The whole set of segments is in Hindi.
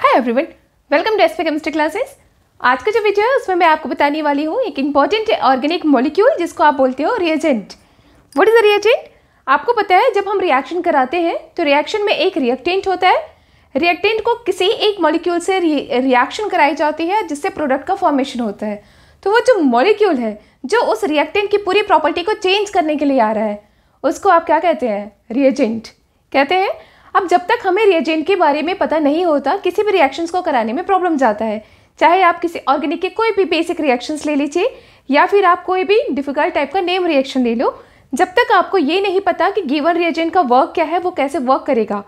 Hi everyone welcome to SP chemistry classes आज का जो वीडियो है उसमें मैं आपको बताने वाली हूँ एक इंपॉर्टेंट ऑर्गेनिक मॉलिक्यूल जिसको आप बोलते हो reagent what is a reagent आपको पता है जब हम रिएक्शन कराते हैं तो रिएक्शन में एक रिएक्टेंट होता है रिएक्टेंट को किसी एक मॉलिक्यूल से रिएक्शन कराई जाती है जिससे प्रोडक्ट का फॉर्मेशन होता है तो वो जो मॉलिक्यूल है जो उस रिएक्टेंट की पूरी प्रॉपर्टी को चेंज करने के लिए आ रहा है उसको आप क्या कहते हैं रिएजेंट कहते हैं अब जब तक हमें रिएजेंट के बारे में पता नहीं होता किसी भी रिएक्शंस को कराने में प्रॉब्लम जाता है चाहे आप किसी ऑर्गेनिक के कोई भी बेसिक रिएक्शंस ले लीजिए या फिर आप कोई भी डिफ़िकल्ट टाइप का नेम रिएक्शन ले लो जब तक आपको ये नहीं पता कि गिवन रिएजेंट का वर्क क्या है वो कैसे वर्क करेगा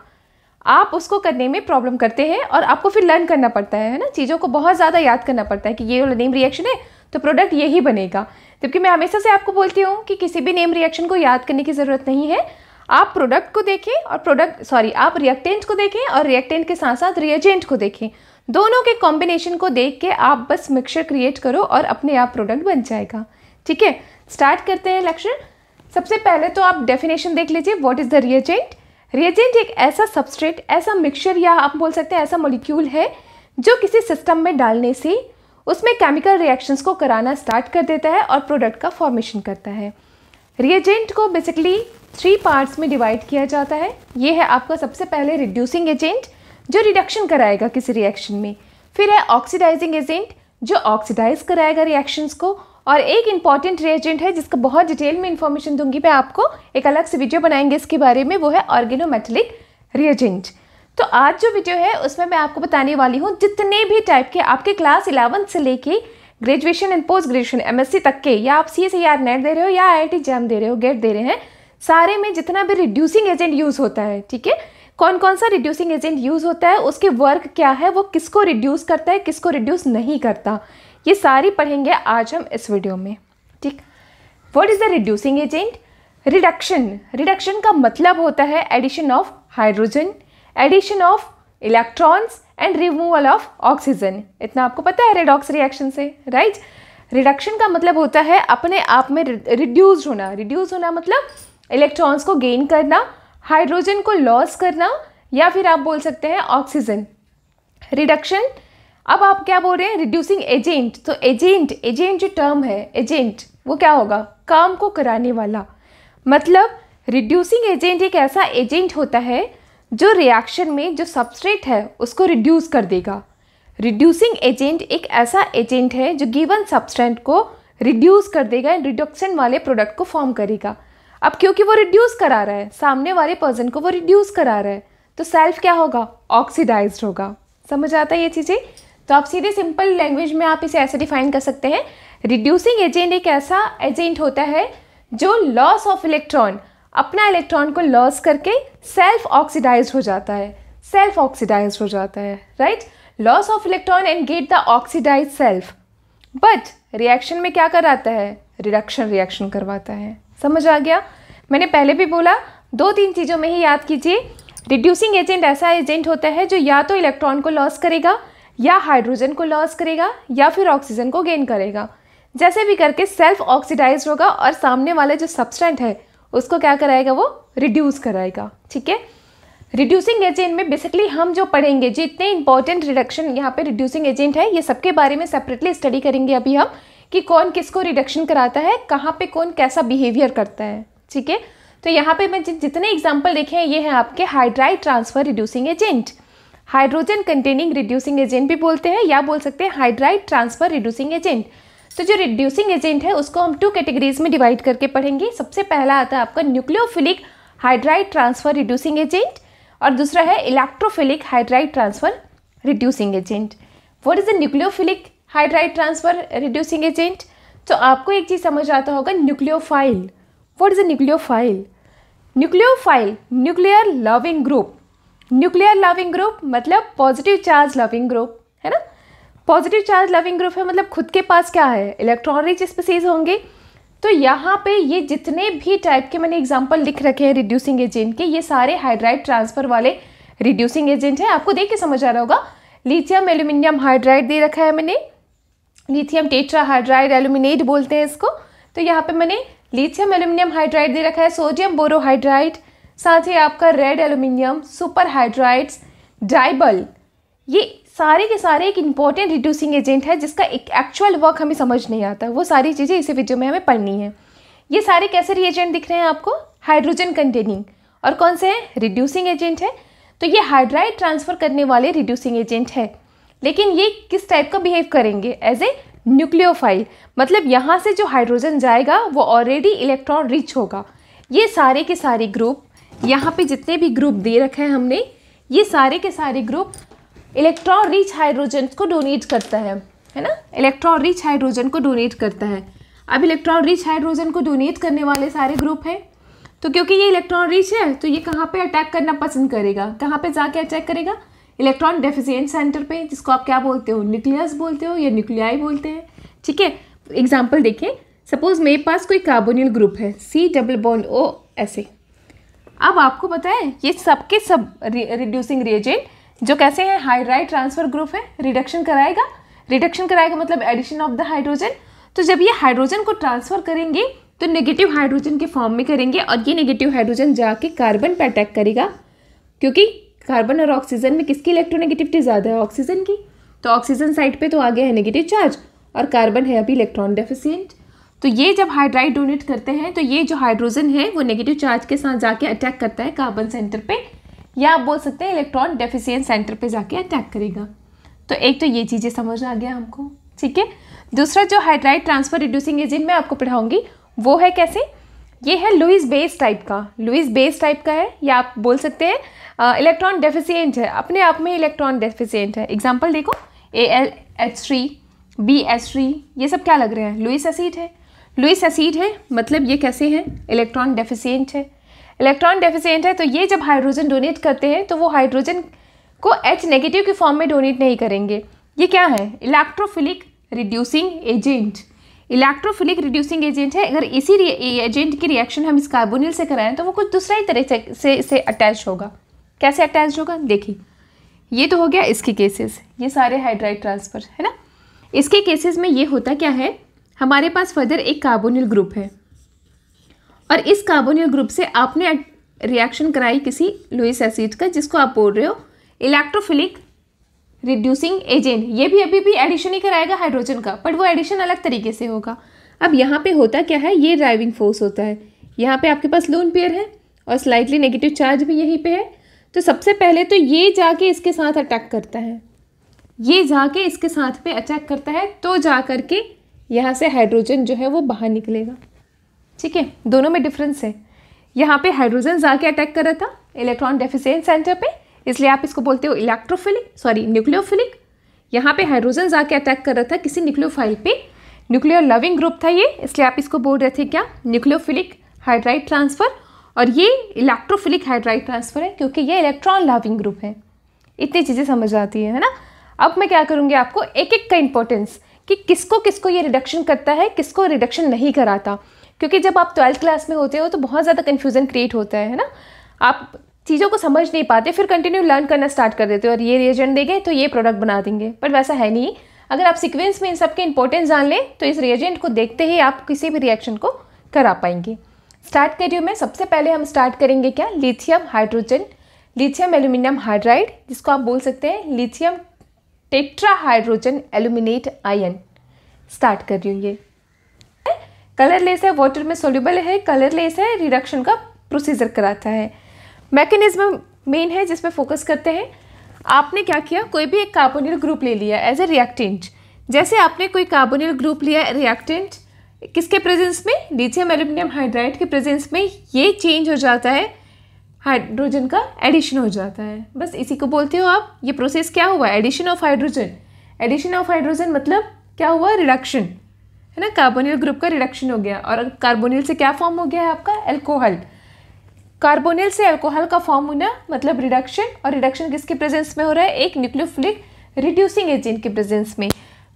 आप उसको करने में प्रॉब्लम करते हैं और आपको फिर लर्न करना पड़ता है ना चीज़ों को बहुत ज़्यादा याद करना पड़ता है कि ये नेम रिएक्शन है तो प्रोडक्ट यही बनेगा जबकि मैं हमेशा से आपको बोलती हूँ कि किसी भी नेम रिएक्शन को याद करने की ज़रूरत नहीं है आप प्रोडक्ट को देखें और प्रोडक्ट सॉरी आप रिएक्टेंट को देखें और रिएक्टेंट के साथ साथ रिएजेंट को देखें दोनों के कॉम्बिनेशन को देख के आप बस मिक्सचर क्रिएट करो और अपने आप प्रोडक्ट बन जाएगा ठीक है स्टार्ट करते हैं लेक्चर सबसे पहले तो आप डेफिनेशन देख लीजिए what is the reagent reagent एक ऐसा सबस्ट्रेट ऐसा मिक्सचर या आप बोल सकते हैं ऐसा मोलिक्यूल है जो किसी सिस्टम में डालने से उसमें केमिकल रिएक्शंस को कराना स्टार्ट कर देता है और प्रोडक्ट का फॉर्मेशन करता है रिएजेंट को बेसिकली थ्री पार्ट्स में डिवाइड किया जाता है ये है आपका सबसे पहले रिड्यूसिंग एजेंट जो रिडक्शन कराएगा किसी रिएक्शन में फिर है ऑक्सीडाइजिंग एजेंट जो ऑक्सीडाइज कराएगा रिएक्शंस को और एक इंपॉर्टेंट रिएजेंट है जिसका बहुत डिटेल में इंफॉर्मेशन दूंगी मैं आपको एक अलग से वीडियो बनाएंगे इसके बारे में वो है ऑर्गेनोमेटलिक रिएजेंट तो आज जो वीडियो है उसमें मैं आपको बताने वाली हूँ जितने भी टाइप के आपके क्लास इलेवंथ से लेके graduation and post graduation MSc तक के या आप सी एस नेट दे रहे हो या आई आई टी जैम दे रहे हो गेट दे रहे हैं सारे में जितना भी रिड्यूसिंग एजेंट यूज़ होता है ठीक है कौन कौन सा रिड्यूसिंग एजेंट यूज़ होता है उसके वर्क क्या है वो किसको रिड्यूस करता है किसको रिड्यूस नहीं करता ये सारी पढ़ेंगे आज हम इस वीडियो में ठीक what is the reducing agent reduction reduction का मतलब होता है addition of hydrogen addition of electrons and removal of oxygen इतना आपको पता है रेडॉक्स रिएक्शन से राइट right? रिडक्शन का मतलब होता है अपने आप में रिड्यूज होना रिड्यूज होना मतलब इलेक्ट्रॉन्स को गेन करना हाइड्रोजन को लॉस करना या फिर आप बोल सकते हैं ऑक्सीजन रिडक्शन अब आप क्या बोल रहे हैं रिड्यूसिंग एजेंट तो एजेंट एजेंट जो टर्म है एजेंट वो क्या होगा काम को कराने वाला मतलब रिड्यूसिंग एजेंट एक ऐसा एजेंट होता है जो रिएक्शन में जो सबस्ट्रेट है उसको रिड्यूस कर देगा रिड्यूसिंग एजेंट एक ऐसा एजेंट है जो गिवन सब्सटेंट को रिड्यूस कर देगा एंड रिडक्शन वाले प्रोडक्ट को फॉर्म करेगा अब क्योंकि वो रिड्यूस करा रहा है सामने वाले पर्सन को वो रिड्यूस करा रहा है तो सेल्फ क्या होगा ऑक्सीडाइज होगा समझ आता है ये चीज़ें तो आप सीधे सिंपल लैंग्वेज में आप इसे ऐसे डिफाइन कर सकते हैं रिड्यूसिंग एजेंट एक ऐसा एजेंट होता है जो लॉस ऑफ इलेक्ट्रॉन अपना इलेक्ट्रॉन को लॉस करके सेल्फ ऑक्सीडाइज हो जाता है सेल्फ ऑक्सीडाइज हो जाता है right loss of electron and get the oxidise self but reaction में क्या कराता है रिडक्शन रिएक्शन करवाता है समझ आ गया मैंने पहले भी बोला दो तीन चीज़ों में ही याद कीजिए रिड्यूसिंग एजेंट ऐसा एजेंट होता है जो या तो इलेक्ट्रॉन को लॉस करेगा या हाइड्रोजन को लॉस करेगा या फिर ऑक्सीजन को गेन करेगा जैसे भी करके सेल्फ ऑक्सीडाइज होगा और सामने वाला जो सब्सटेंट है उसको क्या कराएगा वो रिड्यूस कराएगा ठीक है रिड्यूसिंग एजेंट में बेसिकली हम जो पढ़ेंगे जितने इंपॉर्टेंट रिडक्शन यहाँ पे रिड्यूसिंग एजेंट है ये सबके बारे में सेपरेटली स्टडी करेंगे अभी हम कि कौन किसको रिडक्शन कराता है कहाँ पे कौन कैसा बिहेवियर करता है ठीक है तो यहाँ पे मैं जितने एग्जाम्पल देखे हैं ये हैं आपके hydride transfer reducing agent hydrogen containing reducing agent भी बोलते हैं या बोल सकते हैं हाइड्राइड ट्रांसफर रिड्यूसिंग एजेंट तो जो रिड्यूसिंग एजेंट है उसको हम टू कैटेगरीज में डिवाइड करके पढ़ेंगे सबसे पहला आता है आपका nucleophilic hydride transfer reducing agent और दूसरा है electrophilic hydride transfer reducing agent what is the nucleophilic hydride transfer reducing agent तो आपको एक चीज़ समझ आता होगा nucleophile what is a nucleophile nucleophile nuclear loving group nuclear loving group मतलब पॉजिटिव चार्ज लविंग ग्रुप है ना पॉजिटिव चार्ज लविंग ग्रुप है मतलब खुद के पास क्या है इलेक्ट्रॉन रिच होंगे तो यहाँ पे ये जितने भी टाइप के मैंने एग्जाम्पल लिख रखे हैं रिड्यूसिंग एजेंट के ये सारे हाइड्राइड ट्रांसफर वाले रिड्यूसिंग एजेंट हैं आपको देख के समझ आ रहा होगा लिथियम एल्यूमिनियम हाइड्राइड दे रखा है मैंने लिथियम टेट्राहाइड्राइड एल्यूमिनेट बोलते हैं इसको तो यहाँ पे मैंने लिथियम एल्यूमिनियम हाइड्राइड दे रखा है सोडियम बोरोहाइड्राइड साथ ही आपका red aluminium super hydrides DIBAL ये सारे के सारे एक इम्पॉर्टेंट रिड्यूसिंग एजेंट है जिसका एक एक्चुअल वर्क हमें समझ नहीं आता वो सारी चीज़ें इसी वीडियो में हमें पढ़नी है ये सारे कैसे रिएजेंट दिख रहे हैं आपको हाइड्रोजन कंटेनिंग और कौन से हैं रिड्यूसिंग एजेंट है तो ये हाइड्राइड ट्रांसफ़र करने वाले रिड्यूसिंग एजेंट है लेकिन ये किस टाइप का बिहेव करेंगे एज ए न्यूक्लियोफाइल मतलब यहाँ से जो हाइड्रोजन जाएगा वो ऑलरेडी इलेक्ट्रॉन रिच होगा ये सारे के सारे ग्रुप यहाँ पे जितने भी ग्रुप दे रखे हैं हमने ये सारे के सारे ग्रुप इलेक्ट्रॉन रिच हाइड्रोजन को डोनेट करता है है ना इलेक्ट्रॉन रिच हाइड्रोजन को डोनेट करता है अब इलेक्ट्रॉन रिच हाइड्रोजन को डोनेट करने वाले सारे ग्रुप हैं तो क्योंकि ये इलेक्ट्रॉन रिच है तो ये कहाँ पर अटैक करना पसंद करेगा कहाँ पर जाके अटैक करेगा इलेक्ट्रॉन डेफिजेंट सेंटर पे जिसको आप क्या बोलते हो न्यूक्लियस बोलते हो या न्यूक्लियाई बोलते हैं ठीक है एग्जाम्पल देखें सपोज मेरे पास कोई कार्बोनियल ग्रुप है सी डबल बॉन्ड ओ ऐसे अब आपको पता है ये सबके सब रिड्यूसिंग रिएजेंट जो कैसे हैं हाइड्राइड ट्रांसफर ग्रुप है रिडक्शन कराएगा रिडक्शन कराएगा मतलब एडिशन ऑफ द हाइड्रोजन तो जब ये हाइड्रोजन को ट्रांसफर करेंगे तो नेगेटिव हाइड्रोजन के फॉर्म में करेंगे और ये नेगेटिव हाइड्रोजन जाके कार्बन पर अटैक करेगा क्योंकि कार्बन और ऑक्सीजन में किसकी इलेक्ट्रोनेगेटिविटी ज़्यादा है ऑक्सीजन की तो ऑक्सीजन साइड पे तो आ गया है नेगेटिव चार्ज और कार्बन है अभी इलेक्ट्रॉन डेफिसियंट तो ये जब हाइड्राइड डोनेट करते हैं तो ये जो हाइड्रोजन है वो नेगेटिव चार्ज के साथ जाके अटैक करता है कार्बन सेंटर पे या आप बोल सकते हैं इलेक्ट्रॉन डेफिशिएंट सेंटर पे जाके अटैक करेगा तो एक तो ये चीज़ें समझ आ गया हमको ठीक है दूसरा जो हाइड्राइड ट्रांसफर रिड्यूसिंग एजेंट मैं आपको पढ़ाऊंगी वो है कैसे ये है लुइस बेस टाइप का लुइस बेस टाइप का है या आप बोल सकते हैं इलेक्ट्रॉन डेफिशिएंट है अपने आप में इलेक्ट्रॉन डेफिशिएंट है एग्जाम्पल देखो A L H three B H three ये सब क्या लग रहे हैं लुइस एसिड है लुइस एसिड है मतलब ये कैसे हैं इलेक्ट्रॉन डेफिशिएंट है इलेक्ट्रॉन डेफिशिएंट है तो ये जब हाइड्रोजन डोनेट करते हैं तो वो हाइड्रोजन को एच नेगेटिव के फॉर्म में डोनेट नहीं करेंगे ये क्या है electrophilic reducing agent electrophilic reducing agent है अगर इसी एजेंट की रिएक्शन हम इस कार्बोनिल से कराएं तो वो कुछ दूसरा ही तरह से, इसे अटैच होगा कैसे अटैच होगा देखिए ये तो हो गया इसके केसेस ये सारे हाइड्राइड ट्रांसफ़र है ना इसके केसेस में ये होता क्या है हमारे पास फर्दर एक कार्बोनिल ग्रुप है और इस कार्बोनिल ग्रुप से आपने रिएक्शन कराई किसी लुइस एसिड का जिसको आप बोल रहे हो इलेक्ट्रोफिलिक रिड्यूसिंग एजेंट ये भी अभी भी एडिशन ही कराएगा हाइड्रोजन का बट वो एडिशन अलग तरीके से होगा अब यहाँ पे होता क्या है ये ड्राइविंग फोर्स होता है यहाँ पे आपके पास लोन पेयर है और स्लाइटली नेगेटिव चार्ज भी यहीं पे है तो सबसे पहले तो ये जाके इसके साथ अटैक करता है ये जाके इसके साथ पे अटैक करता है तो जा कर के यहाँ से हाइड्रोजन जो है वो बाहर निकलेगा ठीक है दोनों में डिफरेंस है यहाँ पे हाइड्रोजन जाके अटैक कर रहा था इलेक्ट्रॉन डेफिसिएंट सेंटर पे इसलिए आप इसको बोलते हो इलेक्ट्रोफिलिक सॉरी न्यूक्लियोफिलिक यहाँ पे हाइड्रोजन जाके अटैक कर रहा था किसी न्यूक्लियोफाइल पे न्यूक्लियर लविंग ग्रुप था ये इसलिए आप इसको बोल रहे थे क्या न्यूक्लियोफिलिक हाइड्राइड ट्रांसफ़र और ये इलेक्ट्रोफिलिक हाइड्राइड ट्रांसफर है क्योंकि ये इलेक्ट्रॉन लाविंग ग्रुप है इतनी चीज़ें समझ आती है, है ना अब मैं क्या करूँगी आपको एक एक का इंपॉर्टेंस कि किसको किसको ये रिडक्शन करता है किसको रिडक्शन नहीं कराता क्योंकि जब आप ट्वेल्थ क्लास में होते हो तो बहुत ज़्यादा कन्फ्यूज़न क्रिएट होता है, ना आप चीज़ों को समझ नहीं पाते फिर कंटिन्यू लर्न करना स्टार्ट कर देते हो और ये रिएजेंट देंगे तो ये प्रोडक्ट बना देंगे पर वैसा है नहीं अगर आप सीक्वेंस में इन सब के इंपॉर्टेंस जान लें तो इस रिएजेंट को देखते ही आप किसी भी रिएक्शन को करा पाएंगे स्टार्ट करियो में सबसे पहले हम स्टार्ट करेंगे क्या lithium hydrogen lithium aluminium hydride जिसको आप बोल सकते हैं lithium tetra hydrogen aluminate ion start कर रही हूँ ये कलरलेस है वाटर में सोल्यूबल है कलरलेस है रिडक्शन का प्रोसीजर कराता है मैकेनिज्म मेन है जिसमें फोकस करते हैं आपने क्या किया कोई भी एक कार्बोनिल ग्रुप ले लिया एज ए रिएक्टेंट जैसे आपने कोई कार्बोनिल ग्रुप लिया रिएक्टेंट किसके प्रेजेंस में लिथियम एल्यूमिनियम हाइड्राइड के प्रेजेंस में ये चेंज हो जाता है हाइड्रोजन का एडिशन हो जाता है बस इसी को बोलते हो आप ये प्रोसेस क्या हुआ addition of hydrogen addition of hydrogen मतलब क्या हुआ रिडक्शन है ना कार्बोनियल ग्रुप का रिडक्शन हो गया और कार्बोनियल से क्या फॉर्म हो गया है आपका एल्कोहल कार्बोनियल से एल्कोहल का फॉर्म होना मतलब रिडक्शन और रिडक्शन किसके प्रेजेंस में हो रहा है एक न्यूक्लियोफिलिक रिड्यूसिंग एजेंट के प्रेजेंस में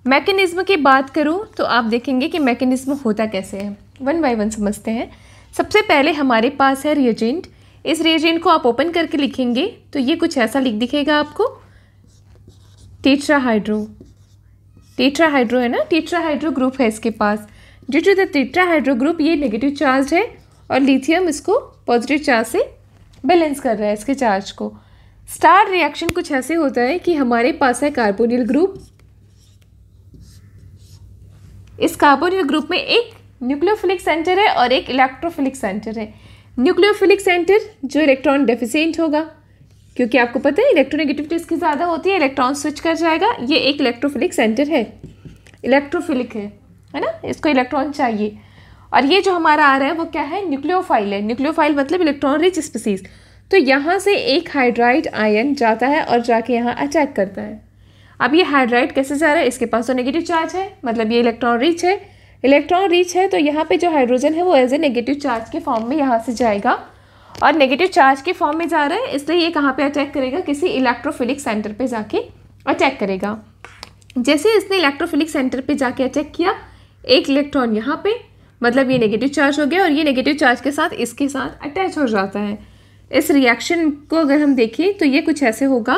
मैकेनिज़्म की बात करूँ तो आप देखेंगे कि मैकेनिज़्म होता कैसे है वन बाय वन समझते हैं सबसे पहले हमारे पास है रिएजेंट इस रिएजेंट को आप ओपन करके लिखेंगे तो ये कुछ ऐसा लिख दिखेगा आपको टेट्राहाइड्रो टेट्राहाइड्रो है ना टेट्राहाइड्रो ग्रुप है इसके पास due to the tetrahydro group ये नेगेटिव चार्ज है और लिथियम इसको पॉजिटिव चार्ज से बैलेंस कर रहा है इसके चार्ज को स्टार रिएक्शन कुछ ऐसे होता है कि हमारे पास है कार्बोनिल ग्रुप इस कार्बोनिल ग्रुप में एक न्यूक्लियोफिलिक सेंटर है और एक इलेक्ट्रोफिलिक सेंटर है न्यूक्लियोफिलिक सेंटर जो इलेक्ट्रॉन डेफिशिएंट होगा क्योंकि आपको पता है इलेक्ट्रोनेगेटिविटी इसकी ज़्यादा होती है इलेक्ट्रॉन स्विच कर जाएगा ये एक इलेक्ट्रोफिलिक सेंटर है इलेक्ट्रोफिलिक है है ना इसको इलेक्ट्रॉन चाहिए और ये जो हमारा आ रहा है वो क्या है न्यूक्लियोफाइल है न्यूक्लियोफाइल मतलब इलेक्ट्रॉन रिच स्पीसीज तो यहाँ से एक हाइड्राइड आयन जाता है और जाके यहाँ अटैक करता है अब ये हाइड्राइड कैसे जा रहा है इसके पास तो नेगेटिव चार्ज है मतलब ये इलेक्ट्रॉन रीच है इलेक्ट्रॉन रीच है तो यहाँ पे जो हाइड्रोजन है वो एज ए नेगेटिव चार्ज के फॉर्म में यहाँ से जाएगा और नेगेटिव चार्ज के फॉर्म में जा रहा है इसलिए ये कहाँ पे अटैक करेगा किसी इलेक्ट्रोफिलिक सेंटर पे जाके अटैक करेगा जैसे इसने इलेक्ट्रोफिलिक सेंटर पे जाके अटैक किया एक इलेक्ट्रॉन यहाँ पे मतलब ये नेगेटिव चार्ज हो गया और ये नेगेटिव चार्ज के साथ इसके साथ अटैच हो जाता है इस रिएक्शन को अगर हम देखें तो ये कुछ ऐसे होगा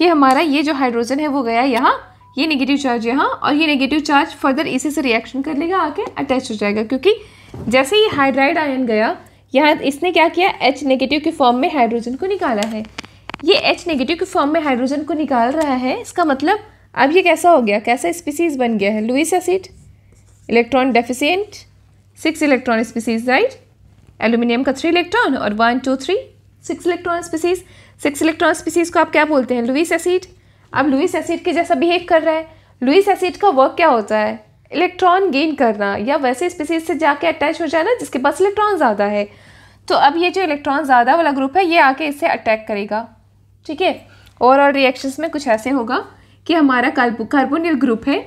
कि हमारा ये जो हाइड्रोजन है वो गया यहाँ ये नेगेटिव चार्ज यहाँ और ये नेगेटिव चार्ज फर्दर इसी से रिएक्शन कर लेगा आके अटैच हो जाएगा क्योंकि जैसे ही हाइड्राइड आयन गया यहाँ इसने क्या किया एच नेगेटिव के फॉर्म में हाइड्रोजन को निकाला है ये एच नेगेटिव के फॉर्म में हाइड्रोजन को निकाल रहा है इसका मतलब अब ये कैसा हो गया कैसा स्पीसीज बन गया है Lewis acid electron deficient six electron species right aluminium का थ्री इलेक्ट्रॉन और one two three six electron species six electron species को आप क्या बोलते हैं लुइस एसिड अब लुइस एसिड के जैसा बिहेव कर रहा है लुइस एसिड का वर्क क्या होता है इलेक्ट्रॉन गेन करना या वैसे स्पीसीज से जाके अटैच हो जाना जिसके पास इलेक्ट्रॉन ज़्यादा है तो अब ये जो इलेक्ट्रॉन ज़्यादा वाला ग्रुप है ये आके इससे अटैक करेगा ठीक है ओवरऑल रिएक्शंस में कुछ ऐसे होगा कि हमारा कार्बोनिल ग्रुप है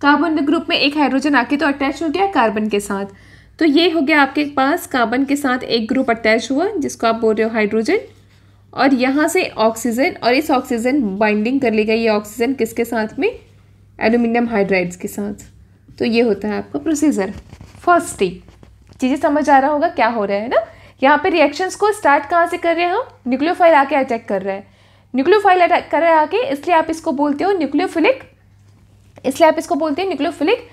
कार्बोनिल ग्रुप में एक हाइड्रोजन आके तो अटैच हो गया कार्बन के साथ तो ये हो गया आपके पास कार्बन के साथ एक ग्रुप अटैच हुआ जिसको आप बोल रहे हो हाइड्रोजन और यहाँ से ऑक्सीजन और इस ऑक्सीजन बाइंडिंग कर लेगा ये ऑक्सीजन किसके साथ में एल्यूमिनियम हाइड्राइड्स के साथ तो ये होता है आपका प्रोसीजर फर्स्ट स्टेप चीज़ें समझ आ रहा होगा क्या हो रहा है ना यहाँ पे रिएक्शंस को स्टार्ट कहाँ से कर रहे हैं हम न्यूक्लियोफाइल आके अटैक कर रहा है न्यूक्लियोफाइल अटैक कर रहा है आके इसलिए आप इसको बोलते हो न्यूक्लियोफिलिक इसलिए आप इसको बोलते हैं न्यूक्लियोफिलिक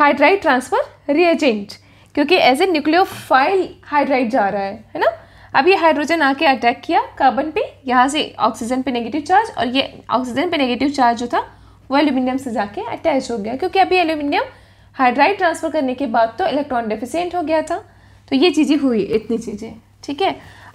हाइड्राइड ट्रांसफर रिएजेंट क्योंकि एज ए न्यूक्लियोफाइल हाइड्राइड जा रहा है है ना अब ये हाइड्रोजन आके अटैक किया कार्बन पे यहाँ से ऑक्सीजन पे नेगेटिव चार्ज और ये ऑक्सीजन पे नेगेटिव चार्ज जो था वो एल्यूमिनियम से जाके अटैच हो गया क्योंकि अभी एल्यूमिनियम हाइड्राइड ट्रांसफ़र करने के बाद तो इलेक्ट्रॉन डेफिशिएंट हो गया था तो ये चीज़ें हुई इतनी चीज़ें ठीक है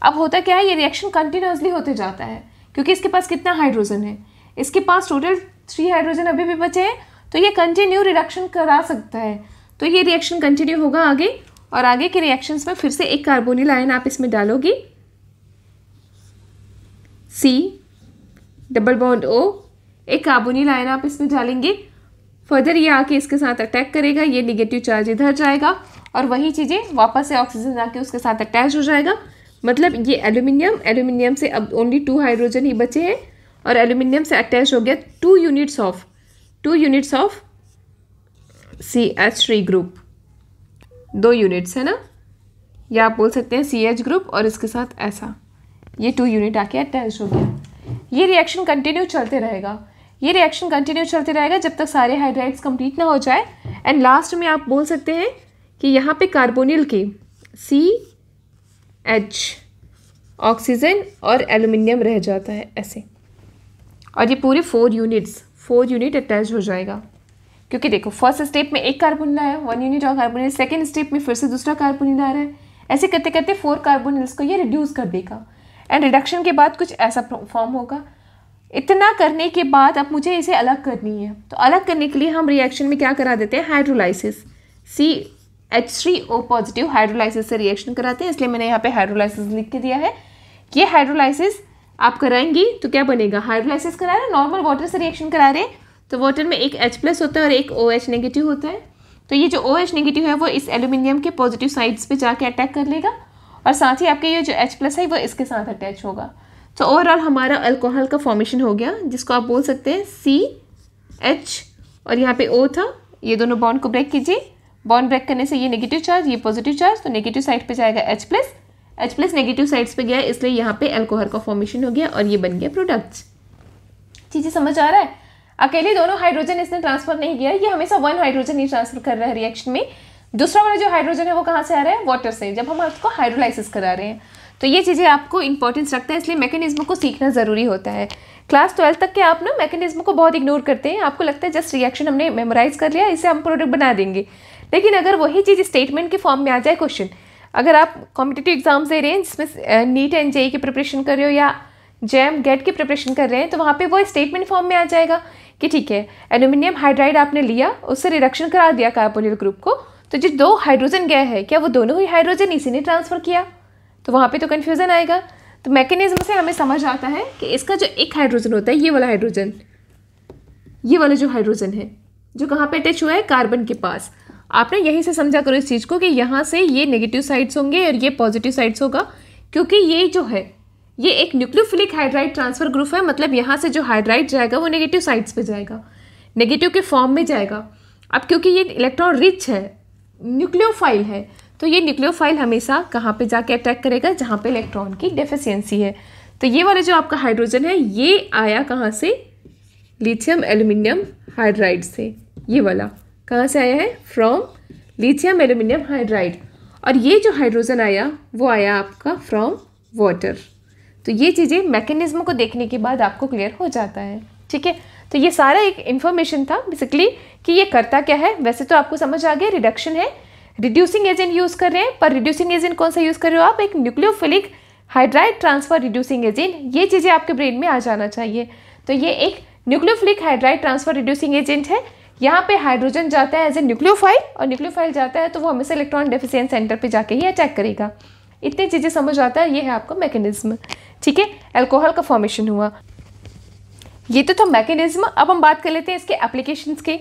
अब होता क्या है ये रिएक्शन कंटिन्यूसली होते जाता है क्योंकि इसके पास कितना हाइड्रोजन है इसके पास टोटल थ्री हाइड्रोजन अभी भी बचे हैं तो ये कंटिन्यू रिडक्शन करा सकता है तो ये रिएक्शन कंटिन्यू होगा आगे और आगे के रिएक्शंस में फिर से एक कार्बोनिल आयन आप इसमें डालोगी सी डबल बॉन्ड ओ एक कार्बोनिल आयन आप इसमें डालेंगे फर्दर ये आके इसके साथ अटैक करेगा ये निगेटिव चार्ज इधर जाएगा और वही चीज़ें वापस से ऑक्सीजन आके उसके साथ अटैच हो जाएगा मतलब ये एल्यूमिनियम एल्यूमिनियम से अब ओनली टू हाइड्रोजन ही बचे हैं और एल्यूमिनियम से अटैच हो गया two units of two units of C H three group दो यूनिट्स है ना या आप बोल सकते हैं सी एच ग्रुप और इसके साथ ऐसा ये टू यूनिट आके अटैच हो गया ये रिएक्शन कंटिन्यू चलते रहेगा ये रिएक्शन कंटिन्यू चलते रहेगा जब तक सारे हाइड्राइड्स कंप्लीट ना हो जाए एंड लास्ट में आप बोल सकते हैं कि यहाँ पे कार्बोनिल के सी एच ऑक्सीजन और एल्यूमिनियम रह जाता है ऐसे और ये पूरे four units four unit attach हो जाएगा क्योंकि देखो फर्स्ट स्टेप में एक कार्बन लाया है वन यूनिट और कार्बोनिल सेकेंड स्टेप में फिर से दूसरा कार्बन ला रहा है ऐसे करते करते फोर कार्बन को ये रिड्यूस कर देगा एंड रिडक्शन के बाद कुछ ऐसा फॉर्म होगा इतना करने के बाद अब मुझे इसे अलग करनी है तो अलग करने के लिए हम रिएक्शन में क्या करा देते हैं hydrolysis C H three O positive hydrolysis से रिएक्शन कराते हैं इसलिए मैंने यहाँ पे हाइड्रोलाइसिस लिख के दिया है ये हाइड्रोलाइसिस आप कराएंगी तो क्या बनेगा हाइड्रोलाइसिस करा रहे हैं नॉर्मल वाटर से रिएक्शन करा रहे हैं तो वाटर में एक एच प्लस होता है और एक ओ एच नेगेटिव होता है तो ये जो ओ एच नेगेटिव है वो इस एल्यूमिनियम के पॉजिटिव साइड्स पे जाके अटैक कर लेगा और साथ ही आपके ये जो एच प्लस है वो इसके साथ अटैच होगा तो ओवरऑल हमारा अल्कोहल का फॉर्मेशन हो गया जिसको आप बोल सकते हैं सी एच और यहाँ पे ओ था ये दोनों बॉन्ड को ब्रेक कीजिए बॉन्ड ब्रेक करने से ये नेगेटिव चार्ज ये पॉजिटिव चार्ज तो नेगेटिव साइड पे जाएगा H plus H plus negative sides पे गया इसलिए यहाँ पे एल्कोहल का फॉर्मेशन हो गया और ये बन गया प्रोडक्ट्स चीज़ें समझ आ रहा है अकेले दोनों हाइड्रोजन इसने ट्रांसफर नहीं किया ये हमेशा वन हाइड्रोजन ही ट्रांसफर कर रहा है रिएक्शन में दूसरा वाला जो हाइड्रोजन है वो कहाँ से आ रहा है वाटर से जब हम उसको हाइड्रोलाइसिस करा रहे हैं तो ये चीज़ें आपको इंपॉर्टेंस रखता है इसलिए मैकेनिज्म को सीखना ज़रूरी होता है क्लास ट्वेल्थ तक के आप ना मैकेनिज्म को बहुत इग्नोर करते हैं आपको लगता है जस्ट रिएक्शन हमने मेमोराइज कर लिया इसे हम प्रोडक्ट बना देंगे लेकिन अगर वही चीज़ स्टेटमेंट के फॉर्म में आ जाए क्वेश्चन अगर आप कॉम्पिटेटिव एग्जाम्स दे रहे हैं जिसमें नीट एंड जेई की प्रिपरेशन कर रहे हो या जैम गेट की प्रिपरेशन कर रहे हैं तो वहाँ पे वो स्टेटमेंट फॉर्म में आ जाएगा कि ठीक है एल्यूमिनियम हाइड्राइड आपने लिया उससे रिडक्शन करा दिया कार्बोनिल ग्रुप को तो जो दो हाइड्रोजन गया है क्या वो दोनों ही हाइड्रोजन इसी ने ट्रांसफ़र किया तो वहाँ पर तो कन्फ्यूज़न आएगा तो मैकेनिज्म से हमें समझ आता है कि इसका जो एक हाइड्रोजन होता है ये वाला हाइड्रोजन ये वाला जो हाइड्रोजन है जो कहाँ पर अटैच हुआ है कार्बन के पास आपने यहीं से समझा करो इस चीज़ को कि यहाँ से ये नेगेटिव साइड्स होंगे और ये पॉजिटिव साइड्स होगा क्योंकि ये जो है ये एक न्यूक्लियोफिलिक हाइड्राइड ट्रांसफर ग्रुप है मतलब यहाँ से जो हाइड्राइड जाएगा वो नेगेटिव साइड्स पे जाएगा नेगेटिव के फॉर्म में जाएगा अब क्योंकि ये इलेक्ट्रॉन रिच है न्यूक्लियोफाइल है तो ये न्यूक्लियोफाइल हमेशा कहाँ पे जाके अटैक करेगा जहाँ पे इलेक्ट्रॉन की डेफिशियंसी है तो ये वाला जो आपका हाइड्रोजन है ये आया कहाँ से लिथियम एल्यूमिनियम हाइड्राइड से ये वाला कहाँ से आया है फ्रॉम लिथियम एल्यूमिनियम हाइड्राइड और ये जो हाइड्रोजन आया वो आया आपका फ्रॉम वाटर तो ये चीज़ें मैकेनिज्म को देखने के बाद आपको क्लियर हो जाता है ठीक है तो ये सारा एक इन्फॉर्मेशन था बेसिकली कि ये करता क्या है वैसे तो आपको समझ आ गया रिडक्शन है रिड्यूसिंग एजेंट यूज़ कर रहे हैं पर रिड्यूसिंग एजेंट कौन सा यूज़ कर रहे हो आप एक nucleophilic hydride transfer reducing agent ये चीज़ें आपके ब्रेन में आ जाना चाहिए तो ये एक nucleophilic hydride transfer reducing agent है यहाँ पे हाइड्रोजन जाता है एज ए न्यूक्लियोफाइल और न्यूक्लियोफाइल जाता है तो वो हमेशा इलेक्ट्रॉन डेफिशिएंट सेंटर पे जाके ही अटैक करेगा इतनी चीज़ें समझ आता है ये है आपका मैकेनिज्म ठीक है एल्कोहल का फॉर्मेशन हुआ ये तो था मैकेनिज्म अब हम बात कर लेते हैं इसके एप्लीकेशन के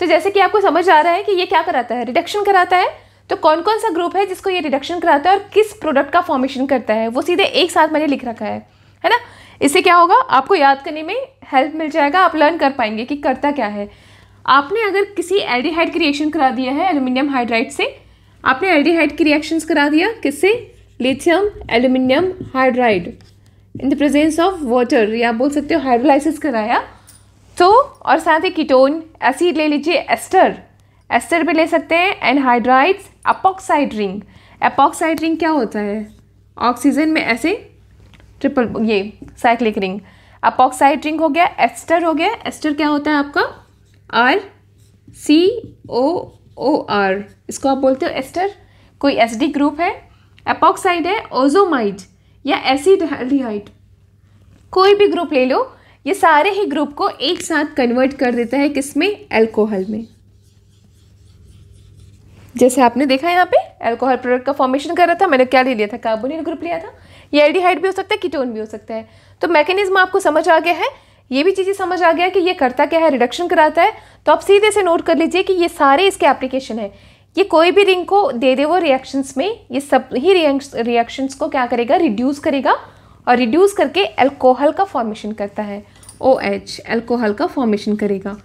तो जैसे कि आपको समझ आ रहा है कि ये क्या कराता है रिडक्शन कराता है तो कौन कौन सा ग्रुप है जिसको ये रिडक्शन कराता है और किस प्रोडक्ट का फॉर्मेशन करता है वो सीधे एक साथ मैंने लिख रखा है है ना इससे क्या होगा आपको याद करने में हेल्प मिल जाएगा आप लर्न कर पाएंगे कि करता क्या है आपने अगर किसी एल्डिहाइड की रिएक्शन करा दिया है एल्यूमिनियम हाइड्राइड से आपने एल्डिहाइड की रिएक्शंस करा दिया किससे lithium aluminium hydride in the presence of water या बोल सकते हो हाइड्रोलाइसिस कराया तो और साथ ही कीटोन एसिड ले लीजिए एस्टर एस्टर भी ले सकते हैं and hydride epoxide ring epoxide ring क्या होता है ऑक्सीजन में ऐसे ट्रिपल ये साइक्लिक रिंग अपॉक्साइड रिंग हो गया एस्टर हो गया एस्टर क्या होता है आपका are C O O are इसको आप बोलते हो एस्टर कोई एस डी ग्रुप है एपॉक्साइड है ओजोमाइड या एसिड एल्डिहाइड कोई भी ग्रुप ले लो ये सारे ही ग्रुप को एक साथ कन्वर्ट कर देता है किसमें एल्कोहल में जैसे आपने देखा यहाँ पे एल्कोहल प्रोडक्ट का फॉर्मेशन कर रहा था मैंने क्या ले लिया था कार्बोनिल ग्रुप लिया था ये एल्डिहाइड भी हो सकता है कीटोन भी हो सकता है तो मैकेनिज्म आपको समझ आ गया है ये भी चीज़ें समझ आ गया कि ये करता क्या है रिडक्शन कराता है तो आप सीधे से नोट कर लीजिए कि ये सारे इसके एप्लीकेशन है ये कोई भी रिंग को दे दे वो रिएक्शंस में ये सब ही रिएक्शंस को क्या करेगा रिड्यूस करेगा और रिड्यूस करके एल्कोहल का फॉर्मेशन करता है ओ एच एल्कोहल का फॉर्मेशन करेगा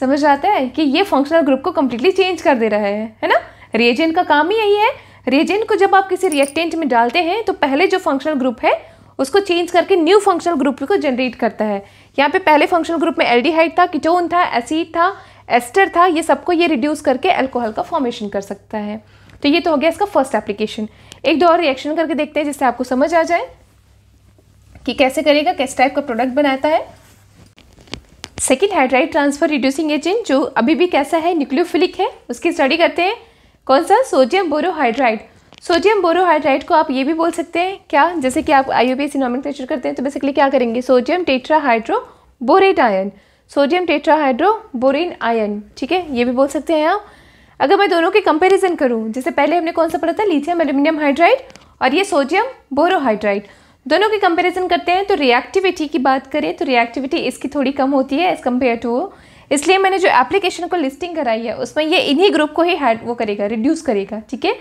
समझ आता है कि ये फंक्शनल ग्रुप को कम्प्लीटली चेंज कर दे रहा है है ना रिएजेंट का काम ही यही है रिएजेंट को जब आप किसी रिएक्टेंट में डालते हैं तो पहले जो फंक्शनल ग्रुप है उसको चेंज करके न्यू फंक्शनल ग्रुप को जनरेट करता है यहाँ पे पहले फंक्शनल ग्रुप में एल्डिहाइड था किटोन था एसिड था एस्टर था ये सबको ये रिड्यूस करके अल्कोहल का फॉर्मेशन कर सकता है तो ये तो हो गया इसका फर्स्ट एप्लीकेशन एक दो और रिएक्शन करके देखते हैं जिससे आपको समझ आ जाए कि कैसे करेगा किस टाइप का प्रोडक्ट बनाता है second hydride transfer reducing agent जो अभी भी कैसा है न्यूक्लियोफिलिक है उसकी स्टडी करते हैं कौन सा सोडियम बोरोहाइड्राइड सोडियम बोरोहाइड्राइड को आप ये भी बोल सकते हैं क्या जैसे कि आप आई यू करते हैं तो बेसिकली क्या करेंगे sodium tetrahydroborate ion sodium tetrahydroborane ion ठीक है ये भी बोल सकते हैं आप अगर मैं दोनों के कंपैरिजन करूं जैसे पहले हमने कौन सा पढ़ा था लिथियम एल्यूमिनियम हाइड्राइड और ये सोडियम बोरोहाइड्राइड दोनों की कंपैरिजन करते हैं तो रिएक्टिविटी की बात करें तो रिएक्टिविटी इसकी थोड़ी कम होती है एज़ कम्पेयर टू इसलिए मैंने जो एप्लीकेशन को लिस्टिंग कराई है उसमें ये इन्हीं ग्रुप को ही हैड वो करेगा रिड्यूस करेगा ठीक है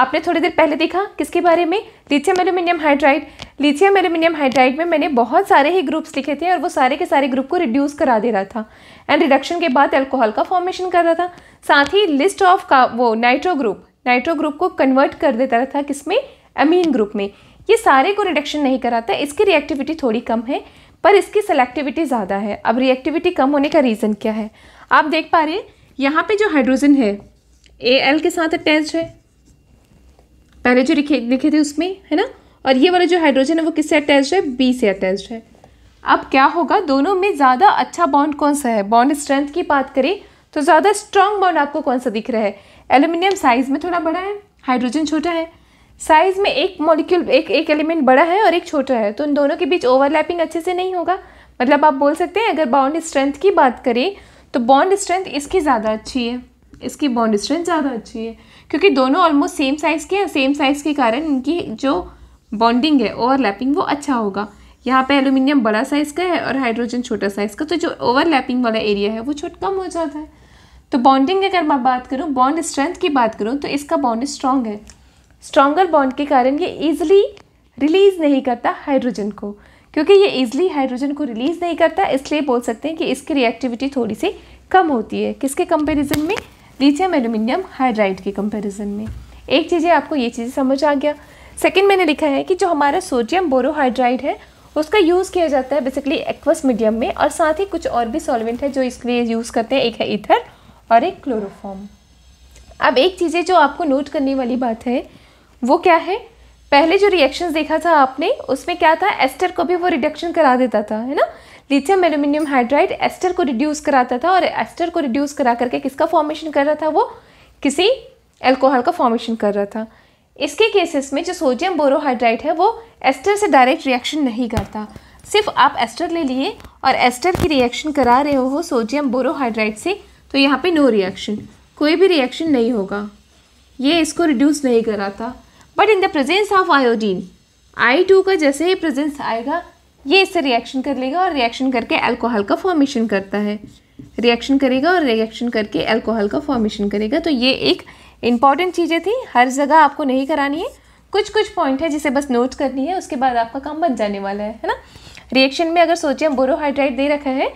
आपने थोड़ी देर पहले देखा किसके बारे में lithium aluminium hydride lithium aluminium hydride में मैंने बहुत सारे ही ग्रुप्स लिखे थे और वो सारे के सारे ग्रुप को रिड्यूस करा दे रहा था एंड रिडक्शन के बाद एल्कोहल का फॉर्मेशन कर रहा था साथ ही लिस्ट ऑफ का वो नाइट्रो ग्रुप नाइट्रो ग्रुप को कन्वर्ट कर देता रहा था किसमें अमीन ग्रुप में ये सारे को रिडक्शन नहीं कराता इसकी रिएक्टिविटी थोड़ी कम है पर इसकी सेलेक्टिविटी ज़्यादा है अब रिएक्टिविटी कम होने का रीज़न क्या है आप देख पा रहे हैं यहाँ पे जो हाइड्रोजन है ए एल के साथ अटैच है पहले जो लिखे लिखे थे उसमें है ना और ये वाला जो हाइड्रोजन है वो किससे अटैच है बी से अटैच है अब क्या होगा दोनों में ज़्यादा अच्छा बॉन्ड कौन सा है बॉन्ड स्ट्रेंथ की बात करें तो ज़्यादा स्ट्रांग बॉन्ड आपको कौन सा दिख रहा है एल्यूमिनियम साइज़ में थोड़ा बड़ा है हाइड्रोजन छोटा है साइज़ में एक मॉलिक्यूल एक एक एलिमेंट बड़ा है और एक छोटा है तो उन दोनों के बीच ओवरलैपिंग अच्छे से नहीं होगा मतलब आप बोल सकते हैं अगर बॉन्ड स्ट्रेंथ की बात करें तो बॉन्ड स्ट्रेंथ इसकी ज़्यादा अच्छी है इसकी बॉन्ड स्ट्रेंथ ज़्यादा अच्छी है क्योंकि दोनों ऑलमोस्ट सेम साइज़ के हैं सेम साइज़ के कारण इनकी जो बॉन्डिंग है ओवरलैपिंग वो अच्छा होगा यहाँ पे एलुमिनियम बड़ा साइज़ का है और हाइड्रोजन छोटा साइज़ का तो जो ओवरलैपिंग वाला एरिया है वो छोट कम हो जाता है तो बॉन्डिंग अगर मैं बात करूँ बॉन्ड स्ट्रेंथ की बात करूँ तो इसका बॉन्ड स्ट्रॉन्ग है स्ट्रॉन्गर बॉन्ड के कारण ये ईजिली रिलीज़ नहीं करता हाइड्रोजन को क्योंकि ये ईजिली हाइड्रोजन को रिलीज़ नहीं करता इसलिए बोल सकते हैं कि इसकी रिएक्टिविटी थोड़ी सी कम होती है किसके कंपेरिजन में लिथियम एल्यूमिनियम हाइड्राइड के कंपैरिजन में एक चीज़ है आपको ये चीज़ समझ आ गया सेकेंड मैंने लिखा है कि जो हमारा सोडियम बोरोहाइड्राइड है उसका यूज़ किया जाता है बेसिकली एक्वस मीडियम में और साथ ही कुछ और भी सॉल्वेंट है जो इसके लिए यूज़ करते हैं एक है इथर और एक क्लोरोफॉर्म अब एक चीज़ है जो आपको नोट करने वाली बात है वो क्या है पहले जो रिएक्शन देखा था आपने उसमें क्या था एस्टर को भी वो रिडक्शन करा देता था है ना लिथियम एल्यूमिनियम हाइड्राइड एस्टर को रिड्यूस कराता था और एस्टर को रिड्यूस करा करके किसका फॉर्मेशन कर रहा था वो किसी एल्कोहल का फॉर्मेशन कर रहा था इसके केसेस में जो सोडियम बोरोहाइड्राइट है वो एस्टर से डायरेक्ट रिएक्शन नहीं करता सिर्फ आप एस्टर ले लिए और एस्टर की रिएक्शन करा रहे हो सोडियम बोरोहाइड्राइट से तो यहाँ पे नो रिएक्शन कोई भी रिएक्शन नहीं होगा ये इसको रिड्यूस नहीं कराता but in the presence of iodine I two का जैसे ही प्रेजेंस आएगा ये इससे रिएक्शन कर लेगा और रिएक्शन करके अल्कोहल का फॉर्मेशन करता है रिएक्शन करेगा और रिएक्शन करके अल्कोहल का फॉर्मेशन करेगा तो ये एक इम्पॉर्टेंट चीज़ें थी हर जगह आपको नहीं करानी है कुछ कुछ पॉइंट है जिसे बस नोट करनी है उसके बाद आपका काम बन जाने वाला है है ना रिएक्शन में अगर सोचें बोरोहाइड्राइट दे रखा है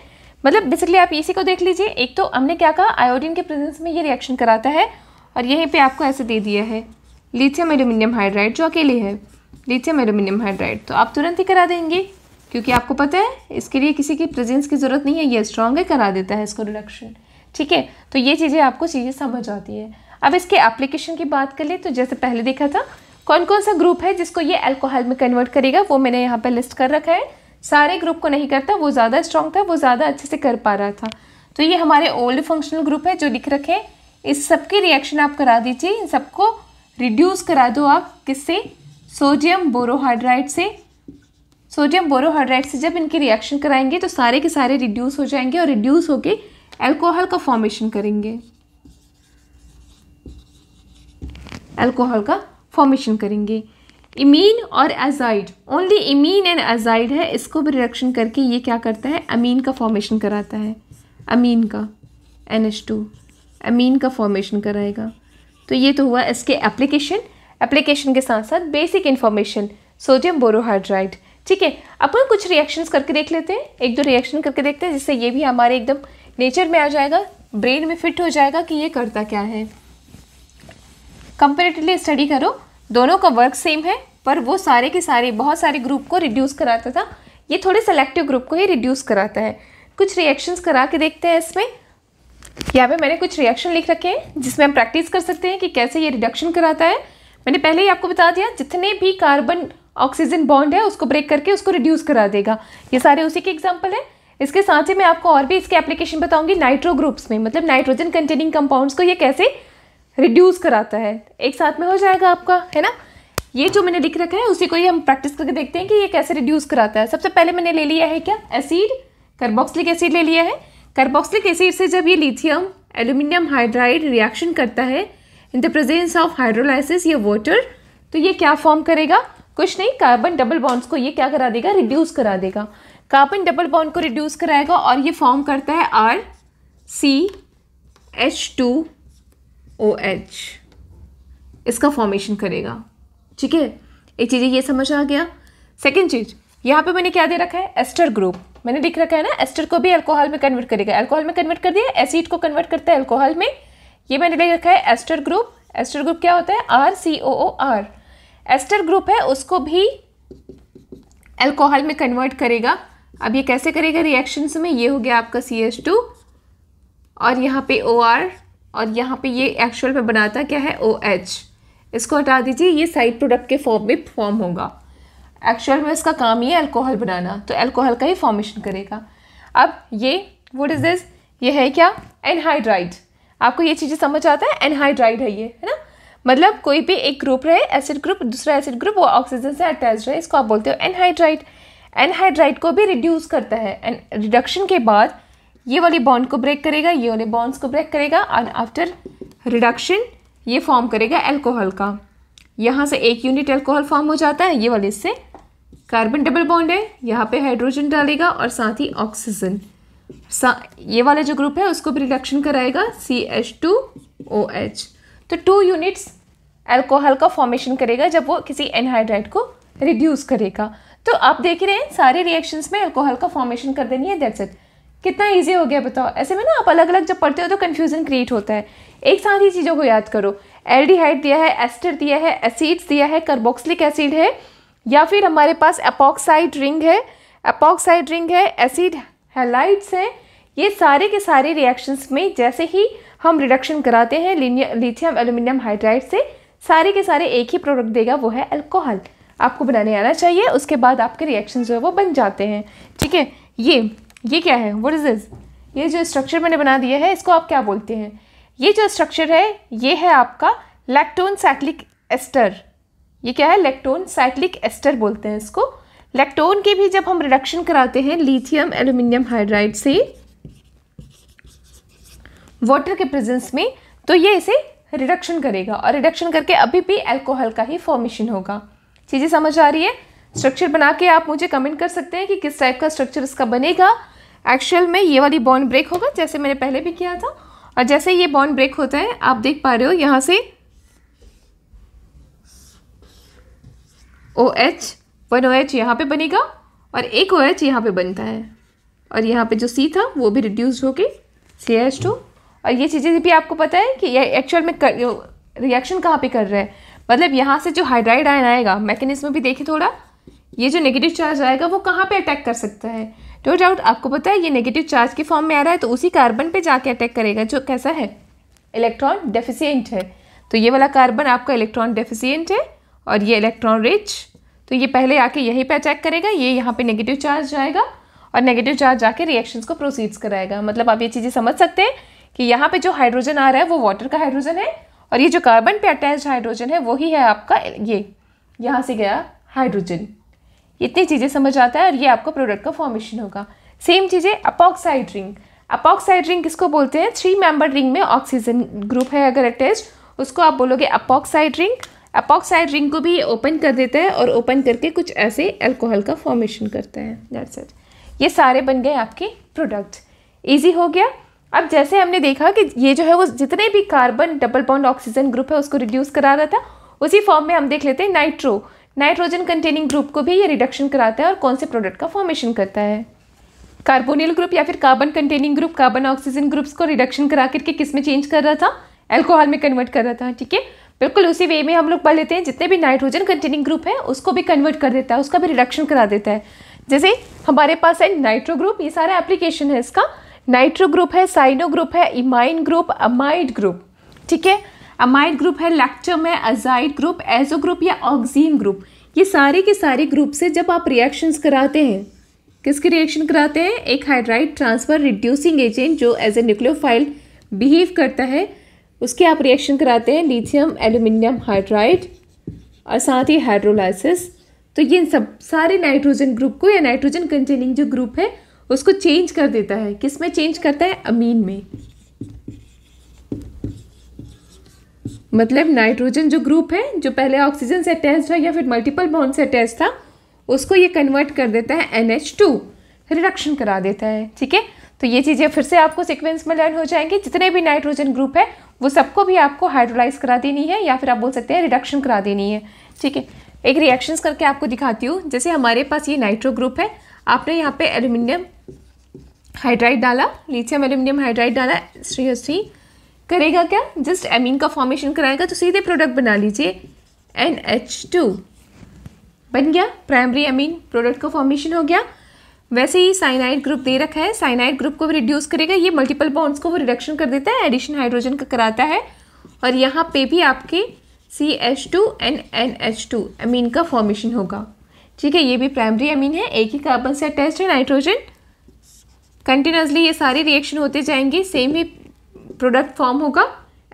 मतलब बेसिकली आप इसी को देख लीजिए एक तो हमने क्या कहा आयोडीन के प्रेजेंस में ये रिएक्शन कराता है और यहीं पे आपको ऐसे दे दिया है लिथियम एल्यूमिनियम हाइड्राइड जो अकेले है लिथियम एल्यूमिनियम हाइड्राइड तो आप तुरंत ही करा देंगे क्योंकि आपको पता है इसके लिए किसी की प्रेजेंस की ज़रूरत नहीं है ये स्ट्रॉन्ग करा देता है इसको रिडक्शन ठीक है तो ये चीज़ें आपको चीज़ें समझ आती है अब इसके एप्लीकेशन की बात कर ले तो जैसे पहले देखा था कौन कौन सा ग्रुप है जिसको ये अल्कोहल में कन्वर्ट करेगा वो मैंने यहाँ पर लिस्ट कर रखा है सारे ग्रुप को नहीं करता वो ज़्यादा स्ट्रॉन्ग था वो ज़्यादा अच्छे से कर पा रहा था तो ये हमारे ओल्ड फंक्शनल ग्रुप है जो लिख रखे इस सबकी रिएक्शन आप करा दीजिए इन सबको रिड्यूस करा दो आप किससे सोडियम बोरोहाइड्राइड से सोडियम बोरोहाइड्राइड से जब इनकी रिएक्शन कराएंगे तो सारे के सारे रिड्यूस हो जाएंगे और रिड्यूस होकर एल्कोहल का फॉर्मेशन करेंगे एल्कोहल का फॉर्मेशन करेंगे इमीन और azide only imine and azide है इसको भी रिएक्शन करके ये क्या करता है अमीन का फॉर्मेशन कराता है अमीन का एन एच टू अमीन का फॉर्मेशन कराएगा तो ये तो हुआ इसके एप्लीकेशन एप्लीकेशन के साथ साथ बेसिक इन्फॉर्मेशन सोडियम बोरोहाइड्राइड ठीक है अपन कुछ रिएक्शंस करके देख लेते हैं एक दो रिएक्शन करके देखते हैं जिससे ये भी हमारे एकदम नेचर में आ जाएगा ब्रेन में फिट हो जाएगा कि ये करता क्या है कंपेरेटिवली स्टडी करो दोनों का वर्क सेम है पर वो सारे के सारे बहुत सारे ग्रुप को रिड्यूस कराता था ये थोड़े सेलेक्टिव ग्रुप को ही रिड्यूस कराता है कुछ रिएक्शंस करा के देखते हैं इसमें यहाँ पे मैंने कुछ रिएक्शन लिख रखे हैं जिसमें हम प्रैक्टिस कर सकते हैं कि कैसे ये रिडक्शन कराता है मैंने पहले ही आपको बता दिया जितने भी कार्बन ऑक्सीजन बॉन्ड है उसको ब्रेक करके उसको रिड्यूस करा देगा ये सारे उसी के एग्जाम्पल हैं इसके साथ ही मैं आपको और भी इसके एप्लीकेशन बताऊंगी नाइट्रो ग्रुप्स में मतलब नाइट्रोजन कंटेनिंग कंपाउंड्स को ये कैसे रिड्यूस कराता है एक साथ में हो जाएगा आपका है ना ये जो मैंने लिख रखा है उसी को ही हम प्रैक्टिस करके देखते हैं कि ये कैसे रिड्यूस कराता है सबसे पहले मैंने ले लिया है क्या एसिड कार्बोक्सिलिक एसिड ले लिया है कार्बोक्सिलिक एसिड से जब ये लिथियम एल्यूमिनियम हाइड्राइड रिएक्शन करता है in the presence of hydrolysis या वाटर तो ये क्या फॉर्म करेगा कुछ नहीं कार्बन डबल बॉन्ड्स को ये क्या करा देगा रिड्यूस करा देगा कार्बन डबल बॉन्ड को रिड्यूस कराएगा और ये फॉर्म करता है R C H two O H इसका फॉर्मेशन करेगा ठीक है एक चीज़ ये समझ आ गया सेकेंड चीज़ यहाँ पे मैंने क्या दे रखा है एस्टर ग्रुप मैंने लिख रखा है ना एस्टर को भी अल्कोहल में कन्वर्ट करेगा अल्कोहल में कन्वर्ट कर दिया एसिड को कन्वर्ट करता है अल्कोहल में ये मैंने लिख रखा है एस्टर ग्रुप एस्टर ग्रुप क्या होता है R C O O R ester group है उसको भी एल्कोहल में कन्वर्ट करेगा अब ये कैसे करेगा रिएक्शन में ये हो गया आपका सी एच टू और यहाँ पे ओ आर और यहाँ पे ये एक्चुअल में बनाता क्या है ओ एच इसको हटा दीजिए ये साइड प्रोडक्ट के फॉर्म में फॉर्म होगा एक्चुअल में इसका काम ही है अल्कोहल बनाना तो अल्कोहल का ही फॉर्मेशन करेगा अब ये वट इज़ दिस ये है क्या एनहाइड्राइड आपको ये चीज़ें समझ आता है एनहाइड्राइड है ये है ना मतलब कोई भी एक ग्रुप रहे एसिड ग्रुप दूसरा एसिड ग्रुप वो ऑक्सीजन से अटैच रहे इसको आप बोलते हो एनहाइड्राइट एनहाइड्राइट को भी रिड्यूस करता है एंड रिडक्शन के बाद ये वाली बॉन्ड को ब्रेक करेगा ये वाले बॉन्ड्स को ब्रेक करेगा एंड आफ्टर रिडक्शन ये फॉर्म करेगा एल्कोहल का यहाँ से एक यूनिट एल्कोहल फॉर्म हो जाता है ये वाले इससे कार्बन डबल बॉन्ड है यहाँ पे हाइड्रोजन डालेगा और साथ ही ऑक्सीजन सा ये वाला जो ग्रुप है उसको भी रिडक्शन कराएगा C H two O H तो टू यूनिट्स एल्कोहल का फॉर्मेशन करेगा जब वो किसी एनहाइड्राइट को रिड्यूस करेगा तो आप देख रहे हैं सारे रिएक्शंस में अल्कोहल का फॉर्मेशन कर देनी है दैट्स इट कितना ईजी हो गया बताओ ऐसे में ना आप अलग अलग जब पढ़ते हो तो कन्फ्यूज़न क्रिएट होता है एक साथ ही चीज़ों को याद करो एल्डिहाइड दिया है एस्टर दिया है एसिड्स दिया है कार्बोक्सिलिक एसिड है या फिर हमारे पास अपॉक्साइड रिंग है अपॉक्साइड रिंग है एसिड हेलाइट्स हैं ये सारे के सारे रिएक्शंस में जैसे ही हम रिडक्शन कराते हैं लिथियम एल्यूमिनियम हाइड्राइड से सारे के सारे एक ही प्रोडक्ट देगा वो है अल्कोहल आपको बनाने आना चाहिए उसके बाद आपके रिएक्शन जो है वो बन जाते हैं ठीक है ये ये क्या है वट इज़ इज ये जो स्ट्रक्चर मैंने बना दिया है इसको आप क्या बोलते हैं ये जो स्ट्रक्चर है ये है आपका लैक्टोन साइक्लिक एस्टर ये क्या है लैक्टोन साइक्लिक एस्टर बोलते हैं इसको लैक्टोन के भी जब हम रिडक्शन कराते हैं लिथियम एल्यूमिनियम हाइड्राइड से वाटर के प्रेजेंस में तो ये इसे रिडक्शन करेगा और रिडक्शन करके अभी भी एल्कोहल का ही फॉर्मेशन होगा चीज़ें समझ आ रही है स्ट्रक्चर बना के आप मुझे कमेंट कर सकते हैं कि किस टाइप का स्ट्रक्चर इसका बनेगा एक्चुअल में ये वाली बॉन्ड ब्रेक होगा जैसे मैंने पहले भी किया था और जैसे ये बॉन्ड ब्रेक होता है आप देख पा रहे हो यहाँ से O H one O H यहाँ पर बनेगा और एक ओ एच यहाँ पर बनता है और यहाँ पे जो सी था वो भी रिड्यूस होके सी एच टू और ये चीज़ें भी आपको पता है कि ये एक्चुअल में रिएक्शन कहाँ पे कर रहा है मतलब यहाँ से जो हाइड्राइड आयन आएगा मैकेनिज्म भी देखिए थोड़ा ये जो नेगेटिव चार्ज आएगा वो कहाँ पे अटैक कर सकता है नो डाउट आपको पता है ये नेगेटिव चार्ज के फॉर्म में आ रहा है तो उसी कार्बन पे जाके अटैक करेगा जो कैसा है इलेक्ट्रॉन डेफिसियंट है तो ये वाला कार्बन आपका इलेक्ट्रॉन डेफिसियंट है और ये इलेक्ट्रॉन रिच तो ये पहले आके यहीं पे अटैक करेगा ये यहाँ पे नेगेटिव चार्ज जाएगा और नेगेटिव चार्ज जाके रिएक्शंस को प्रोसीड्स कराएगा मतलब आप ये चीज़ें समझ सकते हैं कि यहाँ पे जो हाइड्रोजन आ रहा है वो वाटर का हाइड्रोजन है और ये जो कार्बन पे अटैच हाइड्रोजन है वही है आपका ये यहाँ से गया हाइड्रोजन इतनी चीज़ें समझ आता है और ये आपका प्रोडक्ट का फॉर्मेशन होगा सेम चीज़ें अपॉक्साइड रिंग अपॉक्साइड रिंग किसको बोलते हैं थ्री मेंबर रिंग में ऑक्सीजन ग्रुप है अगर अटैच उसको आप बोलोगे अपॉक्साइड रिंग अपॉक्साइड रिंग को भी ओपन कर देता है और ओपन करके कुछ ऐसे अल्कोहल का फॉर्मेशन करता है दैट्स इट ये सारे बन गए आपके प्रोडक्ट ईजी हो गया अब जैसे हमने देखा कि ये जो है वो जितने भी carbon double bond oxygen group है उसको रिड्यूस करा रहा था उसी फॉर्म में हम देख लेते हैं नाइट्रो नाइट्रोजन कंटेनिंग ग्रुप को भी ये रिडक्शन कराता है और कौन से प्रोडक्ट का फॉर्मेशन करता है कार्बोनियल ग्रुप या फिर carbon containing group carbon oxygen groups को रिडक्शन करा करके किस में चेंज कर रहा था एल्कोहल में कन्वर्ट कर रहा था ठीक है बिल्कुल उसी वे में हम लोग पढ़ लेते हैं जितने भी नाइट्रोजन कंटेनिंग ग्रुप है उसको भी कन्वर्ट कर देता है उसका भी रिडक्शन करा देता है जैसे हमारे पास है नाइट्रो ग्रुप ये सारा एप्लीकेशन है इसका नाइट्रो ग्रुप है साइनो ग्रुप है इमाइन ग्रुप अमाइड ग्रुप ठीक है अमाइड ग्रुप है लैक्टम है अजाइड ग्रुप एजो ग्रुप या ऑक्जीन ग्रुप ये सारे के सारे ग्रुप से जब आप रिएक्शंस कराते हैं किसके रिएक्शन कराते हैं एक हाइड्राइड ट्रांसफर रिड्यूसिंग एजेंट जो एज ए न्यूक्लियोफाइल बिहेव करता है उसके आप रिएक्शन कराते हैं लिथियम एल्यूमिनियम हाइड्राइड और साथ ही हाइड्रोलाइसिस तो ये सब सारे नाइट्रोजन ग्रुप को या नाइट्रोजन कंटेनिंग जो ग्रुप है उसको चेंज कर देता है किस में चेंज करता है अमीन में मतलब नाइट्रोजन जो ग्रुप है जो पहले ऑक्सीजन से अटैच था या फिर मल्टीपल बॉन्ड से अटैच था उसको ये कन्वर्ट कर देता है एन एच टू रिडक्शन करा देता है ठीक है तो ये चीज़ें फिर से आपको सिक्वेंस में लर्न हो जाएंगी जितने भी नाइट्रोजन ग्रुप है वो सबको भी आपको हाइड्रोलाइज करा देनी है या फिर आप बोल सकते हैं रिडक्शन करा देनी है ठीक है एक रिएक्शंस करके आपको दिखाती हूँ जैसे हमारे पास ये नाइट्रो ग्रुप है आपने यहाँ पे एल्यूमिनियम हाइड्राइड डाला लीथियम एल्यूमिनियम हाइड्राइड डाला सी एस सी करेगा क्या जस्ट एमीन का फॉर्मेशन कराएगा तो सीधे प्रोडक्ट बना लीजिए एन एच टू बन गया प्राइमरी एमीन प्रोडक्ट का फॉर्मेशन हो गया वैसे ही साइनाइड ग्रुप दे रखा है साइनाइड ग्रुप को भी रिड्यूस करेगा ये मल्टीपल बॉन्ड्स को वो रिडक्शन कर देता है एडिशन हाइड्रोजन का कराता है और यहाँ पे भी आपके C H two N N H two amine का फॉर्मेशन होगा ठीक है ये भी प्राइमरी अमीन है एक ही कार्बन से अटैच है नाइट्रोजन कंटिन्यूसली ये सारे रिएक्शन होते जाएंगे सेम ही प्रोडक्ट फॉर्म होगा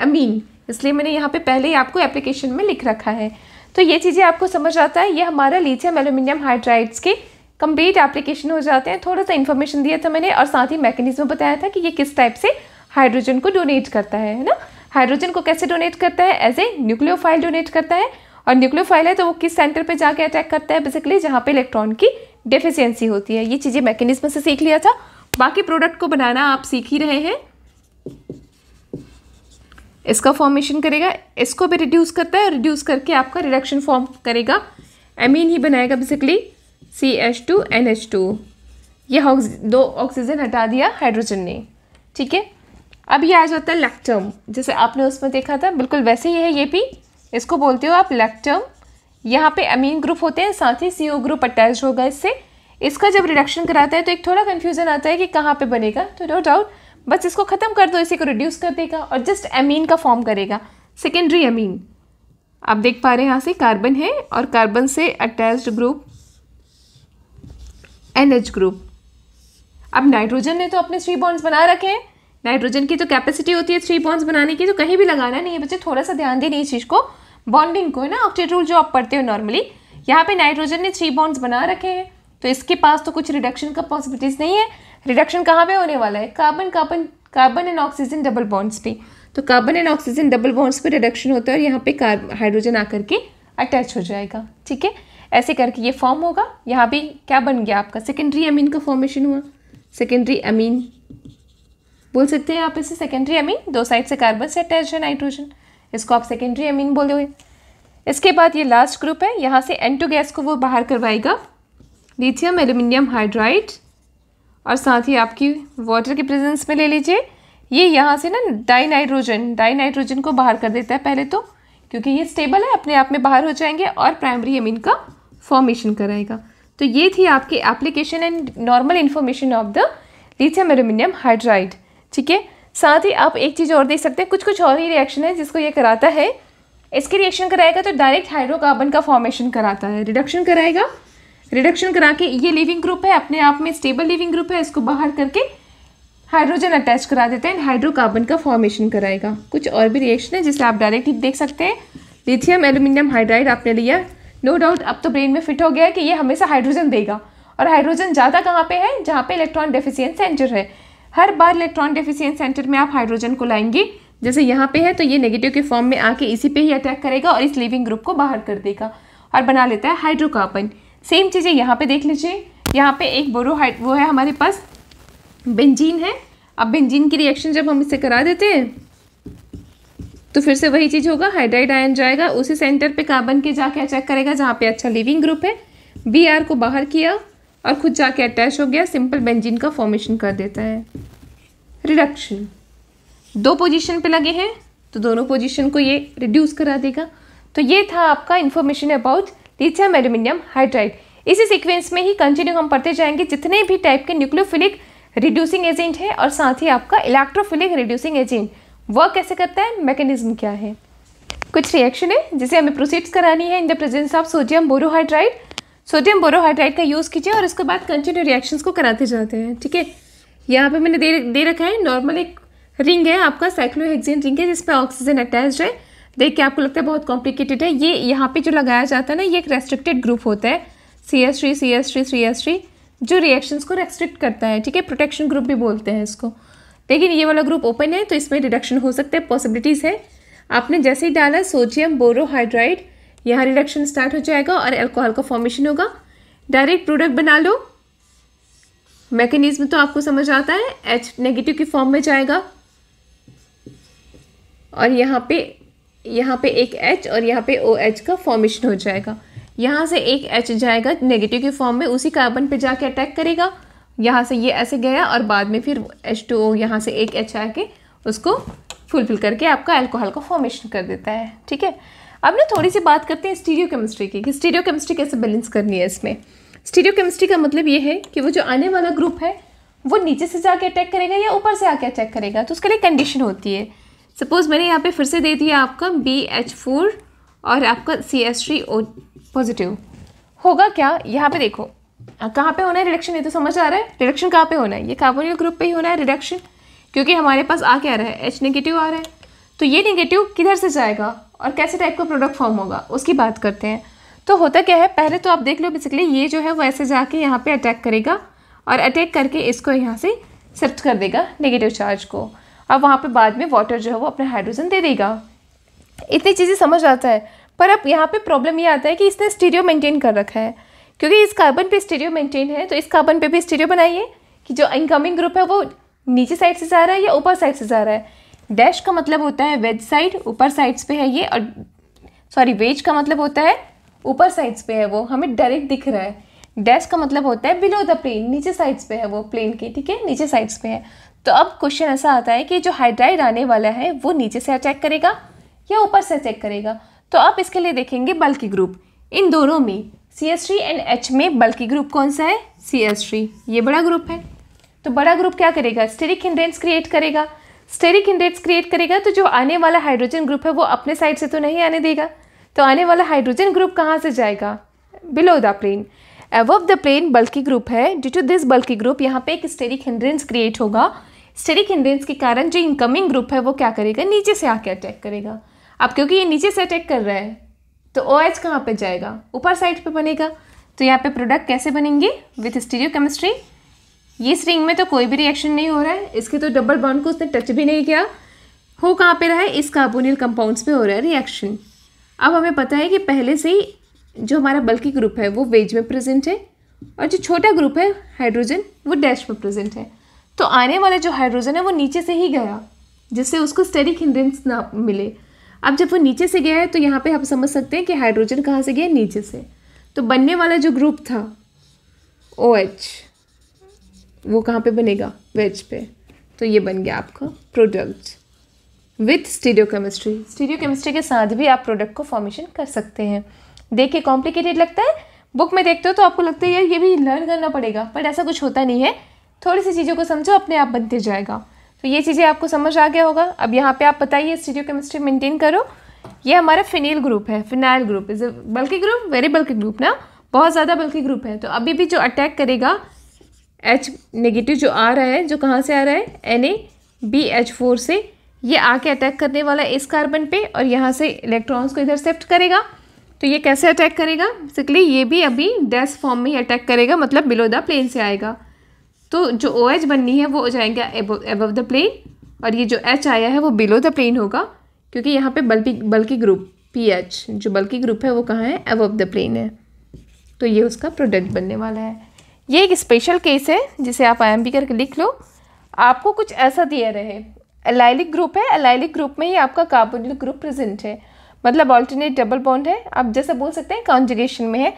अमीन इसलिए मैंने यहाँ पे पहले ही आपको एप्लीकेशन में लिख रखा है तो ये चीज़ें आपको समझ आता है ये हमारा लिथियम एल्यूमिनियम हाइड्राइड्स के कम्प्लीट एप्लीकेशन हो जाते हैं थोड़ा सा इन्फॉर्मेशन दिया था मैंने और साथ ही मैकेनिज्म बताया था कि ये किस टाइप से हाइड्रोजन को डोनेट करता है ना हाइड्रोजन को कैसे डोनेट करता है एज ए न्यूक्लियोफाइल डोनेट करता है और न्यूक्लियोफाइल है तो वो किस सेंटर पे जाके अटैक करता है बेसिकली जहाँ पे इलेक्ट्रॉन की डेफिशिएंसी होती है ये चीज़ें मैकेनिज्म से सीख लिया था बाकी प्रोडक्ट को बनाना आप सीख ही रहे हैं इसका फॉर्मेशन करेगा इसको भी रिड्यूस करता है और रिड्यूस करके आपका रिडक्शन फॉर्म करेगा एमीन ही बनाएगा basically C H two N H two ये दो ऑक्सीजन हटा दिया हाइड्रोजन ने ठीक है अब ये आ जाता है लैक्टम जैसे आपने उसमें देखा था बिल्कुल वैसे ही है ये भी इसको बोलते हो आप लैक्टम यहाँ पे अमीन ग्रुप होते हैं साथ ही सी ग्रुप अटैच होगा इससे इसका जब रिडक्शन कराता है तो एक थोड़ा कन्फ्यूज़न आता है कि कहाँ पे बनेगा तो नो डाउट बस इसको ख़त्म कर दो इसी को रिड्यूस कर देगा और जस्ट अमीन का फॉर्म करेगा सेकेंडरी अमीन आप देख पा रहे हैं यहाँ से कार्बन है और कार्बन से attached group N H group अब नाइट्रोजन ने तो अपने थ्री बॉन्ड्स बना रखे हैं नाइट्रोजन की तो कैपेसिटी होती है थ्री बॉन्ड्स बनाने की तो कहीं भी लगाना नहीं है बच्चे थोड़ा सा ध्यान देने इस चीज़ को बॉन्डिंग को है ना रूल जो आप पढ़ते हो नॉर्मली यहाँ पे नाइट्रोजन ने थ्री बॉन्ड्स बना रखे हैं तो इसके पास तो कुछ रिडक्शन का पॉसिबिलिटीज नहीं है रिडक्शन कहाँ पे होने वाला है carbon carbon carbon and oxygen double bonds पे तो carbon and oxygen double bonds पे रिडक्शन होता है और यहाँ पे हाइड्रोजन आकर के अटैच हो जाएगा ठीक है ऐसे करके ये फॉर्म होगा यहाँ भी क्या बन गया आपका सेकेंडरी अमीन का फॉर्मेशन हुआ सेकेंडरी अमीन बोल सकते हैं आप इसे सेकेंडरी अमीन दो साइड से कार्बन से अटैच है नाइट्रोजन इसको आप सेकेंडरी अमीन बोलोगे इसके बाद ये लास्ट ग्रुप है यहाँ से एन गैस को वो बाहर करवाएगा लिथियम एल्यूमिनियम हाइड्राइड और साथ ही आपकी वाटर के प्रेजेंस में ले लीजिए ये यहाँ से ना डाई नाइट्रोजन को बाहर कर देता है पहले तो क्योंकि ये स्टेबल है अपने आप में बाहर हो जाएंगे और प्राइमरी अमीन का फॉर्मेशन कराएगा तो ये थी आपकी application and normal information of the lithium aluminium hydride ठीक है साथ ही आप एक चीज़ और देख सकते हैं कुछ कुछ और ही रिएक्शन है जिसको ये कराता है इसके रिएक्शन कराएगा तो डायरेक्ट हाइड्रोकार्बन का फॉर्मेशन कराता है रिडक्शन कराएगा रिडक्शन करा के ये लिविंग ग्रुप है अपने आप में स्टेबल लिविंग ग्रुप है इसको बाहर करके हाइड्रोजन अटैच करा देते हैं हाइड्रोकार्बन का फॉर्मेशन कराएगा कुछ और भी रिएक्शन है जिसे आप डायरेक्ट देख सकते हैं लिथियम एल्यूमिनियम हाइड्राइड आपने लिया नो डाउट अब तो ब्रेन में फिट हो गया कि ये हमेशा हाइड्रोजन देगा और हाइड्रोजन ज़्यादा कहाँ पे है जहाँ पे इलेक्ट्रॉन डेफिशिएंट सेंटर है हर बार इलेक्ट्रॉन डेफिशियंट सेंटर में आप हाइड्रोजन को लाएंगे जैसे यहाँ पे है तो ये नेगेटिव के फॉर्म में आके इसी पे ही अटैक करेगा और इस लिविंग ग्रुप को बाहर कर देगा और बना लेता है हाइड्रोकार्बन सेम चीज़ें यहाँ पे देख लीजिए यहाँ पे एक बोरोहाइड वो है हमारे पास बेंजीन है अब बेंजीन की रिएक्शन जब हम इसे करा देते हैं तो फिर से वही चीज़ होगा हाइड्राइड आयन जाएगा उसी सेंटर पर कार्बन के जाके अटैक करेगा जहाँ पे अच्छा लिविंग ग्रुप है बी आर को बाहर किया और खुद जाके अटैच हो गया सिंपल बेंजीन का फॉर्मेशन कर देता है रिडक्शन दो पोजीशन पे लगे हैं तो दोनों पोजीशन को ये रिड्यूस करा देगा तो ये था आपका information about lithium aluminium hydride इसी सीक्वेंस में ही कंटिन्यू हम पढ़ते जाएंगे जितने भी टाइप के न्यूक्लियोफिलिक रिड्यूसिंग एजेंट है और साथ ही आपका इलेक्ट्रोफिलिक रिड्यूसिंग एजेंट वर्क कैसे करता है मैकेनिज्म क्या है कुछ रिएक्शन है जिसे हमें प्रोसीड्स करानी है in the presence of sodium borohydride sodium borohydride का यूज़ कीजिए और उसके बाद कंटिन्यू रिएक्शंस को कराते जाते हैं ठीक है यहाँ पे मैंने दे दे रखा है नॉर्मल एक रिंग है आपका साइक्लोहेक्सिन रिंग है जिसमें ऑक्सीजन अटैच है देख के आपको लगता है बहुत कॉम्प्लिकेटेड है ये यहाँ पे जो लगाया जाता है ना ये एक रेस्ट्रिक्टेड ग्रुप होता है C S three C S three C S three जो रिएक्शंस को रेस्ट्रिक्ट करता है ठीक है प्रोटेक्शन ग्रुप भी बोलते हैं इसको लेकिन ये वाला ग्रुप ओपन है तो इसमें रिडक्शन हो सकता है पॉसिबिलिटीज़ है आपने जैसे ही डाला सोडियम बोरोहाइड्राइड यहाँ रिडक्शन स्टार्ट हो जाएगा और एल्कोहल का फॉर्मेशन होगा डायरेक्ट प्रोडक्ट बना लो मैकेनिज्म तो आपको समझ आता है एच नेगेटिव की फॉर्म में जाएगा और यहाँ पे यहाँ पे एक एच और यहाँ पे ओ एच का फॉर्मेशन हो जाएगा यहाँ से एक एच जाएगा नेगेटिव के फॉर्म में उसी कार्बन पे जाके अटैक करेगा यहाँ से ये ऐसे गया और बाद में फिर एच टू ओ यहाँ से एक एच आके उसको फुलफिल करके आपका अल्कोहल का फॉर्मेशन कर देता है ठीक है अब ना थोड़ी सी बात करते हैं स्टीरियो केमिस्ट्री की कि स्टीरियो केमिस्ट्री कैसे बैलेंस करनी है इसमें स्टीरियो केमिस्ट्री का मतलब ये है कि वो जो आने वाला ग्रुप है वो नीचे से जाके अटैक करेगा या ऊपर से आके अटैक करेगा तो उसके लिए कंडीशन होती है सपोज़ मैंने यहाँ पे फिर से दे दिया आपका बी एच फोर और आपका C S three O positive होगा क्या यहाँ पे देखो कहाँ पे होना है रिडक्शन ये तो समझ आ रहा है रिडक्शन कहाँ पे होना है ये कार्बोनियल ग्रुप पे ही होना है रिडक्शन क्योंकि हमारे पास आ क्या रहा है एच नेगेटिव आ रहा है तो ये नेगेटिव किधर से जाएगा और कैसे टाइप का प्रोडक्ट फॉर्म होगा उसकी बात करते हैं तो होता क्या है पहले तो आप देख लो बेसिकली ये जो है वो ऐसे जाके यहाँ पे अटैक करेगा और अटैक करके इसको यहाँ से सिफ्ट कर देगा नेगेटिव चार्ज को अब वहाँ पे बाद में वाटर जो है वो अपना हाइड्रोजन दे देगा इतनी चीज़ें समझ आता है पर अब यहाँ पे प्रॉब्लम ये आता है कि इसने स्टीरियो मेंटेन कर रखा है क्योंकि इस कार्बन पे स्टीरियो मेंटेन है तो इस कार्बन पे भी स्टीरियो बनाइए कि जो इनकमिंग ग्रुप है वो नीचे साइड से जा रहा है या ऊपर साइड से जा रहा है डैश का मतलब होता है वेज साइड ऊपर साइड्स पे है ये और सॉरी वेज का मतलब होता है ऊपर साइड्स पे है वो हमें डायरेक्ट दिख रहा है डैश का मतलब होता है बिलो द प्लेन नीचे साइड्स पे है वो प्लेन के ठीक है नीचे साइड्स पे है तो अब क्वेश्चन ऐसा आता है कि जो हाइड्राइड आने वाला है वो नीचे से अटैक करेगा या ऊपर से अटैक करेगा तो आप इसके लिए देखेंगे बल्कि ग्रुप इन दोनों में C S three and H में बल्कि ग्रुप कौन सा है सी एस थ्री ये बड़ा ग्रुप है तो बड़ा ग्रुप क्या करेगा स्टेरिक हिंड्रेंस क्रिएट करेगा स्टेरिक हिंड्रेट्स क्रिएट करेगा तो जो आने वाला हाइड्रोजन ग्रुप है वो अपने साइड से तो नहीं आने देगा तो आने वाला हाइड्रोजन ग्रुप कहाँ से जाएगा below the plane above the plane bulky group है due to this bulky group यहाँ पे एक स्टेरिक हिंड्रेंस क्रिएट होगा स्टेरिक हिंड्रेंस के कारण जो इनकमिंग ग्रुप है वो क्या करेगा नीचे से आके अटैक करेगा अब क्योंकि ये नीचे से अटैक कर रहा है तो ओ OH एच कहाँ पर जाएगा ऊपर साइड पर बनेगा तो यहाँ पे प्रोडक्ट कैसे बनेंगे विथ स्टीरियो केमिस्ट्री ये रिंग में तो कोई भी रिएक्शन नहीं हो रहा है इसके तो डबल बॉन्ड को उसने टच भी नहीं किया हो कहाँ पे रहा है इस कार्बोनिल कंपाउंड्स पे हो रहा है रिएक्शन अब हमें पता है कि पहले से ही जो हमारा बल्कि ग्रुप है वो वेज में प्रेजेंट है और जो छोटा ग्रुप है हाइड्रोजन वो डैश में प्रेजेंट है तो आने वाला जो हाइड्रोजन है वो नीचे से ही गया जिससे उसको स्टेरिक हिंड्रेंस ना मिले अब जब वो नीचे से गया है तो यहाँ पर आप समझ सकते हैं कि हाइड्रोजन कहाँ से गया नीचे से तो बनने वाला जो ग्रुप था ओ OH, एच वो कहाँ पे बनेगा वेज पे तो ये बन गया आपका product with stereochemistry stereochemistry के साथ भी आप प्रोडक्ट को फॉर्मेशन कर सकते हैं देखिए कॉम्प्लिकेटेड लगता है बुक में देखते हो तो आपको लगता है यार ये भी लर्न करना पड़ेगा बट ऐसा कुछ होता नहीं है थोड़ी सी चीज़ों को समझो अपने आप बनते जाएगा तो ये चीज़ें आपको समझ आ गया होगा अब यहाँ पे आप बताइए स्टीरियो केमिस्ट्री मेंटेन करो ये हमारा फिनील ग्रुप है phenyl group is bulky group very bulky group ना बहुत ज़्यादा बल्कि ग्रुप है तो अभी भी जो अटैक करेगा एच नेगेटिव जो आ रहा है जो कहाँ से आ रहा है N A B H four से ये आके अटैक करने वाला है इस कार्बन पे और यहाँ से इलेक्ट्रॉन्स को इधर सेफ्ट करेगा तो ये कैसे अटैक करेगा बेसिकली ये भी अभी डेस्क फॉर्म में ही अटैक करेगा मतलब बिलो द प्लेन से आएगा तो जो ओ OH बननी है वो हो जाएगा एबव द प्लेन और ये जो एच आया है वो बिलो द प्लेन होगा क्योंकि यहाँ पर बल्कि बल्कि ग्रुप पी एच जो बल्कि ग्रुप है वो कहाँ है एबव द प्लेन है तो ये उसका प्रोडक्ट बनने वाला है ये एक स्पेशल केस है जिसे आप आई एम करके लिख लो आपको कुछ ऐसा दिया रहे एलाइलिक ग्रुप है एलाइलिक ग्रुप में ही आपका कार्बोनिल ग्रुप प्रेजेंट है मतलब ऑल्टरनेट डबल बॉन्ड है आप जैसा बोल सकते हैं कॉन्जुगेशन में है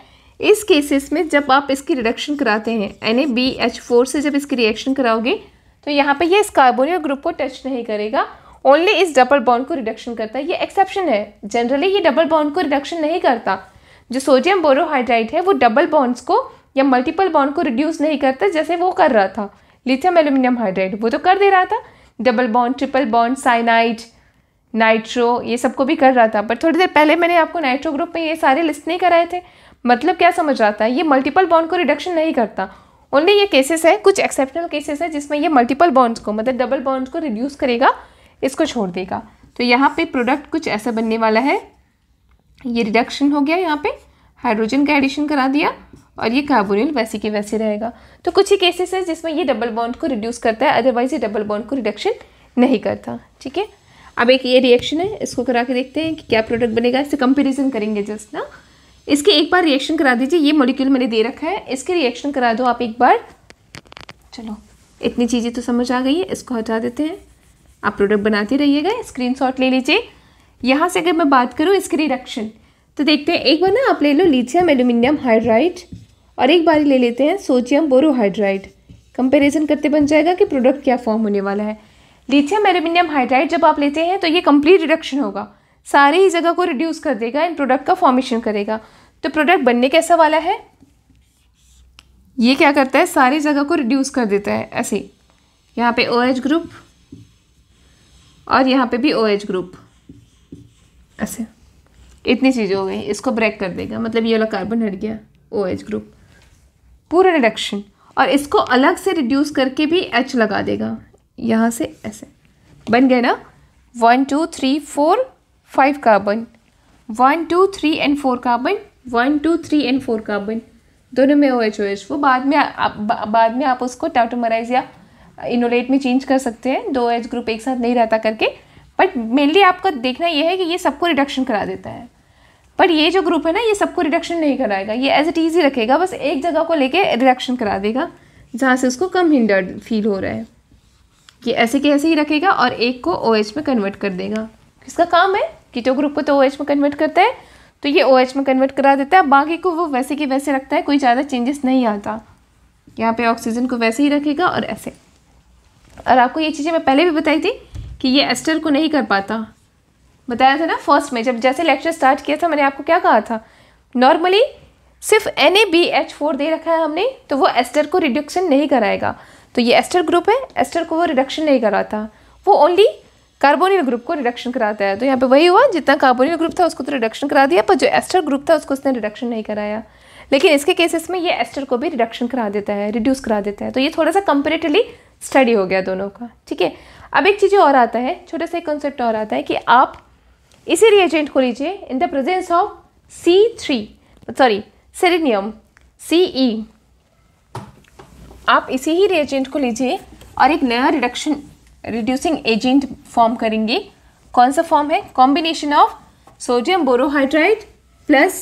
इस केसेस में जब आप इसकी रिडक्शन कराते हैं एन बी एच फोर से जब इसकी रिएक्शन कराओगे तो यहाँ पे ये इस कार्बोनियल ग्रुप को टच नहीं करेगा ओनली इस डबल बॉन्ड को रिडक्शन करता है ये एक्सेप्शन है जनरली ये डबल बॉन्ड को रिडक्शन नहीं करता जो सोडियम बोरोहाइड्राइड है वो डबल बॉन्ड्स को या मल्टीपल बॉन्ड को रिड्यूस नहीं करता जैसे वो कर रहा था लिथियम एल्यूमिनियम हाइड्राइड वो तो कर दे रहा था double bond triple bond cyanide nitro ये सबको भी कर रहा था पर थोड़ी देर पहले मैंने आपको नाइट्रो ग्रुप में ये सारे लिस्ट नहीं कराए थे मतलब क्या समझ आता है ये मल्टीपल बॉन्ड को रिडक्शन नहीं करता ओनली ये केसेस है कुछ एक्सेप्शनल केसेस है जिसमें ये मल्टीपल बॉन्ड्स को मतलब डबल बॉन्ड्स को रिड्यूस करेगा इसको छोड़ देगा तो यहाँ पे प्रोडक्ट कुछ ऐसा बनने वाला है ये रिडक्शन हो गया यहाँ पे हाइड्रोजन का एडिशन करा दिया और ये कार्बोनिल वैसे के वैसे रहेगा तो कुछ ही केसेस है जिसमें ये डबल बॉन्ड को रिड्यूस करता है अदरवाइज ये डबल बॉन्ड को रिडक्शन नहीं करता ठीक है अब एक ये रिएक्शन है इसको करा के देखते हैं कि क्या प्रोडक्ट बनेगा इससे कंपेरिजन करेंगे जस्ट ना इसके एक बार रिएक्शन करा दीजिए ये मॉलिक्यूल मैंने दे रखा है इसके रिएक्शन करा दो आप एक बार चलो इतनी चीज़ें तो समझ आ गई है इसको हटा देते हैं आप प्रोडक्ट बनाते रहिएगा स्क्रीनशॉट ले लीजिए यहाँ से अगर मैं बात करूँ इसके रिडक्शन तो देखते हैं एक बार ना आप ले लो लिथियम एल्यूमिनियम हाइड्राइड और एक बारी ले लेते हैं सोचियम बोरोहाइड्राइड कंपेरिजन करते बन जाएगा कि प्रोडक्ट क्या फॉर्म होने वाला है लिथियम एल्यूमिनियम हाइड्राइड जब आप लेते हैं तो ये कंप्लीट रिडक्शन होगा सारे ही जगह को रिड्यूस कर देगा इन प्रोडक्ट का फॉर्मेशन करेगा तो प्रोडक्ट बनने कैसा वाला है ये क्या करता है सारी जगह को रिड्यूस कर देता है ऐसे यहाँ पे ओ OH ग्रुप और यहाँ पे भी ओ OH ग्रुप ऐसे इतनी चीज़ें हो गई इसको ब्रेक कर देगा मतलब ये वाला कार्बन हट गया ओ OH ग्रुप पूरा रिडक्शन और इसको अलग से रिड्यूस करके भी एच लगा देगा यहाँ से ऐसे बन गया ना one two three four five carbon one two three and four carbon one two three and four carbon दोनों में ओ एच ओ एच वो बाद में आ, बाद में आप उसको टाउटोमराइज या इनोलेट में चेंज कर सकते हैं दो एच ग्रुप एक साथ नहीं रहता करके बट मेनली आपका देखना यह है कि ये सबको रिडक्शन करा देता है पर ये जो ग्रुप है ना ये सबको रिडक्शन नहीं कराएगा ये एज इट ईज़ ही रखेगा बस एक जगह को लेके रिडक्शन करा देगा जहाँ से उसको कम हिंडर्ड फील हो रहा है ये ऐसे के ऐसे ही रखेगा और एक को ओ OH में कन्वर्ट कर देगा इसका काम है जो ग्रुप को तो ओ OH में कन्वर्ट करता है तो ये ओ OH में कन्वर्ट करा देता है बाकी को वो वैसे के वैसे रखता है कोई ज़्यादा चेंजेस नहीं आता यहाँ पे ऑक्सीजन को वैसे ही रखेगा और ऐसे और आपको ये चीज़ें मैं पहले भी बताई थी कि ये एस्टर को नहीं कर पाता बताया था ना फर्स्ट में जब जैसे लेक्चर स्टार्ट किया था मैंने आपको क्या कहा था नॉर्मली सिर्फ N A B H four दे रखा है हमने तो वो एस्टर को रिडक्शन नहीं कराएगा तो ये एस्टर ग्रुप है एस्टर को वो रिडक्शन नहीं कराता वो ओनली कार्बोनिल ग्रुप को रिडक्शन कराता है तो यहाँ पे वही हुआ जितना कार्बोनिल ग्रुप था उसको तो रिडक्शन करा दिया पर जो एस्टर ग्रुप था उसको उसने रिडक्शन नहीं कराया लेकिन इसके केसेस में ये एस्टर को भी रिडक्शन करा देता है रिड्यूस करा देता है तो ये थोड़ा सा कंपेरेटिवली स्टडी हो गया दोनों का ठीक है अब एक चीज़ और आता है छोटा सा एक कॉन्सेप्ट और आता है कि आप इसी रिएजेंट को लीजिए in the presence of C three sorry cerium C E आप इसी ही रिएजेंट को लीजिए और एक नया रिडक्शन रिड्यूसिंग एजेंट फॉर्म करेंगे कौन सा फॉर्म है combination of sodium borohydride plus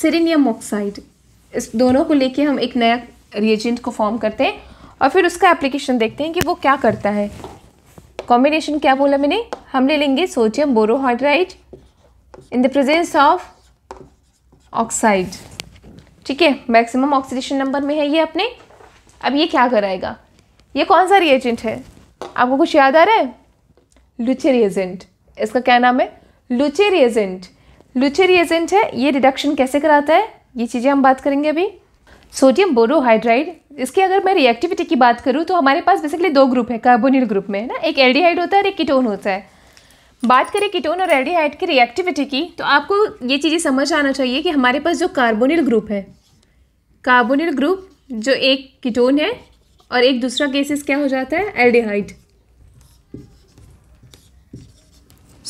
cerium oxide इस दोनों को लेके हम एक नया रिएजेंट को फॉर्म करते हैं और फिर उसका एप्लीकेशन देखते हैं कि वो क्या करता है कॉम्बिनेशन क्या बोला मैंने हम ले लेंगे sodium borohydride in the presence of oxide ठीक है मैक्सिमम ऑक्सीडेशन नंबर में है ये अपने अब ये क्या कराएगा ये कौन सा रिएजेंट है आपको कुछ याद आ रहा है लुचे रिएजेंट इसका क्या नाम है लुचे रिएजेंट लुचे रिएजेंट है ये रिडक्शन कैसे कराता है ये चीज़ें हम बात करेंगे अभी सोडियम बोरोहाइड्राइड इसकी अगर मैं रिएक्टिविटी की बात करूँ तो हमारे पास बेसिकली दो ग्रुप है कार्बोनिल ग्रुप में है ना एक एल्डिहाइड होता है और एक कीटोन होता है बात करें कीटोन और एल्डिहाइड की रिएक्टिविटी की तो आपको ये चीज़ें समझ आना चाहिए कि हमारे पास जो कार्बोनिल ग्रुप है कार्बोनिल ग्रुप जो एक कीटोन है और एक दूसरा केसेस क्या हो जाता है एल्डिहाइड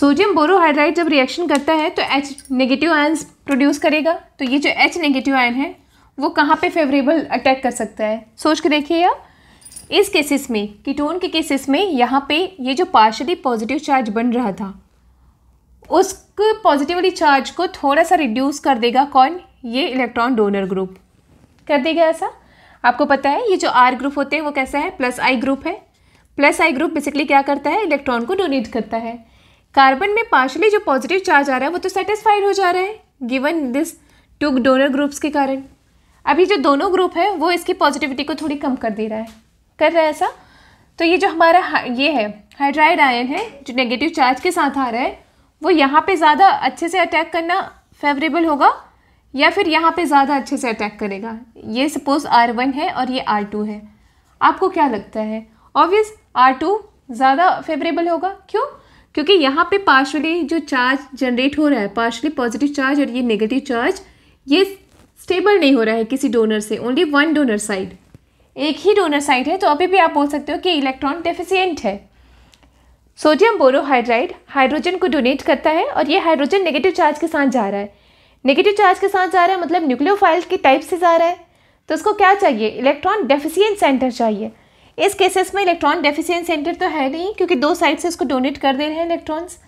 सोडियम बोरोहाइड्राइड जब रिएक्शन करता है तो एच नेगेटिव आयन्स प्रोड्यूस करेगा तो ये जो एच नेगेटिव आयन है वो कहाँ पे फेवरेबल अटैक कर सकता है सोच के देखिए आप इस केसेस में कीटोन के केसेस में यहाँ पे ये जो पार्शली पॉजिटिव चार्ज बन रहा था उस पॉजिटिवली चार्ज को थोड़ा सा रिड्यूस कर देगा कौन ये इलेक्ट्रॉन डोनर ग्रुप कर देगा ऐसा आपको पता है ये जो आर ग्रुप होते हैं वो कैसा है प्लस आई ग्रुप है प्लस आई ग्रुप बेसिकली क्या करता है इलेक्ट्रॉन को डोनेट करता है कार्बन में पार्शली जो पॉजिटिव चार्ज आ रहा है वो तो सेटिस्फाइड हो जा रहा है given this two donor groups के कारण अभी जो दोनों ग्रुप है वो इसकी पॉजिटिविटी को थोड़ी कम कर दे रहा है कर रहा है ऐसा तो ये जो हमारा ये है हाइड्राइड आयन है जो नेगेटिव चार्ज के साथ आ रहा है वो यहाँ पे ज़्यादा अच्छे से अटैक करना फेवरेबल होगा या फिर यहाँ पे ज़्यादा अच्छे से अटैक करेगा ये सपोज आर वन है और ये आर टू है आपको क्या लगता है ऑब्वियस आर टू ज़्यादा फेवरेबल होगा क्यों क्योंकि यहाँ पे पार्शली जो चार्ज जनरेट हो रहा है पार्शली पॉजिटिव चार्ज और ये नेगेटिव चार्ज ये स्टेबल नहीं हो रहा है किसी डोनर से ओनली वन डोनर साइड एक ही डोनर साइड है तो अभी भी आप बोल सकते हो कि इलेक्ट्रॉन डेफिसियंट है सोडियम बोरोहाइड्राइड हाइड्रोजन को डोनेट करता है और ये हाइड्रोजन नेगेटिव चार्ज के साथ जा रहा है नेगेटिव चार्ज के साथ जा रहा है मतलब न्यूक्लियोफाइल के टाइप से जा रहा है तो उसको क्या चाहिए इलेक्ट्रॉन डेफिशिएंट सेंटर चाहिए इस केसेस में इलेक्ट्रॉन डेफिशिएंट सेंटर तो है नहीं क्योंकि दो साइड से इसको डोनेट कर दे रहे हैं इलेक्ट्रॉन्स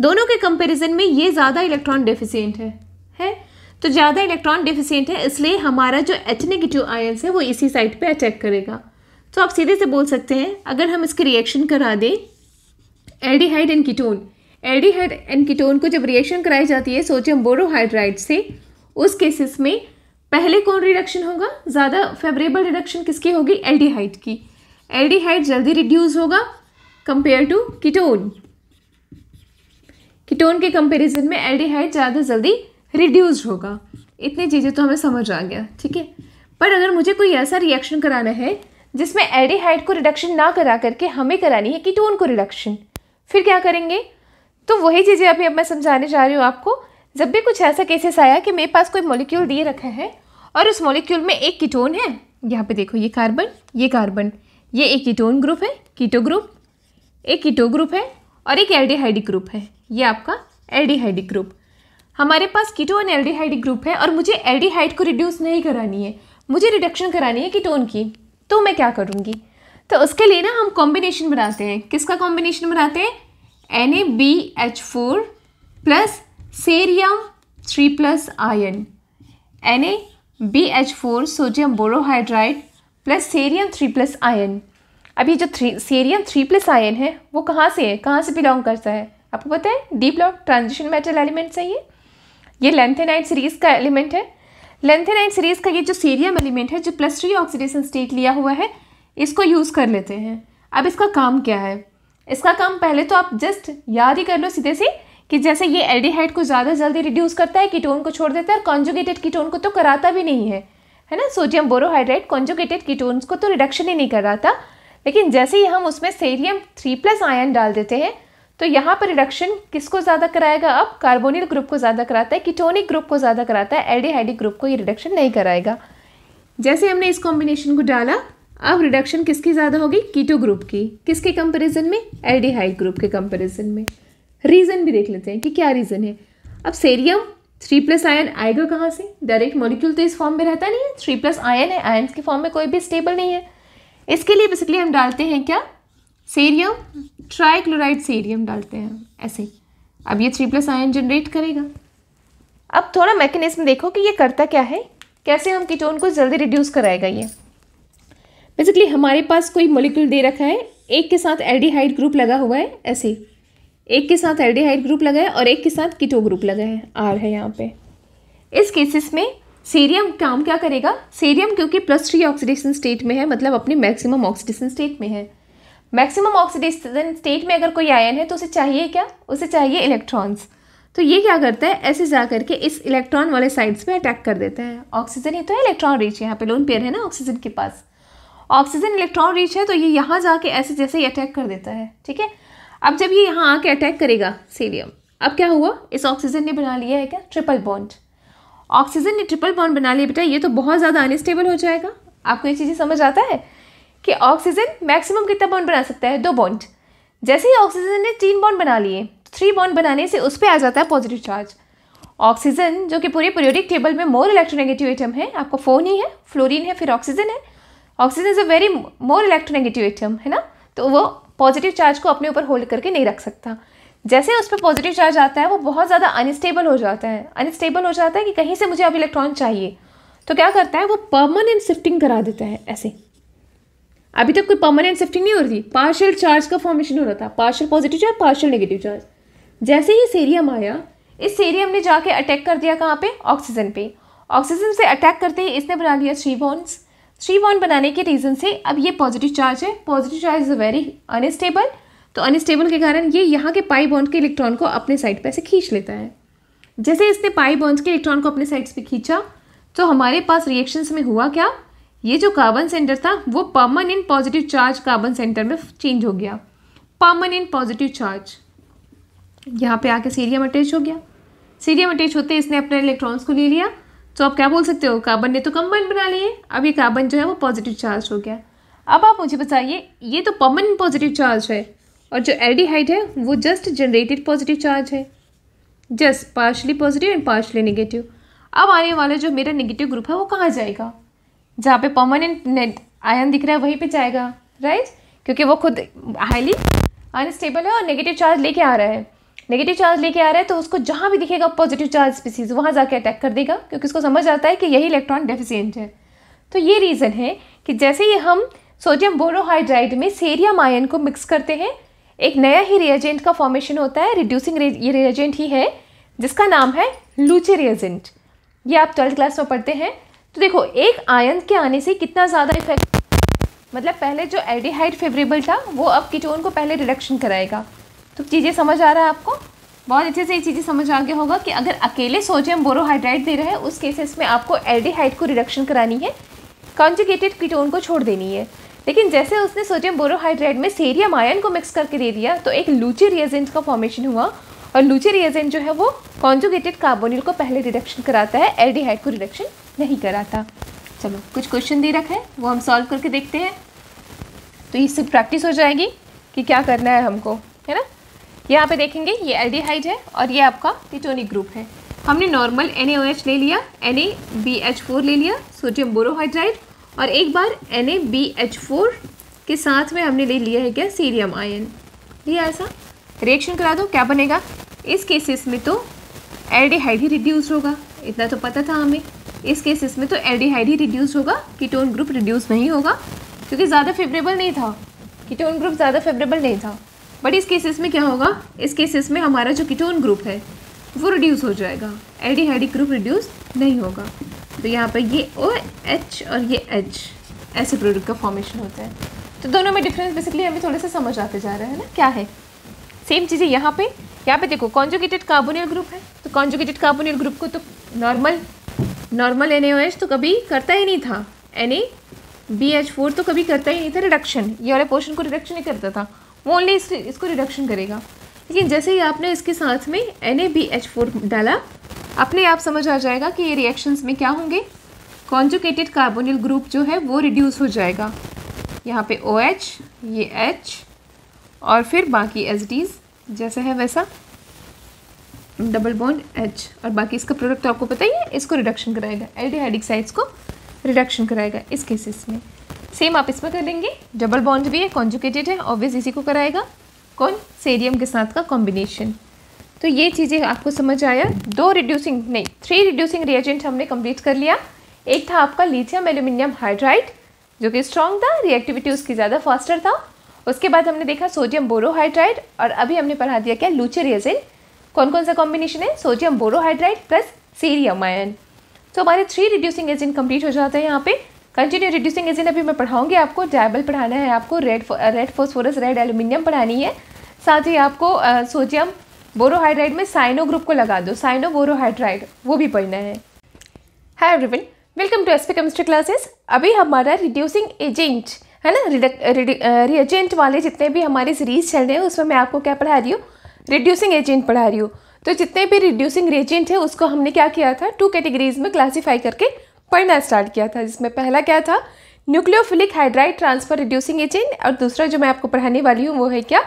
दोनों के कंपेरिजन में ये ज़्यादा इलेक्ट्रॉन डेफिशिएंट है है तो ज़्यादा इलेक्ट्रॉन डिफिशियंट है इसलिए हमारा जो एच नेगेटिव आयन्स है वो इसी साइड पे अटैक करेगा तो आप सीधे से बोल सकते हैं अगर हम इसकी रिएक्शन करा दें aldehyde and ketone aldehyde and ketone को जब रिएक्शन कराई जाती है सोडियम बोरोहाइड्राइड से उस केसेस में पहले कौन रिडक्शन होगा ज़्यादा फेवरेबल रिडक्शन किसकी होगी एल्डिहाइड की एल्डिहाइड जल्दी रिड्यूस होगा कंपेयर टू कीटोन कीटोन के कंपेरिजन में एल्डिहाइड ज़्यादा जल्दी रिड्यूज होगा इतनी चीज़ें तो हमें समझ आ गया ठीक है पर अगर मुझे कोई ऐसा रिएक्शन कराना है जिसमें एल्डिहाइड को रिडक्शन ना करा करके हमें करानी है कीटोन को रिडक्शन फिर क्या करेंगे तो वही चीज़ें अभी अब मैं समझाने जा रही हूँ आपको जब भी कुछ ऐसा केसेस आया कि मेरे पास कोई मॉलिक्यूल दिए रखा है और उस मॉलिक्यूल में एक कीटोन है यहाँ पे देखो ये कार्बन ये कार्बन ये एक कीटोन ग्रुप है कीटो ग्रुप एक कीटो ग्रुप है और एक एल्डिहाइडिक ग्रुप है ये आपका एल्डिहाइडिक ग्रुप हमारे पास कीटो एंड एल्डिहाइड ग्रुप है और मुझे एल्डिहाइड को रिड्यूस नहीं करानी है मुझे रिडक्शन करानी है कीटोन की तो मैं क्या करूँगी तो उसके लिए ना हम कॉम्बिनेशन बनाते हैं किसका कॉम्बिनेशन बनाते हैं N A B H four plus cerium three plus ion N A B H four sodium borohydride plus cerium three plus ion अब ये जो three cerium three plus ion है वो कहाँ से है कहाँ से बिलोंग करता है आपको पता है d block transition metal element है ये ये लेंथेनाइट सीरीज़ का एलिमेंट है लेंथेनाइट सीरीज़ का ये जो सीरियम एलिमेंट है जो प्लस थ्री ऑक्सीडेशन स्टेट लिया हुआ है इसको यूज़ कर लेते हैं अब इसका काम क्या है इसका काम पहले तो आप जस्ट याद ही कर लो सीधे से कि जैसे ये एल्डिहाइड को ज़्यादा जल्दी रिड्यूस करता है कीटोन को छोड़ देता है और कॉन्जुगेटेड कीटोन को तो कराता भी नहीं है है ना सोडियम बोरोहाइड्रेट कॉन्जुगेटेड कीटोन्स को तो रिडक्शन ही नहीं कराता लेकिन जैसे ही हम उसमें सेरियम थ्री प्लस आयन डाल देते हैं तो यहाँ पर रिडक्शन किसको ज़्यादा कराएगा अब कार्बोनिल ग्रुप को ज़्यादा कराता है किटोनिक ग्रुप को ज़्यादा कराता है एडीहाइडिक ग्रुप को ये रिडक्शन नहीं कराएगा जैसे हमने इस कॉम्बिनेशन को डाला अब रिडक्शन किसकी ज़्यादा होगी कीटो ग्रुप की किसके कंपैरिजन में एल्डिहाइड ग्रुप के कंपेरिजन में रीज़न भी देख लेते हैं कि क्या रीज़न है अब सेरियम थ्री प्लस आयन आएगा कहाँ से डायरेक्ट मॉलिक्यूल तो इस फॉर्म में रहता नहीं है थ्री प्लस आयन है आयन के फॉर्म में कोई भी स्टेबल नहीं है इसके लिए बेसिकली हम डालते हैं क्या सेरियम ट्राईक्लोराइड सेरियम डालते हैं ऐसे अब ये थ्री प्लस आयन जनरेट करेगा अब थोड़ा मैकेनिज्म देखो कि ये करता क्या है कैसे हम कीटोन को जल्दी रिड्यूस कराएगा ये बेसिकली हमारे पास कोई मोलिक्यूल दे रखा है एक के साथ एल्डिहाइड ग्रुप लगा हुआ है ऐसे एक के साथ एल्डिहाइड ग्रुप लगा है और एक के साथ कीटो ग्रुप लगा है आर है यहाँ पे इस केसेस में सीरियम काम क्या करेगा सीरियम क्योंकि प्लस थ्री ऑक्सीडेशन स्टेट में है मतलब अपनी मैक्सिमम ऑक्सीडेशन स्टेट में है मैक्सिमम ऑक्सीडेशन स्टेट में अगर कोई आयन है तो उसे चाहिए क्या उसे चाहिए इलेक्ट्रॉन्स तो ये क्या करता है ऐसे जा करके इस इलेक्ट्रॉन वाले साइड्स पे अटैक कर देता है ऑक्सीजन ही तो है इलेक्ट्रॉन रीच यहाँ पे लोन पेयर है ना ऑक्सीजन के पास ऑक्सीजन इलेक्ट्रॉन रीच है तो ये यहाँ जाके ऐसे जैसे ही अटैक कर देता है ठीक है अब जब ये यहाँ आके अटैक करेगा सीलियम अब क्या हुआ इस ऑक्सीजन ने बना लिया है क्या ट्रिपल बॉन्ड ऑक्सीजन ने ट्रिपल बॉन्ड बना लिया बेटा ये तो बहुत ज़्यादा अनस्टेबल हो जाएगा आपको ये चीज़ें समझ आता है कि ऑक्सीजन मैक्सिमम कितना बॉन्ड बना सकता है दो बॉन्ड जैसे ही ऑक्सीजन ने तीन बॉन्ड बना लिए थ्री तो बॉन्ड बनाने से उस पर आ जाता है पॉजिटिव चार्ज ऑक्सीजन जो कि पूरे पीरियोडिक टेबल में मोर इलेक्ट्रोनेगेटिव आइटम है आपका फोन ही है फ्लोरिन है फिर ऑक्सीजन है oxygen is a very more electronegative item है ना तो वो पॉजिटिव चार्ज को अपने ऊपर होल्ड करके नहीं रख सकता जैसे उस पर पॉजिटिव चार्ज आता है वो बहुत ज़्यादा अनस्टेबल हो जाता है अनस्टेबल हो जाता है कि कहीं से मुझे अब इलेक्ट्रॉन चाहिए तो क्या करता है वो परमानेंट शिफ्टिंग करा देता है ऐसे अभी तक कोई परमानेंट शिफ्टिंग नहीं हो रही थी पार्शियल चार्ज का फॉर्मेशन हो रहा था partial positive charge partial negative charge जैसे ही सेरियम आया इस सेरियम ने जाके अटैक कर दिया कहाँ पे ऑक्सीजन पे ऑक्सीजन से अटैक करते ही इसने बना लिया थ्री बॉन्ड्स थ्री बॉन्ड बनाने के रीज़न से अब ये पॉजिटिव चार्ज है positive charge is very unstable तो अनस्टेबल के कारण ये यहाँ के पाई बॉन्ड के इलेक्ट्रॉन को अपने साइड पर से खींच लेता है जैसे इसने पाई बॉन्ड के इलेक्ट्रॉन को अपने साइड्स पर खींचा तो हमारे पास रिएक्शंस में हुआ क्या ये जो कार्बन सेंटर था वो permanent positive charge carbon centre में चेंज हो गया परमानेंट पॉजिटिव चार्ज यहाँ पे आके सीरियम अटैच हो गया सीरियम अटैच होते इसने अपने इलेक्ट्रॉन्स को ले लिया तो आप क्या बोल सकते हो कार्बन ने तो कम्बन बना लिए अब ये कार्बन जो है वो पॉजिटिव चार्ज हो गया अब आप मुझे बताइए ये तो परमानेंट पॉजिटिव चार्ज है और जो एल्डिहाइड है वो जस्ट जनरेटेड पॉजिटिव चार्ज है just partially positive and partially negative अब आने वाला जो मेरा नेगेटिव ग्रुप है वो कहाँ जाएगा जहाँ पे परमानेंट आयन दिख रहा है वहीं पे जाएगा राइट क्योंकि वो खुद हाईली अनस्टेबल है और नेगेटिव चार्ज लेके आ रहा है नेगेटिव चार्ज लेके आ रहा है तो उसको जहाँ भी दिखेगा पॉजिटिव चार्ज स्पीसीज वहाँ जाके अटैक कर देगा क्योंकि उसको समझ आता है कि यही इलेक्ट्रॉन डेफिशियंट है तो ये रीज़न है कि जैसे ही हम सोडियम बोरोहाइड्राइड में सेरियम आयन को मिक्स करते हैं एक नया ही रिएजेंट का फॉर्मेशन होता है रिड्यूसिंग ये रिएजेंट ही है जिसका नाम है लूचे रिएजेंट ये आप ट्वेल्थ क्लास में पढ़ते हैं तो देखो एक आयन के आने से कितना ज़्यादा इफेक्ट मतलब पहले जो एल्डिहाइड फेवरेबल था वो अब कीटोन को पहले रिडक्शन कराएगा तो चीज़ें समझ आ रहा है आपको बहुत अच्छे से ये चीज़ें समझ आ गया होगा कि अगर अकेले सोडियम बोरोहाइड्राइट दे रहे हैं उस केसेस में आपको एल्डिहाइड को रिडक्शन करानी है कॉन्जुगेटेड कीटोन को छोड़ देनी है लेकिन जैसे उसने सोडियम बोरोहाइड्राइट में सेरियम आयन को मिक्स करके दे दिया तो एक लूची रिएजेंट का फॉर्मेशन हुआ और लूचे रिएजेंट जो है वो कॉन्जुगेटेड कार्बोनिल को पहले रिडक्शन कराता है एल्डिहाइड को रिडक्शन नहीं कराता चलो कुछ क्वेश्चन दे रखा है वो हम सॉल्व करके देखते हैं तो इससे प्रैक्टिस हो जाएगी कि क्या करना है हमको है ना यहाँ पे देखेंगे ये एल है और ये आपका टिटोनिक ग्रुप है हमने नॉर्मल एन ले लिया एन ले लिया सोडियम बोरोहाइड्राइड और एक बार एन के साथ में हमने ले लिया है क्या सीरियम आयन लिया ऐसा रिएक्शन करा दो क्या बनेगा इस केसेस में तो एल्डिहाइड ही रिड्यूस होगा इतना तो पता था हमें इस केसेस में तो एल्डिहाइड ही रिड्यूस होगा कीटोन ग्रुप रिड्यूस नहीं होगा क्योंकि ज़्यादा फेवरेबल नहीं था कीटोन ग्रुप ज़्यादा फेवरेबल नहीं था बट इस केसेस में क्या होगा इस केसेस में हमारा जो कीटोन ग्रुप है वो रिड्यूस हो जाएगा एल्डिहाइडिक ग्रुप रिड्यूस नहीं होगा तो यहाँ पर ये ओ एच और ये एच ऐसे प्रोडक्ट का फॉर्मेशन होता है तो दोनों में डिफरेंस बेसिकली हमें थोड़े से समझ आते जा रहे हैं ना क्या है सेम चीज़ें यहाँ पे यहाँ पे देखो कॉन्जुकेटेड कार्बोनियल ग्रुप है तो कॉन्जुकेटेड कार्बोनियल ग्रुप को तो नॉर्मल नॉर्मल एन तो कभी करता ही नहीं था N A B H four तो कभी करता ही नहीं था रिडक्शन ये वाले पोर्शन को रिडक्शन नहीं करता था वो ओनली इस, इसको रिडक्शन करेगा लेकिन जैसे ही आपने इसके साथ में N A B H four डाला अपने आप समझ आ जाएगा कि ये रिएक्शंस में क्या होंगे कॉन्जुकेटेड कार्बोनिल ग्रुप जो है वो रिड्यूस हो जाएगा यहाँ पे ओ OH, एच ये एच और फिर बाकी एच डीज जैसा है वैसा डबल बॉन्ड एच और बाकी इसका प्रोडक्ट तो आपको पता ही है इसको रिडक्शन कराएगा हाइडिक साइड्स को रिडक्शन कराएगा इस केसेस में सेम आप इसमें कर लेंगे डबल बॉन्ड भी है कॉन्जुकेटेड है ऑब्वियस इसी को कराएगा कौन सेरियम के साथ का कॉम्बिनेशन तो ये चीज़ें आपको समझ आया दो रिड्यूसिंग नहीं थ्री रिड्यूसिंग रिएजेंट हमने कंप्लीट कर लिया एक था आपका लिथियम एल्यूमिनियम हाइड्राइड जो कि स्ट्रॉन्ग था रिएक्टिविटी उसकी ज़्यादा फास्टर था उसके बाद हमने देखा सोडियम बोरोहाइड्राइड और अभी हमने पढ़ा दिया क्या लूचेरियजिन कौन कौन सा कॉम्बिनेशन है sodium borohydride plus cerium ion तो हमारे थ्री रिड्यूसिंग एजेंट कंप्लीट हो जाते हैं यहाँ पे कंटिन्यू रिड्यूसिंग एजेंट अभी मैं पढ़ाऊंगी आपको डायबल पढ़ाना है आपको red red phosphorus red aluminium पढ़ानी है साथ ही आपको सोडियम uh, बोरोहाइड्राइड में साइनो ग्रुप को लगा दो साइनो बोरोहाइड्राइड वो भी पढ़ना है hi everyone welcome to S P chemistry classes अभी हमारा रिड्यूसिंग एजेंट है ना रिएजेंट वाले जितने भी हमारे सीरीज चल रहे हैं उसमें मैं आपको क्या पढ़ा रही हूँ रिड्यूसिंग एजेंट पढ़ा रही हूँ तो जितने भी रिड्यूसिंग रिएजेंट है उसको हमने क्या किया था टू कैटेगरीज में क्लासीफाई करके पढ़ना स्टार्ट किया था जिसमें पहला क्या था nucleophilic hydride transfer reducing agent और दूसरा जो मैं आपको पढ़ाने वाली हूँ वो है क्या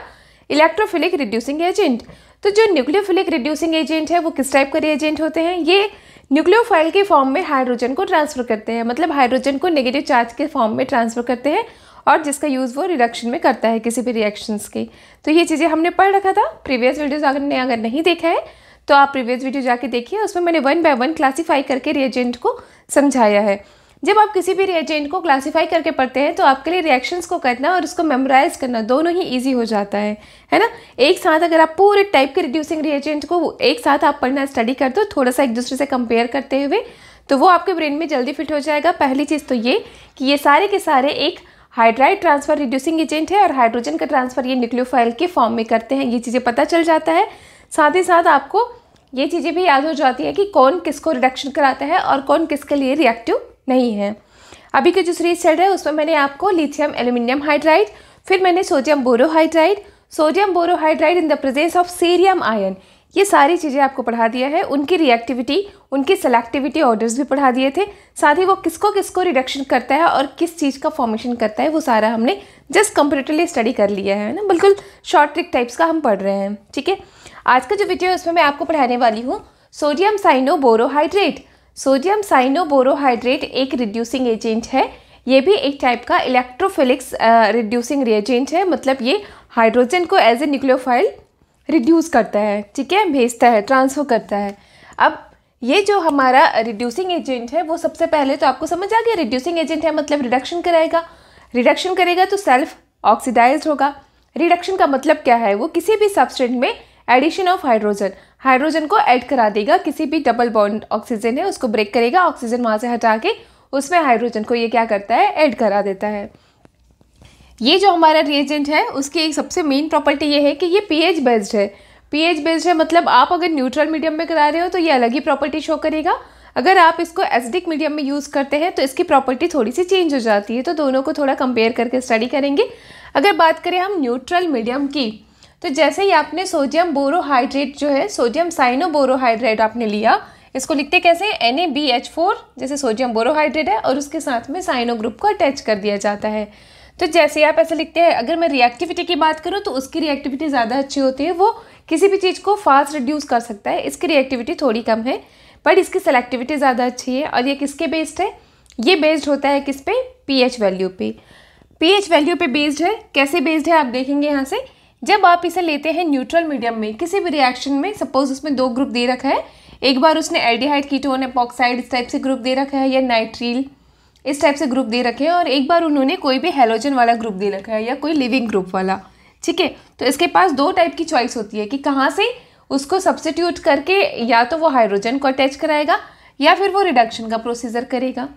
इलेक्ट्रोफिलिक रिड्यूसिंग एजेंट तो जो न्यूक्लियोफिलिक रिड्यूसिंग एजेंट है वो किस टाइप के रिएजेंट होते हैं ये न्यूक्लियोफाइल के फॉर्म में हाइड्रोजन को ट्रांसफर करते हैं मतलब हाइड्रोजन को नेगेटिव चार्ज के फॉर्म में ट्रांसफर करते हैं और जिसका यूज़ वो रिडक्शन में करता है किसी भी रिएक्शंस की तो ये चीज़ें हमने पढ़ रखा था प्रीवियस वीडियोज़ अगर ने अगर नहीं देखा है तो आप प्रीवियस वीडियो जाके देखिए उसमें मैंने वन बाय वन क्लासीफाई करके रिएजेंट को समझाया है जब आप किसी भी रिएजेंट को क्लासीफाई करके पढ़ते हैं तो आपके लिए रिएक्शंस को करना और उसको मेमोराइज करना दोनों ही इजी हो जाता है है ना एक साथ अगर आप पूरे टाइप के रिड्यूसिंग रिएजेंट को एक साथ आप पढ़ना स्टडी कर दो थोड़ा सा एक दूसरे से कंपेयर करते हुए तो वो आपके ब्रेन में जल्दी फिट हो जाएगा पहली चीज़ तो ये कि ये सारे के सारे एक हाइड्राइड ट्रांसफर रिड्यूसिंग एजेंट है और हाइड्रोजन का ट्रांसफर ये न्यूक्लियोफाइल के फॉर्म में करते हैं ये चीज़ें पता चल जाता है साथ ही साथ आपको ये चीज़ें भी याद हो जाती है कि कौन किसको रिडक्शन कराता है और कौन किसके लिए रिएक्टिव नहीं है अभी के जो सीरीज चल रहा है उसमें मैंने आपको लिथियम एल्यूमिनियम हाइड्राइड फिर मैंने sodium borohydride sodium borohydride in the presence of cerium ion ये सारी चीज़ें आपको पढ़ा दिया है उनकी रिएक्टिविटी उनकी सेलेक्टिविटी ऑर्डर्स भी पढ़ा दिए थे साथ ही वो किसको किसको रिडक्शन करता है और किस चीज़ का फॉर्मेशन करता है वो सारा हमने जस्ट कंप्यूटरली स्टडी कर लिया है ना बिल्कुल शॉर्ट ट्रिक टाइप्स का हम पढ़ रहे हैं ठीक है आज का जो वीडियो है उसमें मैं आपको पढ़ाने वाली हूँ sodium cyano borohydrate sodium cyano borohydrate एक रिड्यूसिंग एजेंट है ये भी एक टाइप का इलेक्ट्रोफिलिक्स रिड्यूसिंग रिएजेंट है मतलब ये हाइड्रोजन को एज ए न्यूक्लियोफाइल रिड्यूस करता है ठीक है भेजता है ट्रांसफ़र करता है अब ये जो हमारा रिड्यूसिंग एजेंट है वो सबसे पहले तो आपको समझ आ गया रिड्यूसिंग एजेंट है मतलब रिडक्शन कराएगा रिडक्शन करेगा तो सेल्फ ऑक्सीडाइज होगा रिडक्शन का मतलब क्या है वो किसी भी सब्सटेंट में एडिशन ऑफ हाइड्रोजन हाइड्रोजन को ऐड करा देगा किसी भी डबल बॉन्ड ऑक्सीजन है उसको ब्रेक करेगा ऑक्सीजन वहाँ से हटा के उसमें हाइड्रोजन को ये क्या करता है ऐड करा देता है ये जो हमारा रिएजेंट है उसकी एक सबसे मेन प्रॉपर्टी ये है कि ये पीएच बेस्ड है पीएच बेस्ड है मतलब आप अगर न्यूट्रल मीडियम में करा रहे हो तो ये अलग ही प्रॉपर्टी शो करेगा अगर आप इसको एसडिक मीडियम में यूज़ करते हैं तो इसकी प्रॉपर्टी थोड़ी सी चेंज हो जाती है तो दोनों को थोड़ा कंपेयर करके स्टडी करेंगे अगर बात करें हम न्यूट्रल मीडियम की तो जैसे ही आपने सोडियम बोरोहाइड्रेट जो है सोडियम साइनोबोरोहाइड्रेट आपने लिया इसको लिखते कैसे N A B H four जैसे सोडियम बोरोहाइड्रेट है और उसके साथ में साइनो ग्रुप को अटैच कर दिया जाता है तो जैसे आप ऐसे लिखते हैं अगर मैं रिएक्टिविटी की बात करूँ तो उसकी रिएक्टिविटी ज़्यादा अच्छी होती है वो किसी भी चीज़ को फास्ट रिड्यूस कर सकता है इसकी रिएक्टिविटी थोड़ी कम है बट इसकी सेलेक्टिविटी ज़्यादा अच्छी है और ये किसके बेस्ड है ये बेस्ड होता है किस पे पी वैल्यू पे पी वैल्यू पे बेस्ड है कैसे बेस्ड है आप देखेंगे यहाँ से जब आप इसे लेते हैं न्यूट्रल मीडियम में किसी भी रिएक्शन में सपोज उसमें दो ग्रुप दे रखा है एक बार उसने एल्डिहाइड कीटोन एपॉक्साइड इस टाइप से ग्रुप दे रखा है या नाइट्रील इस टाइप से ग्रुप दे रखे हैं और एक बार उन्होंने कोई भी हेलोजन वाला ग्रुप दे रखा है या कोई लिविंग ग्रुप वाला ठीक है तो इसके पास दो टाइप की चॉइस होती है कि कहाँ से उसको सब्सिट्यूट करके या तो वो हाइड्रोजन को अटैच कराएगा या फिर वो रिडक्शन का प्रोसीजर करेगा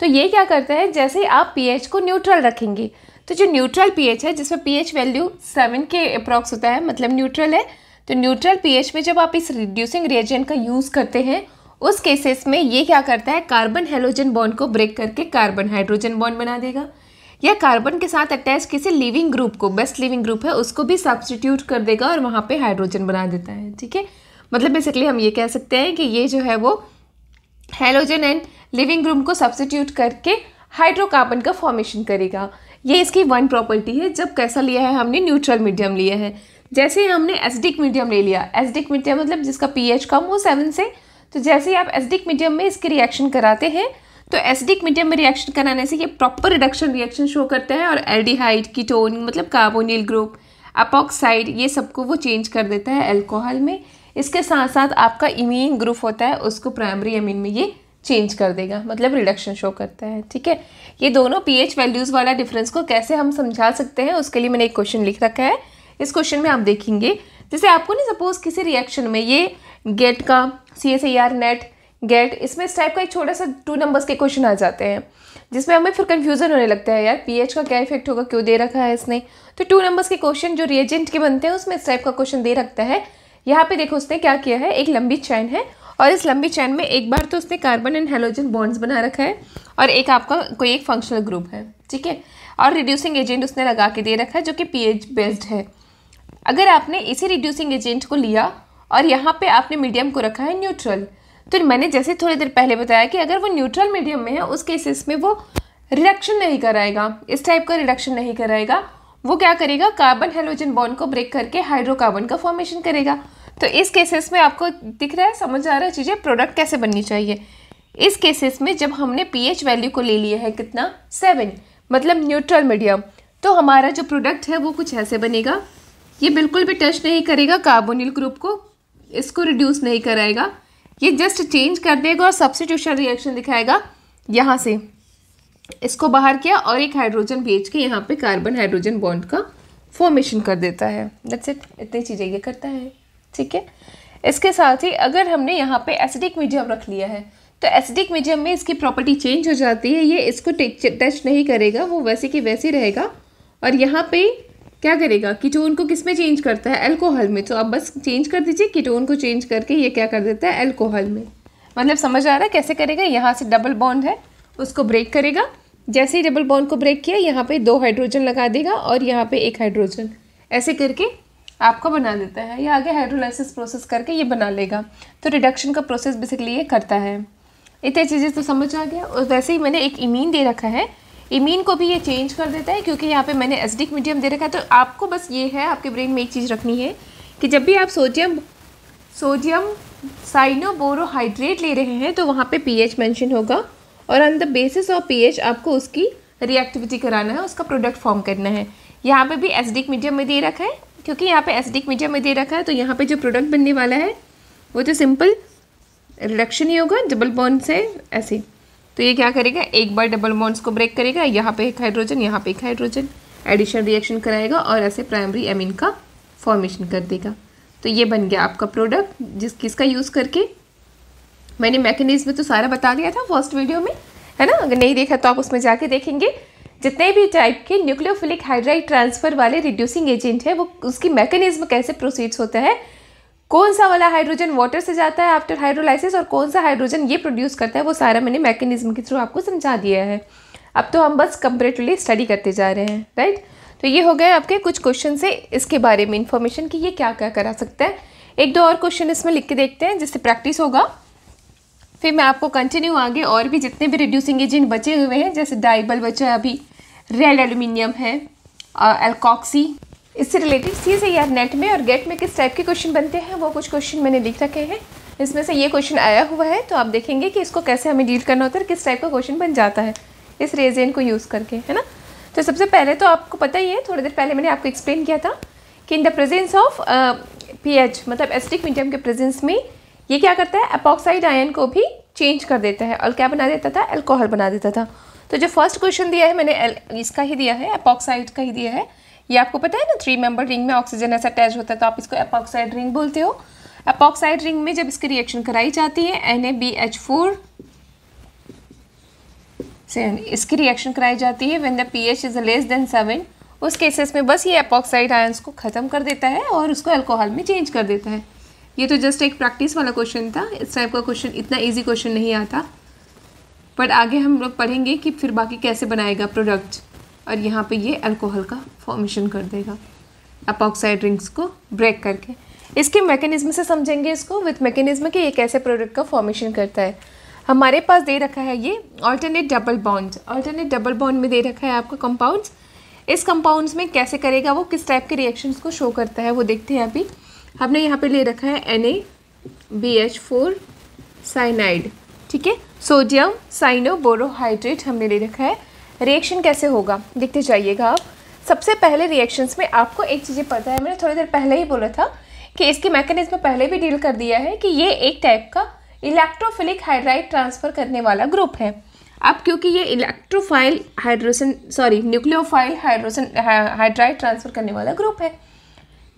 तो ये क्या करता है जैसे आप पी को न्यूट्रल रखेंगे तो जो न्यूट्रल पी है जिसमें पी वैल्यू सेवन के अप्रॉक्स होता है मतलब न्यूट्रल है तो न्यूट्रल पी में जब आप इस रिड्यूसिंग रिएजेंट का यूज़ करते हैं उस केसेस में ये क्या करता है कार्बन हेलोजन बॉन्ड को ब्रेक करके कार्बन हाइड्रोजन बॉन्ड बना देगा या कार्बन के साथ अटैच किसी लिविंग ग्रुप को बेस्ट लिविंग ग्रुप है उसको भी सब्सटीट्यूट कर देगा और वहाँ पे हाइड्रोजन बना देता है ठीक है मतलब बेसिकली हम ये कह सकते हैं कि ये जो है वो हेलोजन एंड लिविंग ग्रुप को सब्सटीट्यूट करके हाइड्रोकार्बन का फॉर्मेशन करेगा ये इसकी वन प्रॉपर्टी है जब कैसा लिया है हमने न्यूट्रल मीडियम लिया है जैसे ही हमने एसडिक मीडियम ले लिया एसडिक मीडियम मतलब जिसका पीएच कम हो सेवन से तो जैसे ही आप एसडिक मीडियम में इसके रिएक्शन कराते हैं तो एसडिक मीडियम में रिएक्शन कराने से ये प्रॉपर रिडक्शन रिएक्शन शो करता है और एल्डिहाइड कीटोन मतलब कार्बोनिल ग्रुप अपॉक्साइड ये सबको वो चेंज कर देता है एल्कोहल में इसके साथ साथ आपका इमीन ग्रुप होता है उसको प्राइमरी अमीन में ये चेंज कर देगा मतलब रिडक्शन शो करता है ठीक है ये दोनों पी वैल्यूज़ वाला डिफरेंस को कैसे हम समझा सकते हैं उसके लिए मैंने एक क्वेश्चन लिख रखा है इस क्वेश्चन में आप देखेंगे जैसे आपको नहीं सपोज किसी रिएक्शन में ये गेट का C S I R NET GATE इसमें इस टाइप का एक छोटा सा टू नंबर्स के क्वेश्चन आ जाते हैं जिसमें हमें फिर कन्फ्यूज़न होने लगता है यार एच का क्या इफेक्ट होगा क्यों दे रखा है इसने तो टू नंबर्स के क्वेश्चन जो रिएजेंट के बनते हैं उसमें इस टाइप का क्वेश्चन दे रखता है यहाँ पे देखो उसने क्या किया है एक लंबी चैन है और इस लंबी चैन में एक बार तो उसने कार्बन एंड हेलोजन बॉन्ड्स बना रखा है और एक आपका कोई एक फंक्शनल ग्रुप है ठीक है और रिड्यूसिंग एजेंट उसने लगा के दे रखा है जो कि एच बेस्ड है अगर आपने इसी रिड्यूसिंग एजेंट को लिया और यहाँ पे आपने मीडियम को रखा है न्यूट्रल तो मैंने जैसे थोड़ी देर पहले बताया कि अगर वो न्यूट्रल मीडियम में है उस केसेस में वो रिडक्शन नहीं कराएगा इस टाइप का रिडक्शन नहीं कराएगा वो क्या करेगा कार्बन हाइड्रोजन बॉन्ड को ब्रेक करके हाइड्रोकार्बन का फॉर्मेशन करेगा तो इस केसेस में आपको दिख रहा है समझ आ रहा है चीज़ें प्रोडक्ट कैसे बननी चाहिए इस केसेस में जब हमने पी वैल्यू को ले लिया है कितना सेवन मतलब न्यूट्रल मीडियम तो हमारा जो प्रोडक्ट है वो कुछ ऐसे बनेगा ये बिल्कुल भी टच नहीं करेगा कार्बोनिल ग्रुप को इसको रिड्यूस नहीं कराएगा ये जस्ट चेंज कर देगा और सब्सिट्यूशन रिएक्शन दिखाएगा यहाँ से इसको बाहर किया और एक हाइड्रोजन बेच के यहाँ पे कार्बन हाइड्रोजन बॉन्ड का फॉर्मेशन कर देता है दैट्स इट इतनी चीज़ें ये करता है ठीक है इसके साथ ही अगर हमने यहाँ पे एसिडिक मीडियम रख लिया है तो एसिडिक मीडियम में इसकी प्रॉपर्टी चेंज हो जाती है ये इसको टच नहीं करेगा वो वैसे कि वैसे रहेगा और यहाँ पर क्या करेगा कीटोन को किस में चेंज करता है अल्कोहल में तो आप बस चेंज कर दीजिए कीटोन को चेंज करके ये क्या कर देता है अल्कोहल में मतलब समझ आ रहा है कैसे करेगा यहाँ से डबल बॉन्ड है उसको ब्रेक करेगा जैसे ही डबल बॉन्ड को ब्रेक किया यहाँ पे दो हाइड्रोजन लगा देगा और यहाँ पे एक हाइड्रोजन ऐसे करके आपको बना देता है या आगे हाइड्रोलाइसिस प्रोसेस करके ये बना लेगा तो रिडक्शन का प्रोसेस बेसिकली ये करता है इतने चीज़ें तो समझ आ गया और वैसे ही मैंने एक इमीन दे रखा है इमीन को भी ये चेंज कर देता है क्योंकि यहाँ पे मैंने एसडिक मीडियम दे रखा है तो आपको बस ये है आपके ब्रेन में एक चीज़ रखनी है कि जब भी आप सोडियम सोडियम साइनोबोरोहाइड्रेट ले रहे हैं तो वहाँ पे पीएच मेंशन होगा और on the basis of pH आपको उसकी रिएक्टिविटी कराना है उसका प्रोडक्ट फॉर्म करना है यहाँ पर भी एसडिक मीडियम में दे रखा है क्योंकि यहाँ पर एसडिक मीडियम में दे रखा है तो यहाँ पर जो प्रोडक्ट बनने वाला है वो तो सिंपल रिडक्शन ही होगा डबल बॉन्ड से एसिड तो ये क्या करेगा एक बार डबल बॉन्ड्स को ब्रेक करेगा यहाँ पे एक हाइड्रोजन यहाँ पे एक हाइड्रोजन एडिशन रिएक्शन कराएगा और ऐसे प्राइमरी एमिन का फॉर्मेशन कर देगा तो ये बन गया आपका प्रोडक्ट जिस किसका यूज़ करके मैंने मैकेनिज्म तो सारा बता दिया था फर्स्ट वीडियो में है ना अगर नहीं देखा तो आप उसमें जाके देखेंगे जितने भी टाइप के न्यूक्लियोफिलिक हाइड्राइड ट्रांसफ़र वाले रिड्यूसिंग एजेंट है वो उसकी मैकेनिज्म कैसे प्रोसीड्स होता है कौन सा वाला हाइड्रोजन वाटर से जाता है आफ्टर हाइड्रोलाइसिस और कौन सा हाइड्रोजन ये प्रोड्यूस करता है वो सारा मैंने मैकेनिज्म के थ्रू आपको समझा दिया है अब तो हम बस कंपेरेटिवली स्टडी करते जा रहे हैं राइट तो ये हो गए आपके कुछ क्वेश्चन से इसके बारे में इन्फॉर्मेशन कि ये क्या क्या करा सकता है एक दो और क्वेश्चन इसमें लिख के देखते हैं जिससे प्रैक्टिस होगा फिर मैं आपको कंटिन्यू आगे और भी जितने भी रिड्यूसिंग एजेंट बचे हुए हैं जैसे डाइबल बचा है अभी रेड एल्यूमिनियम है एल्कॉक्सी इससे रिलेटेड सी से यार नेट में और गेट में किस टाइप के क्वेश्चन बनते हैं वो कुछ क्वेश्चन मैंने लिख रखे हैं इसमें से ये क्वेश्चन आया हुआ है तो आप देखेंगे कि इसको कैसे हमें डील करना होता है और किस टाइप का क्वेश्चन बन जाता है इस रेजेंट को यूज़ करके है ना तो सबसे पहले तो आपको पता ही है थोड़ी देर पहले मैंने आपको एक्सप्लेन किया था कि in the presence of P मतलब एसिडिक मीडियम के प्रेजेंस में ये क्या करता है अपॉक्साइड आयन को भी चेंज कर देता है और क्या बना देता था एल्कोहल बना देता था तो जो फर्स्ट क्वेश्चन दिया है मैंने इसका ही दिया है अपॉक्साइड का ही दिया है ये आपको पता है ना थ्री मेंबर रिंग में ऑक्सीजन ऐसा अटैच होता है तो आप इसको एपॉक्साइड रिंग बोलते हो एपॉक्साइड रिंग में जब इसकी रिएक्शन कराई जाती है N A B H four इसकी रिएक्शन कराई जाती है when the pH is less than seven उस केसेस में बस ये एपॉक्साइड आयंस को ख़त्म कर देता है और उसको अल्कोहल में चेंज कर देता है ये तो जस्ट एक प्रैक्टिस वाला क्वेश्चन था इस टाइप का क्वेश्चन इतना इजी क्वेश्चन नहीं आता बट आगे हम लोग पढ़ेंगे कि फिर बाकी कैसे बनाएगा प्रोडक्ट और यहाँ पे ये अल्कोहल का फॉर्मेशन कर देगा अपॉक्साइड रिंग्स को ब्रेक करके इसके मैकेनिज्म से समझेंगे इसको विथ मैकेनिज्म के ये कैसे प्रोडक्ट का फॉर्मेशन करता है हमारे पास दे रखा है ये alternate double bond alternate double bond में दे रखा है आपका कंपाउंड्स इस कंपाउंड्स में कैसे करेगा वो किस टाइप के रिएक्शंस को शो करता है वो देखते हैं अभी हमने यहाँ पे ले रखा है N A B H four cyanide ठीक है सोडियम साइनो बोरोहाइड्रेट हमने ले रखा है रिएक्शन कैसे होगा देखते जाइएगा आप सबसे पहले रिएक्शंस में आपको एक चीज़ें पता है मैंने थोड़ी देर पहले ही बोला था कि इसके मैकेनिज्म पहले भी डील कर दिया है कि ये एक टाइप का इलेक्ट्रोफिलिक हाइड्राइड ट्रांसफ़र करने वाला ग्रुप है अब क्योंकि ये electrophile hydrogen sorry nucleophile hydrogen hydride transfer करने वाला ग्रुप है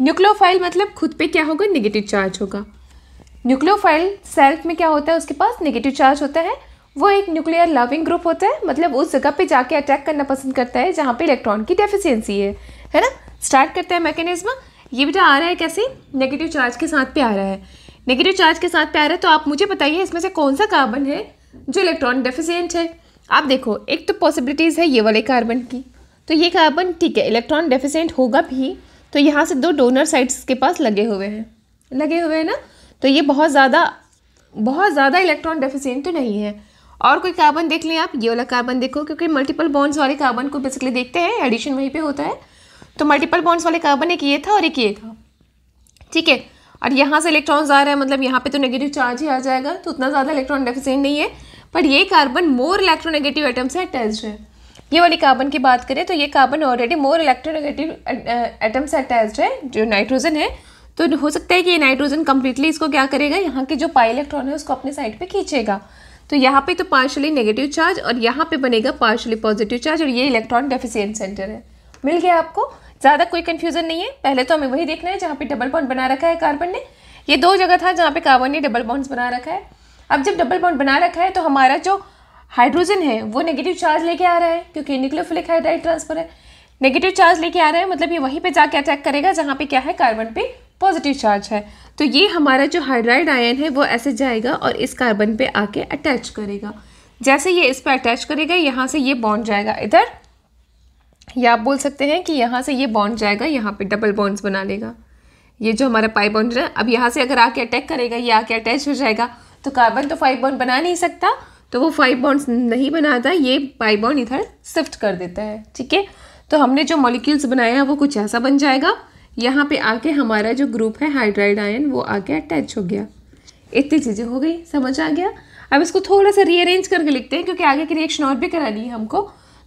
न्यूक्लियोफाइल मतलब खुद पे क्या होगा निगेटिव चार्ज होगा न्यूक्लियोफाइल सेल्फ में क्या होता है उसके पास निगेटिव चार्ज होता है वो एक न्यूक्लियर लविंग ग्रुप होता है मतलब उस जगह पे जाके अटैक करना पसंद करता है जहाँ पे इलेक्ट्रॉन की डेफिशिएंसी है है ना स्टार्ट करते हैं मैकेनिज्म ये बेटा आ रहा है कैसे नेगेटिव चार्ज के साथ पे आ रहा है नेगेटिव चार्ज के साथ पे आ रहा है तो आप मुझे बताइए इसमें से कौन सा कार्बन है जो इलेक्ट्रॉन डेफिशियंट है आप देखो एक तो पॉसिबिलिटीज़ है ये वाले कार्बन की तो ये कार्बन ठीक है इलेक्ट्रॉन डेफिशियंट होगा भी तो यहाँ से दो डोनर साइट्स के पास लगे हुए हैं लगे हुए हैं ना तो ये बहुत ज़्यादा बहुत ज़्यादा इलेक्ट्रॉन डेफिशियंट तो नहीं है और कोई कार्बन देख लें आप ये वाला कार्बन देखो क्योंकि मल्टीपल बॉन्ड्स वाले कार्बन को बेसिकली देखते हैं एडिशन वहीं पे होता है तो मल्टीपल बॉन्ड्स वाले कार्बन एक ये था और एक ये था ठीक है और यहाँ से इलेक्ट्रॉन्स आ रहा है मतलब यहाँ पे तो नेगेटिव चार्ज ही आ जाएगा तो उतना ज़्यादा इलेक्ट्रॉन डेफिसिट नहीं है पर ये कार्बन मोर इलेक्ट्रोनेगेटिव आइटम से अटैच है ये वाली कार्बन की बात करें तो ये carbon already more electronegative atom से अटैच है जो नाइट्रोजन है तो हो सकता है कि ये नाइट्रोजन कम्प्लीटली इसको क्या करेगा यहाँ के जो पाई इलेक्ट्रॉन है उसको अपने साइड पर खींचेगा तो यहाँ पे तो पार्शली नेगेटिव चार्ज और यहाँ पे बनेगा पार्शली पॉजिटिव चार्ज और ये इलेक्ट्रॉन डेफिशियंट सेंटर है मिल गया आपको ज़्यादा कोई कन्फ्यूजन नहीं है पहले तो हमें वही देखना है जहाँ पे डबल बॉन्ड बना रखा है कार्बन ने ये दो जगह था जहाँ पे कार्बन ने डबल बॉन्ड्स बना रखा है अब जब डबल बॉन्ड बना रखा है तो हमारा जो हाइड्रोजन है वो नेगेटिव चार्ज लेके आ रहा है क्योंकि न्यूक्लियोफिलिक हाइड्राइड ट्रांसफर है नेगेटिव चार्ज लेके आ रहा है मतलब ये वहीं पे जाके अटैक करेगा जहाँ पे क्या है कार्बन पे पॉजिटिव चार्ज है तो ये हमारा जो हाइड्राइड आयन है वो ऐसे जाएगा और इस कार्बन पे आके अटैच करेगा जैसे ये इस पर अटैच करेगा यहाँ से ये बॉन्ड जाएगा इधर या आप बोल सकते हैं कि यहाँ से ये बॉन्ड जाएगा यहाँ पे डबल बॉन्ड्स बना लेगा ये जो हमारा पाई बॉन्ड है अब यहाँ से अगर आके अटैक करेगा ये आके अटैच हो जाएगा तो कार्बन तो फाइव बॉन्ड बना नहीं सकता तो वो फाइव बॉन्ड्स नहीं बनाता ये पाई बॉन्ड इधर शिफ्ट कर देता है ठीक है तो हमने जो मॉलिक्यूल्स बनाया है वो कुछ ऐसा बन जाएगा यहाँ पे आके हमारा जो ग्रुप है हाइड्राइड आयन वो आके अटैच हो गया इतनी चीज़ें हो गई समझ आ गया अब इसको थोड़ा सा रीअरेंज करके लिखते हैं क्योंकि आगे की रिएक्शन और भी करानी है हमको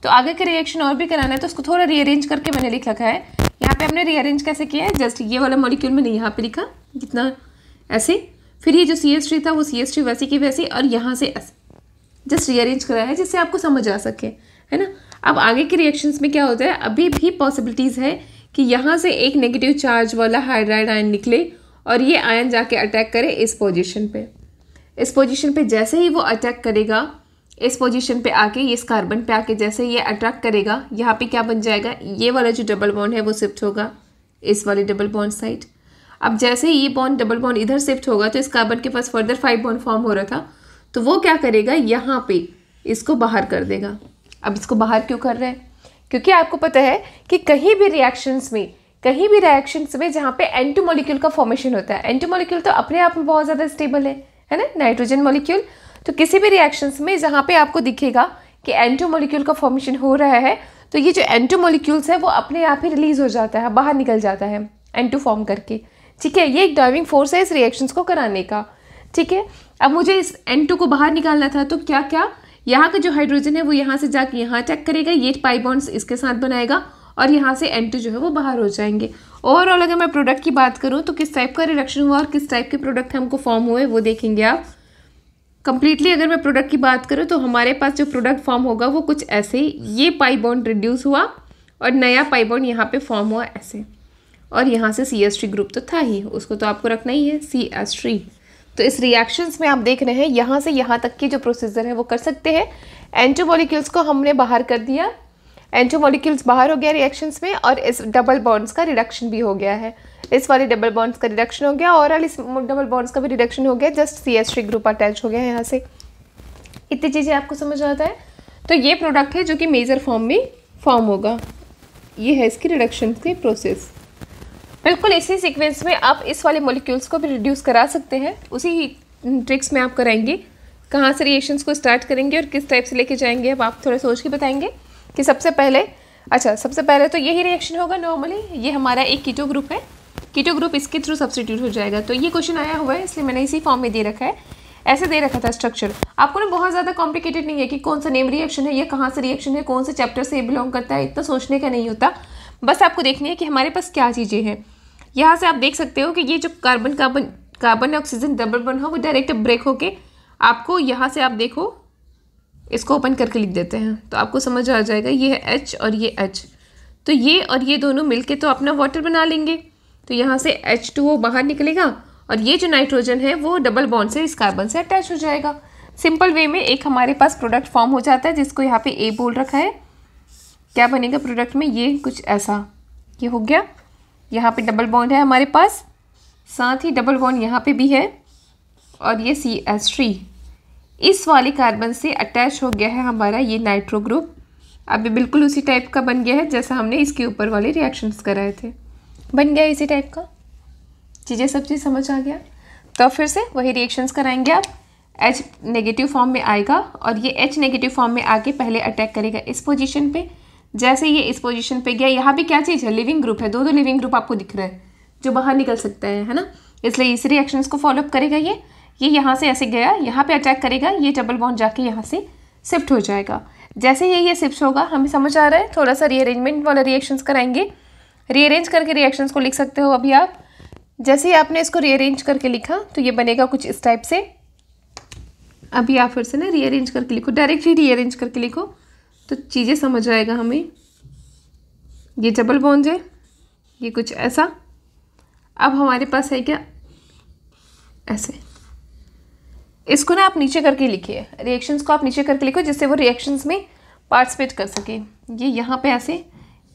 तो आगे का रिएक्शन और भी कराना है तो उसको थोड़ा रीअरेंज करके मैंने लिख रखा है यहाँ पे हमने रीअरेंज कैसे किया है जस्ट ये वाला मॉलिक्यूल मैंने यहाँ पे लिखा जितना ऐसे फिर ये जो सी एस था वो सी एस वैसी की वैसी और यहाँ से ऐसे जस्ट रीअरेंज कराया है जिससे आपको समझ आ सके है ना अब आगे के रिएक्शंस में क्या होता है अभी भी पॉसिबिलिटीज़ है कि यहाँ से एक नेगेटिव चार्ज वाला हाइड्राइड आयन निकले और ये आयन जाके अटैक करे इस पोजीशन पे इस पोजीशन पे जैसे ही वो अटैक करेगा इस पोजीशन पे आके इस कार्बन पे आके जैसे ये अट्रैक्ट करेगा यहाँ पे क्या बन जाएगा ये वाला जो डबल बॉन्ड है वो शिफ्ट होगा इस वाली डबल बॉन्ड साइड अब जैसे ही ये बॉन्ड डबल बॉन्ड इधर शिफ्ट होगा तो इस कार्बन के पास फर्दर फाइव बॉन्ड फॉर्म हो रहा था तो वो क्या करेगा यहाँ पर इसको बाहर कर देगा अब इसको बाहर क्यों कर रहे हैं क्योंकि आपको पता है कि कहीं भी रिएक्शंस में कहीं भी रिएक्शंस में जहाँ पे एंटी मोलिक्यूल का फॉर्मेशन होता है एंटी मोलिक्यूल तो अपने आप में बहुत ज़्यादा स्टेबल है है ना नाइट्रोजन मोलिक्यूल तो किसी भी रिएक्शंस में जहाँ पे आपको दिखेगा कि एंटो मोलिक्यूल का फॉर्मेशन हो रहा है तो ये जो एंटो मोलिक्यूल्स है वो अपने आप ही रिलीज़ हो जाता है बाहर निकल जाता है एंटो फॉर्म करके ठीक है ये एक ड्राइविंग फोर्स है इस रिएक्शंस को कराने का ठीक है अब मुझे इस एंटो को बाहर निकालना था तो क्या क्या यहाँ का जो हाइड्रोजन है वो यहाँ से जाके यहाँ अटैक करेगा ये पाई बॉन्ड्स इसके साथ बनाएगा और यहाँ से एन जो है वो बाहर हो जाएंगे ओवरऑल अगर मैं प्रोडक्ट की बात करूँ तो किस टाइप का रिडक्शन हुआ और किस टाइप के प्रोडक्ट हमको फॉर्म हुए वो देखेंगे आप कम्प्लीटली अगर मैं प्रोडक्ट की बात करूँ तो हमारे पास जो प्रोडक्ट फॉर्म होगा वो कुछ ऐसे ये पाई बॉन्ड रिड्यूस हुआ और नया पाई बॉन्ड यहाँ पे फॉर्म हुआ ऐसे और यहाँ से सी एस ग्रुप तो था ही उसको तो आपको रखना ही है सी एस तो इस रिएक्शंस में आप देख रहे हैं यहाँ से यहाँ तक की जो प्रोसीजर है वो कर सकते हैं एंटोमोलिक्यूल्स को हमने बाहर कर दिया एंटोमोलिक्यूल्स बाहर हो गया रिएक्शंस में और इस डबल बॉन्ड्स का रिडक्शन भी हो गया है इस वाले डबल बॉन्ड्स का रिडक्शन हो गया और इस डबल बॉन्ड्स का भी रिडक्शन हो गया just C S three group attach हो गया है यहाँ से इतनी चीज़ें आपको समझ आता है तो ये प्रोडक्ट है जो कि मेजर फॉर्म में फॉर्म होगा ये है इसकी रिडक्शन की प्रोसेस बिल्कुल इसी सीक्वेंस में आप इस वाले मोलिक्यूल्स को भी रिड्यूस करा सकते हैं उसी ट्रिक्स में आप कराएंगे कहाँ से रिएक्शंस को स्टार्ट करेंगे और किस टाइप से लेके जाएंगे अब आप थोड़ा सोच के बताएंगे कि सबसे पहले अच्छा सबसे पहले तो यही रिएक्शन होगा नॉर्मली ये हमारा एक कीटो ग्रुप है कीटो ग्रुप इसके थ्रू सब्सटीट्यूट हो जाएगा तो ये क्वेश्चन आया हुआ है इसलिए मैंने इसी फॉर्म में दे रखा है ऐसे दे रखा था स्ट्रक्चर आपको ना बहुत ज़्यादा कॉम्प्लिकेटेड नहीं है कि कौन सा नेम रिएक्शन है या कहाँ से रिएक्शन है कौन से चैप्टर से बिलोंग करता है इतना सोचने का नहीं होता बस आपको देखने है कि हमारे पास क्या चीज़ें हैं यहाँ से आप देख सकते हो कि ये जो carbon carbon carbon oxygen double bond हो वो डायरेक्ट ब्रेक होके आपको यहाँ से आप देखो इसको ओपन करके लिख देते हैं तो आपको समझ आ जाएगा ये है एच और ये एच तो ये और ये दोनों मिलके तो अपना वाटर बना लेंगे तो यहाँ से एच टू वो बाहर निकलेगा और ये जो नाइट्रोजन है वो डबल बॉन्ड से इस कार्बन से अटैच हो जाएगा सिंपल वे में एक हमारे पास प्रोडक्ट फॉर्म हो जाता है जिसको यहाँ पे ए बोल रखा है क्या बनेगा प्रोडक्ट में ये कुछ ऐसा ये हो गया यहाँ पे डबल बॉन्ड है हमारे पास साथ ही डबल बॉन्ड यहाँ पे भी है और ये सी एस थ्री इस वाले कार्बन से अटैच हो गया है हमारा ये नाइट्रो ग्रुप अब बिल्कुल उसी टाइप का बन गया है जैसा हमने इसके ऊपर वाले रिएक्शंस कराए थे बन गया इसी टाइप का चीज़ें सब चीज़ समझ आ गया तो फिर से वही रिएक्शंस कराएंगे आप एच नेगेटिव फॉर्म में आएगा और ये एच नेगेटिव फॉर्म में आके पहले अटैक करेगा इस पोजीशन पर जैसे ये इस पोजीशन पे गया यहाँ पे क्या चीज़ है लिविंग ग्रुप है दो दो लिविंग ग्रुप आपको दिख रहा है जो बाहर निकल सकते हैं है ना इसलिए इस रिएक्शन को फॉलोअप करेगा ये ये यहाँ से ऐसे गया यहाँ पे अटैक करेगा ये डबल बॉन्ड जाके यहाँ से शिफ्ट हो जाएगा जैसे ये ये शिफ्ट होगा हमें समझ आ रहा है थोड़ा सा रीअरेंजमेंट वाला रिएक्शंस कराएंगे रीअरेंज करके रिएक्शंस को लिख सकते हो अभी आप जैसे ही आपने इसको रीअरेंज करके लिखा तो ये बनेगा कुछ इस टाइप से अभी आप फिर से ना रीअरेंज करके लिखो डायरेक्टली रीअरेंज करके लिखो तो चीज़ें समझ आएगा हमें ये डबल बॉन्ज है ये कुछ ऐसा अब हमारे पास है क्या ऐसे इसको ना आप नीचे करके लिखिए रिएक्शंस को आप नीचे करके लिखो जिससे वो रिएक्शंस में पार्टिसिपेट कर सके ये यहाँ पे ऐसे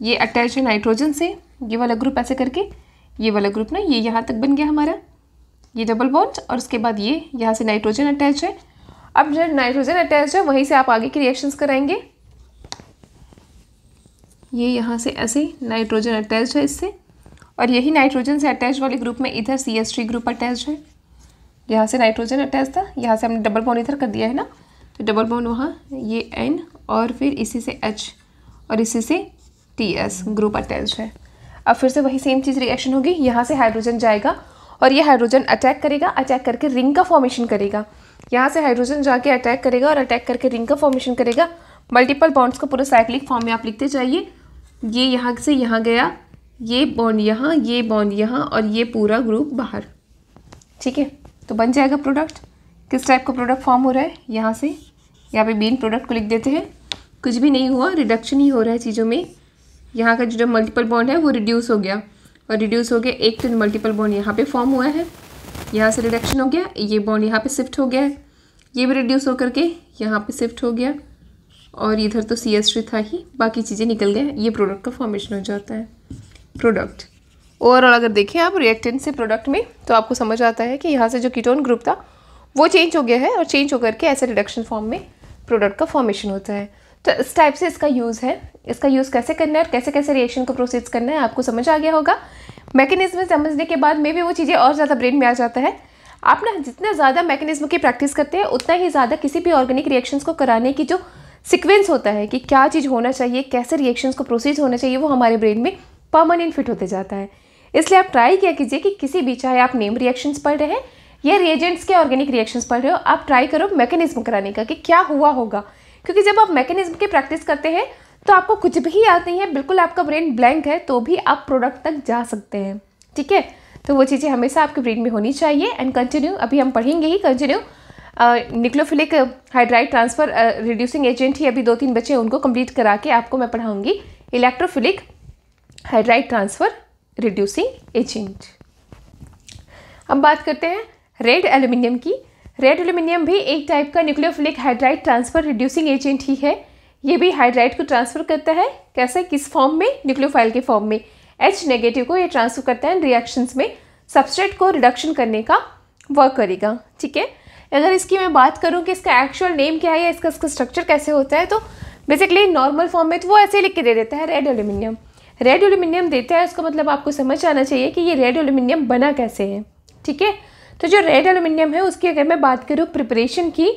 ये अटैच है नाइट्रोजन से ये वाला ग्रुप ऐसे करके ये वाला ग्रुप ना ये यहाँ तक बन गया हमारा ये डबल बॉन्ड और उसके बाद ये यहाँ से नाइट्रोजन अटैच है अब जो नाइट्रोजन अटैच है वहीं से आप आगे के रिएक्शंस कराएंगे ये यहाँ से ऐसे नाइट्रोजन अटैच है इससे और यही नाइट्रोजन से अटैच वाले ग्रुप में इधर सी एस ग्रुप अटैच है यहाँ से नाइट्रोजन अटैच था यहाँ से हमने डबल बॉन्ड इधर कर दिया है ना तो डबल बॉन्ड वहाँ ये एन और फिर इसी से एच और इसी से टी एस ग्रुप अटैच है अब फिर से वही सेम चीज़ रिएक्शन होगी यहाँ से हाइड्रोजन जाएगा और ये हाइड्रोजन अटैक करेगा अटैक करके रिंग का फॉर्मेशन करेगा यहाँ से हाइड्रोजन जाके अटैक करेगा और अटैक करके रिंग का फॉर्मेशन करेगा मल्टीपल बॉन्ड्स को पूरे साइक्लिक फॉर्म में आप लिखते जाइए ये यहाँ से यहाँ गया ये बॉन्ड यहाँ ये बॉन्ड यहाँ और ये पूरा ग्रुप बाहर ठीक है तो बन जाएगा प्रोडक्ट किस टाइप का प्रोडक्ट फॉर्म हो रहा है यहाँ से यहाँ पे बीन प्रोडक्ट को लिख देते हैं कुछ भी नहीं हुआ रिडक्शन ही हो रहा है चीज़ों में यहाँ का जो मल्टीपल बॉन्ड है वो रिड्यूस हो गया और रिड्यूस हो गया एक तो मल्टीपल बॉन्ड यहाँ पे फॉर्म हुआ है यहाँ से रिडक्शन हो गया ये बॉन्ड यहाँ पे शिफ्ट हो गया है ये भी रिड्यूस होकर के यहाँ पे शिफ्ट हो गया और इधर तो सी एस था ही बाकी चीज़ें निकल गए ये प्रोडक्ट का फॉर्मेशन हो जाता है प्रोडक्ट ओवरऑल अगर देखें आप रिएक्टेंट से प्रोडक्ट में तो आपको समझ आता है कि यहाँ से जो कीटोन ग्रुप था वो चेंज हो गया है और चेंज होकर के ऐसे रिडक्शन फॉर्म में प्रोडक्ट का फॉर्मेशन होता है तो इस टाइप से इसका यूज़ है इसका यूज़ कैसे करना है और कैसे कैसे रिएक्शन को प्रोसेस करना है आपको समझ आ गया होगा मैकेनिज्म समझने के बाद मे भी वो चीज़ें और ज़्यादा ब्रेन में आ जाता है आप ना जितना ज़्यादा मैकेनिज्म की प्रैक्टिस करते हैं उतना ही ज़्यादा किसी भी ऑर्गेनिक रिएक्शंस को कराने की जो सिक्वेंस होता है कि क्या चीज़ होना चाहिए कैसे रिएक्शंस को प्रोसीज होना चाहिए वो हमारे ब्रेन में परमानेंट फिट होते जाता है इसलिए आप ट्राई किया कीजिए कि किसी भी चाहे आप नेम रिएक्शंस पढ़ रहे हैं या रिएजेंट्स के ऑर्गेनिक रिएक्शंस पढ़ रहे हो आप ट्राई करो मैकेनिज्म कराने का कि क्या हुआ होगा क्योंकि जब आप मैकेनिज्म की प्रैक्टिस करते हैं तो आपको कुछ भी याद नहीं है बिल्कुल आपका ब्रेन ब्लैंक है तो भी आप प्रोडक्ट तक जा सकते हैं ठीक है तो वो चीज़ें हमेशा आपके ब्रेन में होनी चाहिए एंड कंटिन्यू अभी हम पढ़ेंगे ही continue nucleophilic hydride transfer reducing agent ही अभी दो तीन बच्चे उनको कंप्लीट करा के आपको मैं पढ़ाऊंगी electrophilic hydride transfer reducing agent अब बात करते हैं रेड एल्यूमिनियम की रेड एल्यूमिनियम भी एक टाइप का nucleophilic hydride transfer reducing agent ही है ये भी हाइड्राइड को ट्रांसफर करता है कैसे किस फॉर्म में न्यूक्लियोफाइल के फॉर्म में एच नेगेटिव को ये ट्रांसफर करता है रिएक्शंस में सबस्ट्रेट को रिडक्शन करने का वर्क करेगा ठीक है अगर इसकी मैं बात करूँ कि इसका एक्चुअल नेम क्या है या इसका इसका स्ट्रक्चर कैसे होता है तो बेसिकली नॉर्मल फॉर्म में तो वो ऐसे लिख के दे देता है रेड एल्यूमिनियम रेड एल्यूमिनियम देता है उसका मतलब आपको समझ आना चाहिए कि ये रेड एल्यूमिनियम बना कैसे है ठीक है तो जो रेड एल्यूमिनियम है उसकी अगर मैं बात करूँ प्रिपरेशन की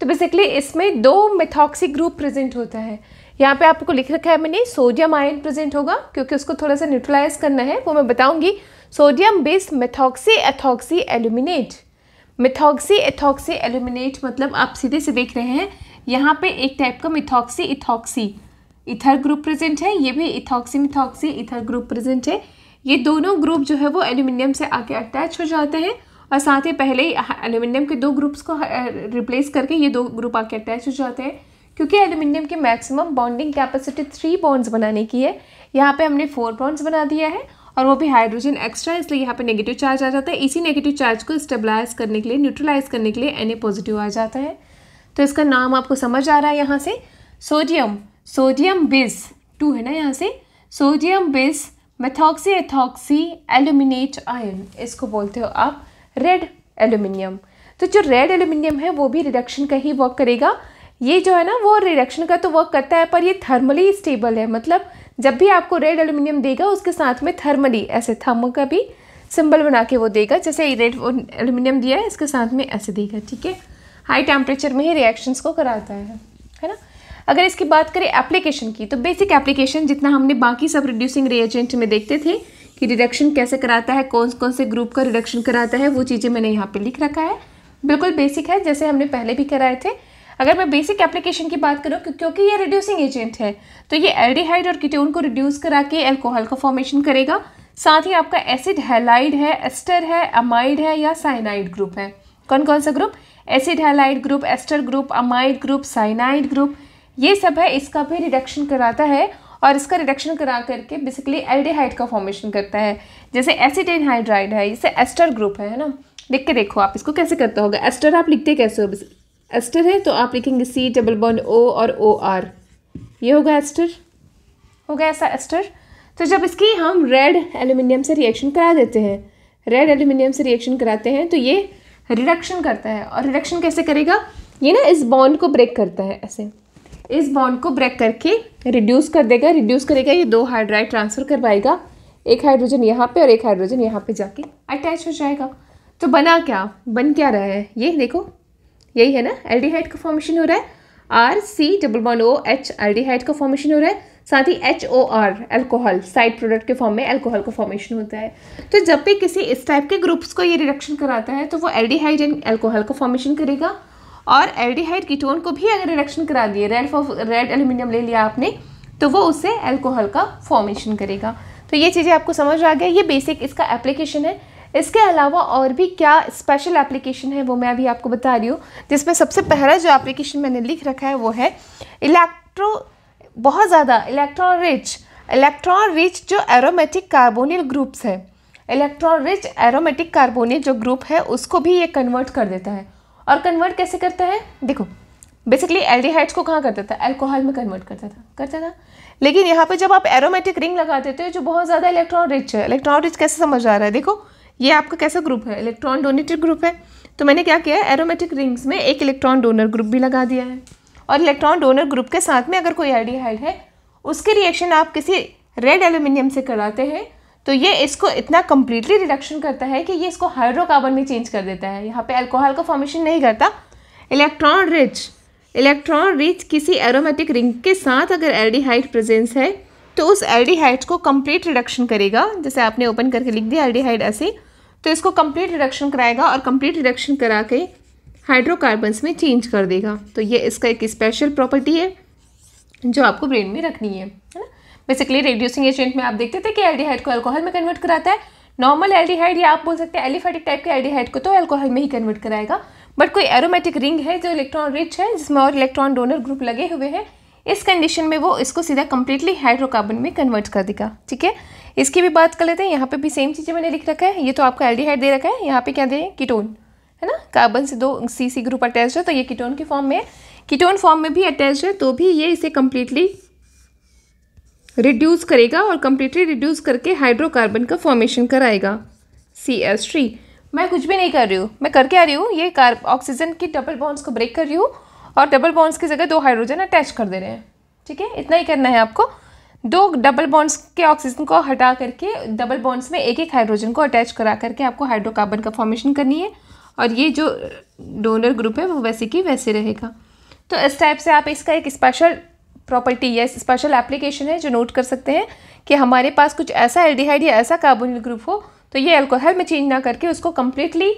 तो बेसिकली इसमें दो मिथॉक्सी ग्रुप प्रेजेंट होता है यहाँ पे आपको लिख रखा है मैंने सोडियम आयन प्रेजेंट होगा क्योंकि उसको थोड़ा सा न्यूट्रलाइज करना है वो मैं बताऊँगी sodium based methoxy ethoxy aluminate methoxy ethoxy aluminate मतलब आप सीधे से देख रहे हैं यहाँ पे एक टाइप का methoxy ethoxy ether group present है ये भी ethoxy methoxy ether group present है ये दोनों ग्रुप जो है वो एल्यूमिनियम से आके अटैच हो जाते हैं और साथ ही पहले ही एल्यूमिनियम हाँ, के दो ग्रुप्स को रिप्लेस हाँ, करके ये दो ग्रुप आके अटैच हो जाते हैं क्योंकि एल्यूमिनियम की maximum bonding capacity three bonds बनाने की है यहाँ पे हमने फोर बॉन्ड्स बना दिया है और वो भी हाइड्रोजन एक्स्ट्रा इसलिए यहाँ पे नेगेटिव चार्ज आ जाता है इसी नेगेटिव चार्ज को स्टेबलाइज करने के लिए न्यूट्रलाइज करने के लिए एन पॉजिटिव आ जाता है तो इसका नाम आपको समझ आ रहा है यहाँ से सोडियम सोडियम बेस टू है ना यहाँ से sodium base methoxy ethoxy aluminate ion इसको बोलते हो आप रेड एल्यूमिनियम तो जो रेड एल्यूमिनियम है वो भी रिडक्शन का ही वर्क करेगा ये जो है ना वो रिडक्शन का तो वर्क करता है पर ये थर्मली स्टेबल है मतलब जब भी आपको रेड एल्यूमिनियम देगा उसके साथ में थर्मली e, ऐसे थर्मो का भी सिंबल बना के वो देगा जैसे रेड एल्यूमिनियम दिया है इसके साथ में ऐसे देगा ठीक है हाई टेम्परेचर में ही रिएक्शंस को कराता है है ना अगर इसकी बात करें एप्लीकेशन की तो बेसिक एप्लीकेशन जितना हमने बाकी सब रिड्यूसिंग रिएजेंट में देखते थे कि रिडक्शन कैसे कराता है कौन कौन से ग्रुप का रिडक्शन कराता है वो चीज़ें मैंने यहाँ पे लिख रखा है बिल्कुल बेसिक है जैसे हमने पहले भी कराए थे अगर मैं बेसिक एप्लीकेशन की बात करूँ क्योंकि ये रिड्यूसिंग एजेंट है तो ये एल्डिहाइड और किटोन को रिड्यूस करा के एल्कोहल का फॉर्मेशन करेगा साथ ही आपका एसिड हेलाइड है एस्टर है अमाइड है या साइनाइड ग्रुप है कौन कौन सा group acid halide group ester group amide group cyanide group ये सब है इसका भी रिडक्शन कराता है और इसका रिडक्शन करा करके बेसिकली एल्डिहाइड का फॉर्मेशन करता है जैसे एसिड एनहाइड्राइड है इसे एस्टर ग्रुप है ना लिख के देखो आप इसको कैसे करते होगा एस्टर आप लिखते कैसे हो एस्टर है तो आप लिखेंगे सी डबल बॉन्ड ओ और ओ आर ये होगा एस्टर होगा ऐसा एस्टर तो जब इसकी हम रेड एल्यूमिनियम से रिएक्शन करा देते हैं रेड एल्यूमिनियम से रिएक्शन कराते हैं तो ये रिडक्शन करता है और रिडक्शन कैसे करेगा ये ना इस बॉन्ड को ब्रेक करता है ऐसे इस बॉन्ड को ब्रेक करके रिड्यूस कर देगा रिड्यूस करेगा ये दो हाइड्राइड ट्रांसफ़र करवाएगा एक हाइड्रोजन यहाँ पे और एक हाइड्रोजन यहाँ पे जाके अटैच हो जाएगा तो बना क्या बन क्या रहा है ये देखो यही है ना एल्डिहाइड का फॉर्मेशन हो रहा है R C double one O H aldehyde का फॉर्मेशन हो रहा है साथ ही H O R alcohol side product के फॉर्म में एल्कोहल का फॉर्मेशन होता है तो जब भी किसी इस टाइप के ग्रुप्स को ये रिडक्शन कराता है तो वो एल्डिहाइड एंड एल्कोहल का फॉर्मेशन करेगा और एल्डिहाइड कीटोन को भी अगर रिडक्शन करा दिए रेड रेड एल्यूमिनियम ले लिया आपने तो वो उससे एल्कोहल का फॉर्मेशन करेगा तो ये चीज़ें आपको समझ आ गया ये बेसिक इसका एप्लीकेशन है इसके अलावा और भी क्या स्पेशल एप्लीकेशन है वो मैं अभी आपको बता रही हूँ जिसमें सबसे पहला जो एप्लीकेशन मैंने लिख रखा है वो है इलेक्ट्रो बहुत ज़्यादा इलेक्ट्रॉन रिच इलेक्ट्रॉन रिच जो एरोमेटिक कार्बोनिल ग्रुप्स है इलेक्ट्रॉन रिच एरोमेटिक कार्बोनिल जो ग्रुप है उसको भी ये कन्वर्ट कर देता है और कन्वर्ट कैसे करता है देखो बेसिकली एल्डिहाइड्स को कहाँ करता था एल्कोहल में कन्वर्ट करता था करता था लेकिन यहाँ पे जब आप एरोमेटिक रिंग लगा देते हो जो बहुत ज़्यादा इलेक्ट्रॉन रिच है इलेक्ट्रॉन रिच कैसे समझ आ रहा है देखो ये आपका कैसा ग्रुप है इलेक्ट्रॉन डोनेटेड ग्रुप है तो मैंने क्या किया है एरोमेटिक रिंग्स में एक इलेक्ट्रॉन डोनर ग्रुप भी लगा दिया है और इलेक्ट्रॉन डोनर ग्रुप के साथ में अगर कोई आइडियाइड है उसके रिएक्शन आप किसी रेड एल्यूमिनियम से कराते हैं तो ये इसको इतना कम्प्लीटली रिडक्शन करता है कि ये इसको हाइड्रोकार्बन में चेंज कर देता है यहाँ पर एल्कोहल का फॉर्मेशन नहीं करता इलेक्ट्रॉन रिच इलेक्ट्रॉन रिच किसी एरोमेटिक रिंग के साथ अगर एल्डिहाइड प्रेजेंस है तो उस एल्डिहाइड को कंप्लीट रिडक्शन करेगा जैसे आपने ओपन करके लिख दिया एल्डिहाइड ऐसे तो इसको कंप्लीट रिडक्शन कराएगा और कंप्लीट रिडक्शन करा के हाइड्रोकार्बन्स में चेंज कर देगा तो ये इसका एक स्पेशल प्रॉपर्टी है जो आपको ब्रेन में रखनी है है ना बेसिकली रेड्यूसिंग एजेंट में आप देखते थे कि एल्डिहाइड को अल्कोहल में कन्वर्ट कराता है नॉर्मल एल्डिहाइड या आप बोल सकते हैं एलिफेटिक टाइप के एल्डिहाइड को तो अल्कोहल में ही कन्वर्ट कराएगा बट कोई एरोमेटिक रिंग है जो इलेक्ट्रॉन रिच है जिसमें और इलेक्ट्रॉन डोनर ग्रुप लगे हुए हैं इस कंडीशन में वो इसको सीधा कम्प्लीटली हाइड्रोकार्बन में कन्वर्ट कर देगा ठीक है इसकी भी बात कर लेते हैं यहाँ पे भी सेम चीज़ें मैंने लिख रखा है ये तो आपको एल्डिहाइड दे रखा है यहाँ पे क्या दे कीटोन है ना कार्बन से दो सी सी ग्रुप अटैच है तो ये कीटोन के फॉर्म में है कीटोन फॉर्म में भी अटैच है तो भी ये इसे कम्प्लीटली रिड्यूस करेगा और कम्प्लीटली रिड्यूस करके हाइड्रोकार्बन का फॉर्मेशन कराएगा सी एस थ्री मैं कुछ भी नहीं कर रही हूँ मैं करके आ रही हूँ ये कार ऑक्सीजन की डबल बॉन्ड्स को ब्रेक कर रही हूँ और डबल बॉन्ड्स की जगह दो हाइड्रोजन अटैच कर दे रहे हैं ठीक है इतना ही करना है आपको दो डबल बॉन्ड्स के ऑक्सीजन को हटा करके डबल बॉन्ड्स में एक एक हाइड्रोजन को अटैच करा करके आपको हाइड्रोकार्बन का फॉर्मेशन करनी है और ये जो डोनर ग्रुप है वो वैसे की वैसे रहेगा तो इस टाइप से आप इसका एक स्पेशल प्रॉपर्टी या स्पेशल एप्लीकेशन है जो नोट कर सकते हैं कि हमारे पास कुछ ऐसा एल्डिहाइड या ऐसा कार्बोनिल ग्रुप हो तो ये अल्कोहल में चेंज ना करके उसको कम्प्लीटली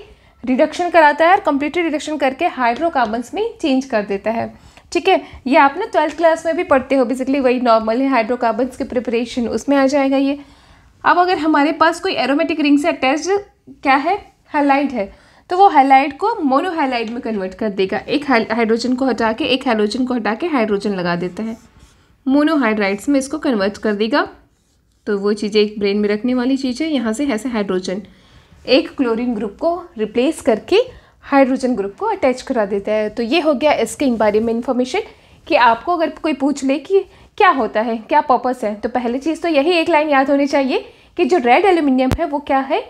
रिडक्शन कराता है और कम्प्लीटली रिडक्शन करके हाइड्रोकार्बन्स में चेंज कर देता है ठीक है ये आप ना ट्वेल्थ क्लास में भी पढ़ते हो बेसिकली वही नॉर्मल है हाइड्रोकार्बन्स के प्रिपरेशन उसमें आ जाएगा ये अब अगर हमारे पास कोई एरोमेटिक रिंग से अटैच क्या है हेलाइड है तो वो हेलाइड को मोनोहेलाइड में कन्वर्ट कर देगा एक हाइड्रोजन को हटा के एक हाइड्रोजन को हटा के हाइड्रोजन लगा देता है मोनोहाइड्राइड्स में इसको कन्वर्ट कर देगा तो वो चीज़ें एक ब्रेन में रखने वाली चीज़ है यहाँ से ऐसे हाइड्रोजन एक क्लोरीन ग्रुप को रिप्लेस करके हाइड्रोजन ग्रुप को अटैच करा देता है तो ये हो गया इसके बारे में इन्फॉर्मेशन कि आपको अगर कोई पूछ ले कि क्या होता है क्या पर्पस है तो पहली चीज़ तो यही एक लाइन याद होनी चाहिए कि जो रेड एल्यूमिनियम है वो क्या है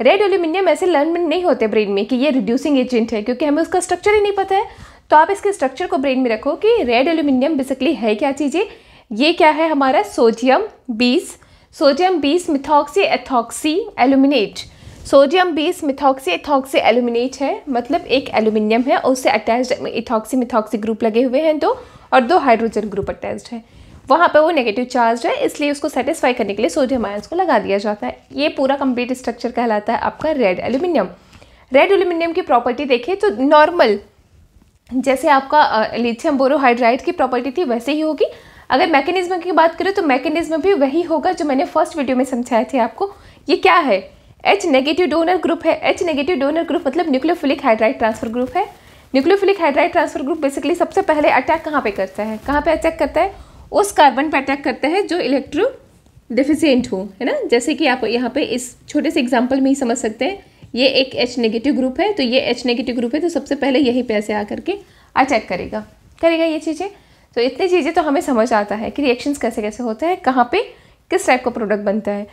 रेड एल्यूमिनियम ऐसे लर्न नहीं होते ब्रेन में कि ये रिड्यूसिंग एजेंट है क्योंकि हमें उसका स्ट्रक्चर ही नहीं पता है तो आप इसके स्ट्रक्चर को ब्रेन में रखो कि रेड एल्यूमिनियम बेसिकली है क्या चीज़ें ये क्या है हमारा sodium bis sodium bis methoxy ethoxy aluminate sodium base methoxy ethoxy aluminate है मतलब एक एल्यूमिनियम है और उससे अटैच्ड इथॉक्सी मिथॉक्सी ग्रुप लगे हुए हैं दो और दो हाइड्रोजन ग्रुप अटैच्ड है वहाँ पर वो नेगेटिव चार्ज है इसलिए उसको सेटिस्फाई करने के लिए सोडियम आयंस को लगा दिया जाता है ये पूरा कंप्लीट स्ट्रक्चर कहलाता है आपका रेड एल्यूमिनियम रेड एल्यूमिनियम की प्रॉपर्टी देखें तो नॉर्मल जैसे आपका लिथियम बोरोहाइड्राइड की प्रॉपर्टी थी वैसे ही होगी अगर मैकेनिज्म की बात करें तो मैकेनिज्म भी वही होगा जो मैंने फर्स्ट वीडियो में समझाए थे आपको ये क्या है एच नेगेटिव डोनर ग्रुप है एच नेगेटिव डोनर ग्रुप मतलब न्यूक्लियोफिलिक हाइड्राइड ट्रांसफर ग्रुप है nucleophilic hydride transfer group basically सबसे पहले अटैक कहाँ पे करता है कहाँ पे अटैक करता है उस कार्बन पे अटैक करता है जो इलेक्ट्रो डिफिशियंट हो है ना जैसे कि आप यहाँ पे इस छोटे से एग्जाम्पल में ही समझ सकते हैं ये एक एच नेगेटिव ग्रुप है तो ये एच नेगेटिव ग्रुप है तो सबसे पहले यहीं पे ऐसे आ करके अटैक करेगा करेगा ये चीज़ें तो इतनी चीज़ें तो हमें समझ आता है कि रिएक्शंस कैसे कैसे होते हैं कहाँ पे किस टाइप का प्रोडक्ट बनता है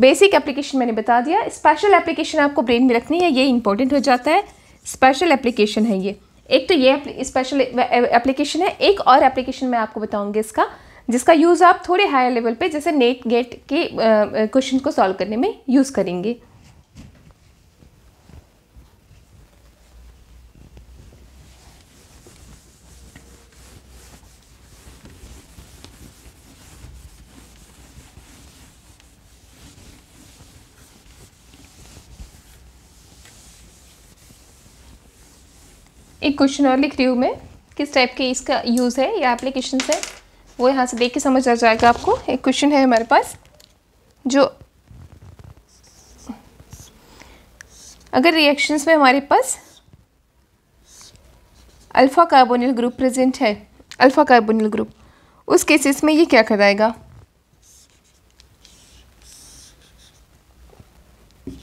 बेसिक एप्लीकेशन मैंने बता दिया स्पेशल एप्लीकेशन आपको ब्रेन में रखनी है ये इंपॉर्टेंट हो जाता है स्पेशल एप्लीकेशन है ये एक तो ये स्पेशल एप्लीकेशन है एक और एप्लीकेशन मैं आपको बताऊँगी इसका जिसका यूज़ आप थोड़े हायर लेवल पे जैसे नेट गेट के क्वेश्चन को सॉल्व करने में यूज़ करेंगे एक क्वेश्चन और लिख रही हूँ मैं किस टाइप के इसका यूज़ है या एप्लीकेशन है वो यहाँ से देख के समझ आ जाएगा आपको एक क्वेश्चन है हमारे पास जो अगर रिएक्शंस में हमारे पास अल्फ़ा कार्बोनिल ग्रुप प्रेजेंट है अल्फ़ा कार्बोनिल ग्रुप उस केसेस में ये क्या कराएगा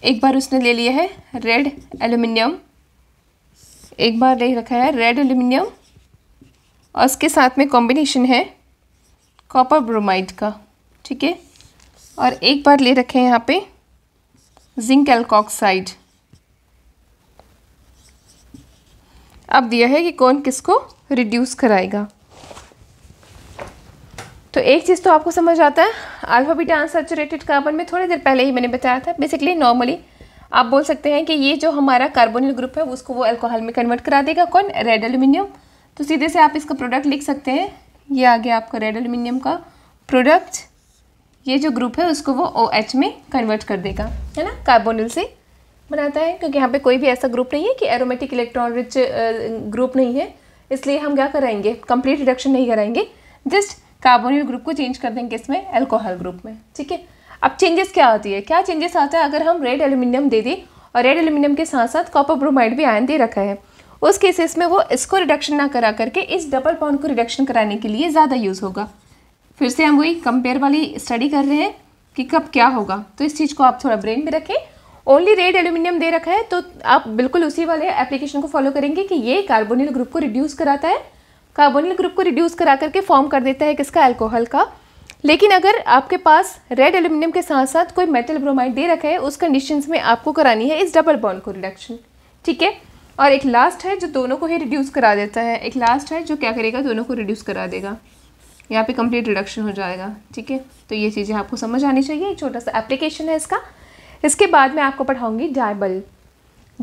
एक बार उसने ले लिया है रेड एल्यूमिनियम एक बार ले रखा है रेड एल्यूमिनियम और इसके साथ में कॉम्बिनेशन है कॉपर ब्रोमाइड का ठीक है और एक बार ले रखे हैं यहाँ पे जिंक एल्कॉक्साइड अब दिया है कि कौन किसको रिड्यूस कराएगा तो एक चीज़ तो आपको समझ आता है अल्फा बीटा अनसेचुरेटेड कार्बन में थोड़ी देर पहले ही मैंने बताया था बेसिकली नॉर्मली आप बोल सकते हैं कि ये जो हमारा कार्बोनिल ग्रुप है उसको वो अल्कोहल में कन्वर्ट करा देगा कौन रेड एल्यूमिनियम तो सीधे से आप इसका प्रोडक्ट लिख सकते हैं ये आ गया आपका रेड एल्यूमिनियम का प्रोडक्ट ये जो ग्रुप है उसको वो ओ OH में कन्वर्ट कर देगा है ना कार्बोनिल से बनाता है क्योंकि यहाँ पे कोई भी ऐसा ग्रुप नहीं है कि एरोमेटिक इलेक्ट्रॉन रिच ग्रुप नहीं है इसलिए हम क्या कराएंगे कंप्लीट रिडक्शन नहीं कराएंगे जस्ट कार्बोनिल ग्रुप को चेंज कर देंगे इसमें एल्कोहल ग्रुप में ठीक है अब चेंजेस क्या आती है क्या चेंजेस आता है अगर हम रेड एल्यूमिनियम दे दें और रेड एल्यूमिनियम के साथ साथ कॉपर ब्रोमाइड भी आयन दे रखा है उस केसेस में वो इसको रिडक्शन ना करा करके इस डबल बॉन्ड को रिडक्शन कराने के लिए ज़्यादा यूज़ होगा फिर से हम वही कंपेयर वाली स्टडी कर रहे हैं कि कब क्या होगा तो इस चीज़ को आप थोड़ा ब्रेन में रखें ओनली रेड एल्यूमिनियम दे रखा है तो आप बिल्कुल उसी वाले एप्लीकेशन को फॉलो करेंगे कि ये कार्बोनिल ग्रुप को रिड्यूस कराता है कार्बोनिल ग्रुप को रिड्यूस करा करके फॉर्म कर देता है किसका एल्कोहल का लेकिन अगर आपके पास रेड एल्यूमिनियम के साथ साथ कोई मेटल ब्रोमाइड दे रखा है उस कंडीशन में आपको करानी है इस डबल बॉन्ड को रिडक्शन ठीक है और एक लास्ट है जो दोनों को ही रिड्यूस करा देता है एक लास्ट है जो क्या करेगा दोनों को रिड्यूस करा देगा यहाँ पे कंप्लीट रिडक्शन हो जाएगा ठीक है तो ये चीज़ें आपको समझ आनी चाहिए एक छोटा सा एप्लीकेशन है इसका इसके बाद मैं आपको पढ़ाऊँगी डायबल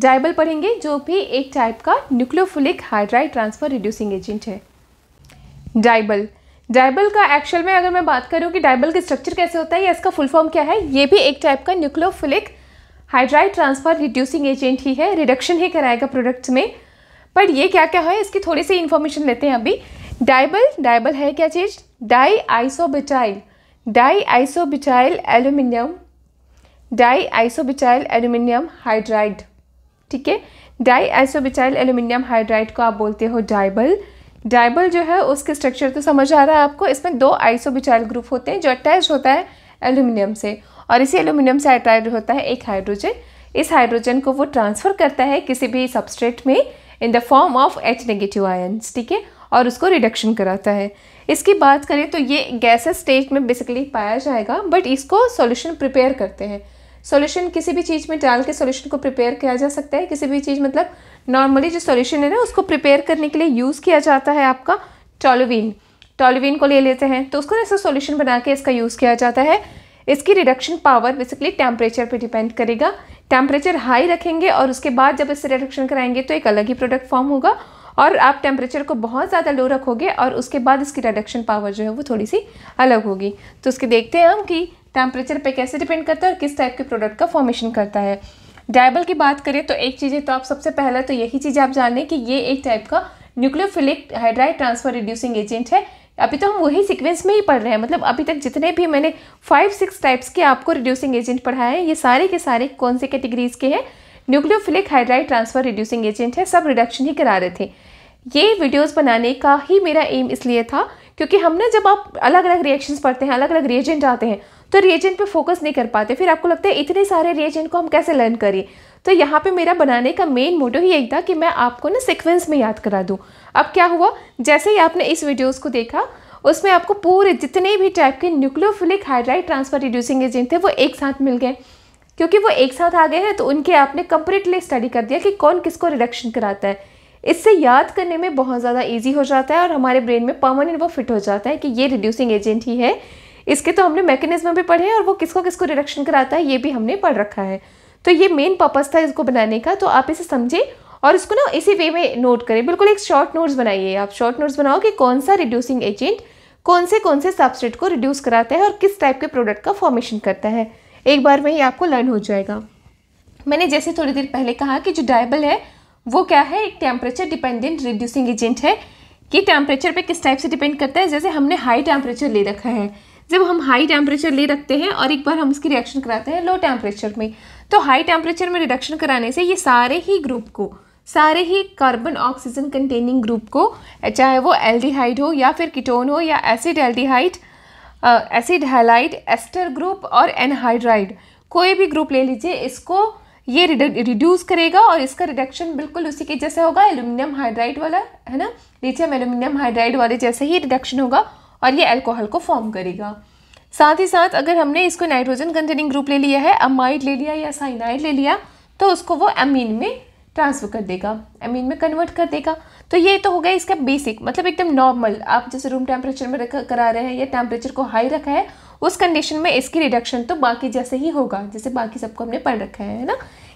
डायबल पढ़ेंगे जो भी एक टाइप का nucleophilic hydride transfer reducing agent है डायबल डायबल का एक्चुअल में अगर मैं बात करूँ कि डायबल का स्ट्रक्चर कैसे होता है या इसका फुल फॉर्म क्या है ये भी एक टाइप का nucleophilic hydride transfer reducing agent ही है रिडक्शन ही कराएगा प्रोडक्ट्स में पर ये क्या क्या है इसकी थोड़ी सी इन्फॉर्मेशन लेते हैं अभी डायबल डायबल है क्या चीज़ di isobutyl di isobutyl aluminium di isobutyl aluminium hydride ठीक है डाई आइसोबिचाइल एल्यूमिनियम हाइड्राइड को आप बोलते हो डायबल डायबल जो है उसके स्ट्रक्चर तो समझ आ रहा है आपको इसमें दो आइसोबिचाइल ग्रुप होते हैं जो अटैच होता है एल्यूमिनियम से और इसी एल्यूमिनियम से अटैच होता है एक हाइड्रोजन इस हाइड्रोजन को वो ट्रांसफ़र करता है किसी भी सबस्ट्रेट में in the form of H negative ions ठीक है और उसको रिडक्शन कराता है इसकी बात करें तो ये गैसेस स्टेज में बेसिकली पाया जाएगा बट इसको सॉल्यूशन प्रिपेयर करते हैं सॉल्यूशन किसी भी चीज़ में डाल के सॉल्यूशन को प्रिपेयर किया जा सकता है किसी भी चीज़ मतलब नॉर्मली जो सॉल्यूशन है ना उसको प्रिपेयर करने के लिए यूज़ किया जाता है आपका टॉलोविन टॉलोविन को ले लेते हैं तो उसको ऐसा सोल्यूशन बना के इसका यूज़ किया जाता है इसकी रिडक्शन पावर बेसिकली टेम्परेचर पर डिपेंड करेगा टेम्परेचर हाई रखेंगे और उसके बाद जब इससे रिडक्शन कराएंगे तो एक अलग ही प्रोडक्ट फॉर्म होगा और आप टेम्परेचर को बहुत ज़्यादा लो रखोगे और उसके बाद इसकी रिडक्शन पावर जो है वो थोड़ी सी अलग होगी तो उसके देखते हैं हम कि टेम्परेचर पे कैसे डिपेंड करता है और किस टाइप के प्रोडक्ट का फॉर्मेशन करता है डायबल की बात करें तो एक चीज़ है तो आप सबसे पहले तो यही चीज़ आप जान लें कि ये एक टाइप का nucleophilic hydride transfer reducing agent है अभी तो हम वही सीक्वेंस में ही पढ़ रहे हैं मतलब अभी तक जितने भी मैंने फाइव सिक्स टाइप्स के आपको रिड्यूसिंग एजेंट पढ़ाए हैं ये सारे के सारे कौन से कैटेगरीज के हैं nucleophilic hydride transfer reducing agent है सब रिडक्शन ही करा रहे थे ये वीडियोस बनाने का ही मेरा एम इसलिए था क्योंकि हमने जब आप अलग अलग रिएक्शंस पढ़ते हैं अलग अलग रिएजेंट आते हैं तो रिएजेंट पे फोकस नहीं कर पाते फिर आपको लगता है इतने सारे रिएजेंट को हम कैसे लर्न करें तो यहाँ पे मेरा बनाने का मेन मोटिव ही यही था कि मैं आपको ना सिक्वेंस में याद करा दूँ अब क्या हुआ जैसे ही आपने इस वीडियोज़ को देखा उसमें आपको पूरे जितने भी टाइप के nucleophilic hydride transfer reducing agent थे वो एक साथ मिल गए क्योंकि वो एक साथ आ गए हैं तो उनके आपने कंप्लीटली स्टडी कर दिया कि कौन किसको रिडक्शन कराता है इससे याद करने में बहुत ज़्यादा ईजी हो जाता है और हमारे ब्रेन में परमानेंट वो फिट हो जाता है कि ये रिड्यूसिंग एजेंट ही है इसके तो हमने मैकेनिज्म भी पढ़े हैं और वो किसको किसको रिडक्शन कराता है ये भी हमने पढ़ रखा है तो ये मेन पर्पज़ था इसको बनाने का तो आप इसे समझें और इसको ना इसी वे में नोट करें बिल्कुल एक शॉर्ट नोट्स बनाइए आप शॉर्ट नोट्स बनाओ कि कौन सा रिड्यूसिंग एजेंट कौन से कौन से सबस्टेट को रिड्यूस कराता है और किस टाइप के प्रोडक्ट का फॉर्मेशन करता है एक बार में ही आपको लर्न हो जाएगा मैंने जैसे थोड़ी देर पहले कहा कि जो डायबल है वो क्या है एक टेम्परेचर डिपेंडेंट रिड्यूसिंग एजेंट है कि टेम्परेचर पे किस टाइप से डिपेंड करता है जैसे हमने हाई टेम्परेचर ले रखा है जब हम हाई टेम्परेचर ले रखते हैं और एक बार हम उसकी रिएक्शन कराते हैं लो टेम्परेचर में तो हाई टेम्परेचर में रिडक्शन कराने से ये सारे ही ग्रुप को सारे ही कार्बन ऑक्सीजन कंटेनिंग ग्रुप को चाहे वो एल्डिहाइड हो या फिर किटोन हो या acid aldehyde acid halide ester group और एनहाइड्राइड कोई भी ग्रुप ले लीजिए इसको ये रिड्यूस करेगा और इसका रिडक्शन बिल्कुल उसी के जैसे होगा एल्यूमिनियम हाइड्राइड वाला है ना लिथियम एल्यूमिनियम हाइड्राइड वाले जैसे ही रिडक्शन होगा और ये एल्कोहल को फॉर्म करेगा साथ ही साथ अगर हमने इसको नाइट्रोजन कंटेनिंग ग्रुप ले लिया है अमाइड ले लिया या साइनाइड ले लिया तो उसको वो अमीन में ट्रांसफ़र कर देगा अमीन में कन्वर्ट कर देगा तो ये तो हो गया इसका बेसिक मतलब एकदम नॉर्मल आप जैसे रूम टेम्परेचर में रख करा रहे हैं या टेम्परेचर को हाई रखा है उस कंडीशन में इसकी रिडक्शन तो बाकी जैसे ही होगा जैसे बाकी सबको हमने पढ़ रखा है ना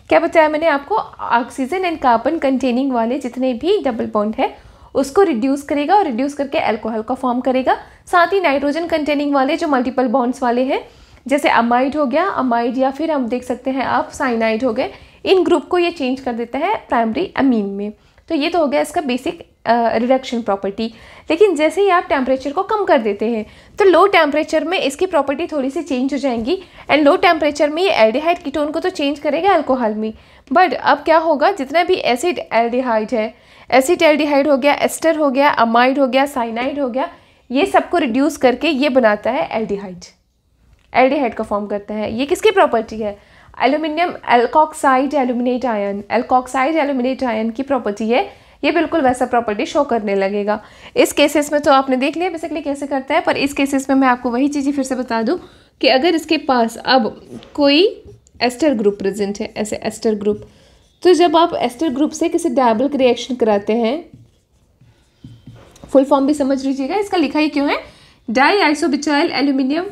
क्या बताया मैंने आपको ऑक्सीजन एंड कार्बन कंटेनिंग वाले जितने भी डबल बॉन्ड है उसको रिड्यूस करेगा और रिड्यूस करके अल्कोहल का फॉर्म करेगा साथ ही नाइट्रोजन कंटेनिंग वाले जो मल्टीपल बॉन्ड्स वाले हैं जैसे अमाइड हो गया अमाइड या फिर हम देख सकते हैं आप साइनाइड हो गए इन ग्रुप को ये चेंज कर देता है प्राइमरी अमीन में तो ये तो हो गया इसका बेसिक रिडक्शन प्रॉपर्टी लेकिन जैसे ही आप टेम्परेचर को कम कर देते हैं तो लो टेम्परेचर में इसकी प्रॉपर्टी थोड़ी सी चेंज हो जाएंगी एंड लो टेम्परेचर में ये एल्डिहाइड कीटोन को तो चेंज करेगा अल्कोहल में बट अब क्या होगा जितना भी एसिड एल्डिहाइड है एसिड एल्डिहाइड हो गया एस्टर हो गया अमाइड हो गया साइनाइड हो गया ये सबको रिड्यूस करके ये बनाता है एल्डिहाइड एल्डिहाइड को फॉर्म करता है ये किसकी प्रॉपर्टी है aluminium alkoxide aluminate ion alkoxide aluminate ion की प्रॉपर्टी है ये बिल्कुल वैसा प्रॉपर्टी शो करने लगेगा इस केसेस में तो आपने देख लिया बेसिकली कैसे करता है पर इस केसेस में मैं आपको वही चीज़ें फिर से बता दूँ कि अगर इसके पास अब कोई एस्टर ग्रुप प्रेजेंट है ऐसे एस्टर ग्रुप तो जब आप एस्टर ग्रुप से किसी डायबलिक रिएक्शन कराते हैं फुल फॉर्म भी समझ लीजिएगा इसका लिखा ही क्यों है di isobutyl aluminium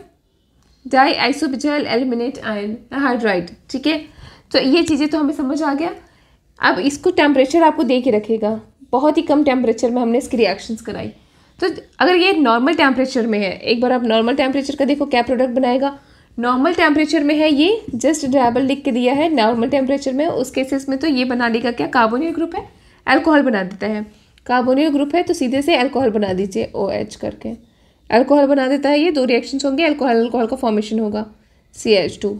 di isobutyl aluminate ion hydride ठीक है तो ये चीज़ें तो हमें समझ आ गया अब इसको टेम्परेचर आपको दे के रखेगा बहुत ही कम टेम्परेचर में हमने इसकी रिएक्शंस कराई तो अगर ये नॉर्मल टेम्परेचर में है एक बार आप नॉर्मल टेम्परेचर का देखो क्या प्रोडक्ट बनाएगा नॉर्मल टेम्परेचर में है ये जस्ट ड्राइबल लिख के दिया है नॉर्मल टेम्परेचर में उस केसेस में तो ये बना लेगा क्या कार्बोनियल ग्रुप है एल्कोहल बना देता है कार्बोनियल ग्रुप है तो सीधे से एल्कोहल बना दीजिए ओ OH एच करके अल्कोहल बना देता है ये दो रिएक्शन होंगे अल्कोहल अल्कोहल का फॉर्मेशन होगा सी एच टू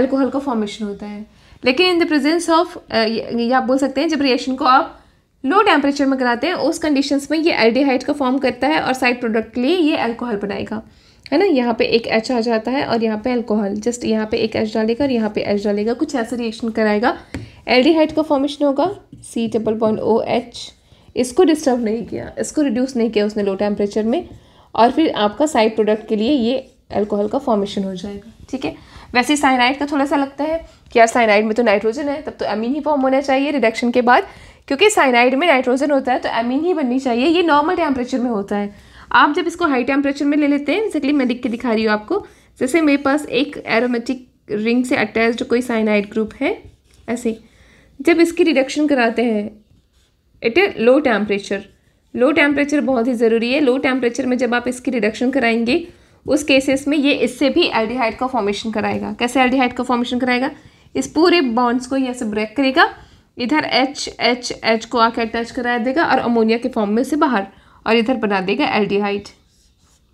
एल्कोहल का फॉर्मेशन होता है लेकिन इन द प्रेजेंस ऑफ ये आप बोल सकते हैं जब रिएक्शन को आप लो टेम्परेचर में कराते हैं उस कंडीशंस में ये एल्डिहाइड का फॉर्म करता है और साइड प्रोडक्ट के लिए ये अल्कोहल बनाएगा है ना यहाँ पे एक एच आ जाता है और यहाँ पे अल्कोहल जस्ट यहाँ पे एक एच डालेगा और यहाँ पे एच डालेगा कुछ ऐसा रिएक्शन कराएगा एल्डिहाइड का फॉर्मेशन होगा C double point O H इसको डिस्टर्ब नहीं किया इसको रिड्यूस नहीं किया उसने लो टेम्परेचर में और फिर आपका साइड प्रोडक्ट के लिए ये अल्कोहल का फॉर्मेशन हो जाएगा ठीक है वैसे साइनाइड का थोड़ा सा लगता है कि यार साइनाइड में तो नाइट्रोजन है तब तो एमीन ही फॉर्म होना चाहिए रिडक्शन के बाद क्योंकि साइनाइड में नाइट्रोजन होता है तो एमीन ही बननी चाहिए ये नॉर्मल टेम्परेचर में होता है आप जब इसको हाई टेम्परेचर में ले लेते हैं जैसे मैं लिख के दिखा रही हूँ आपको जैसे मेरे पास एक एरोमेटिक रिंग से अटैच्ड कोई साइनाइड ग्रुप है ऐसे जब इसकी रिडक्शन कराते हैं at a low temperature low temperature बहुत ही ज़रूरी है लो टेम्परेचर में जब आप इसकी रिडक्शन कराएंगे उस केसेस में ये इससे भी एल्डिहाइड का फॉर्मेशन कराएगा कैसे एल्डिहाइड का फॉर्मेशन कराएगा इस पूरे बॉन्ड्स को यहाँ से ब्रेक करेगा इधर एच एच एच को आके अटैच करा देगा और अमोनिया के फॉर्म में से बाहर और इधर बना देगा एल्डिहाइड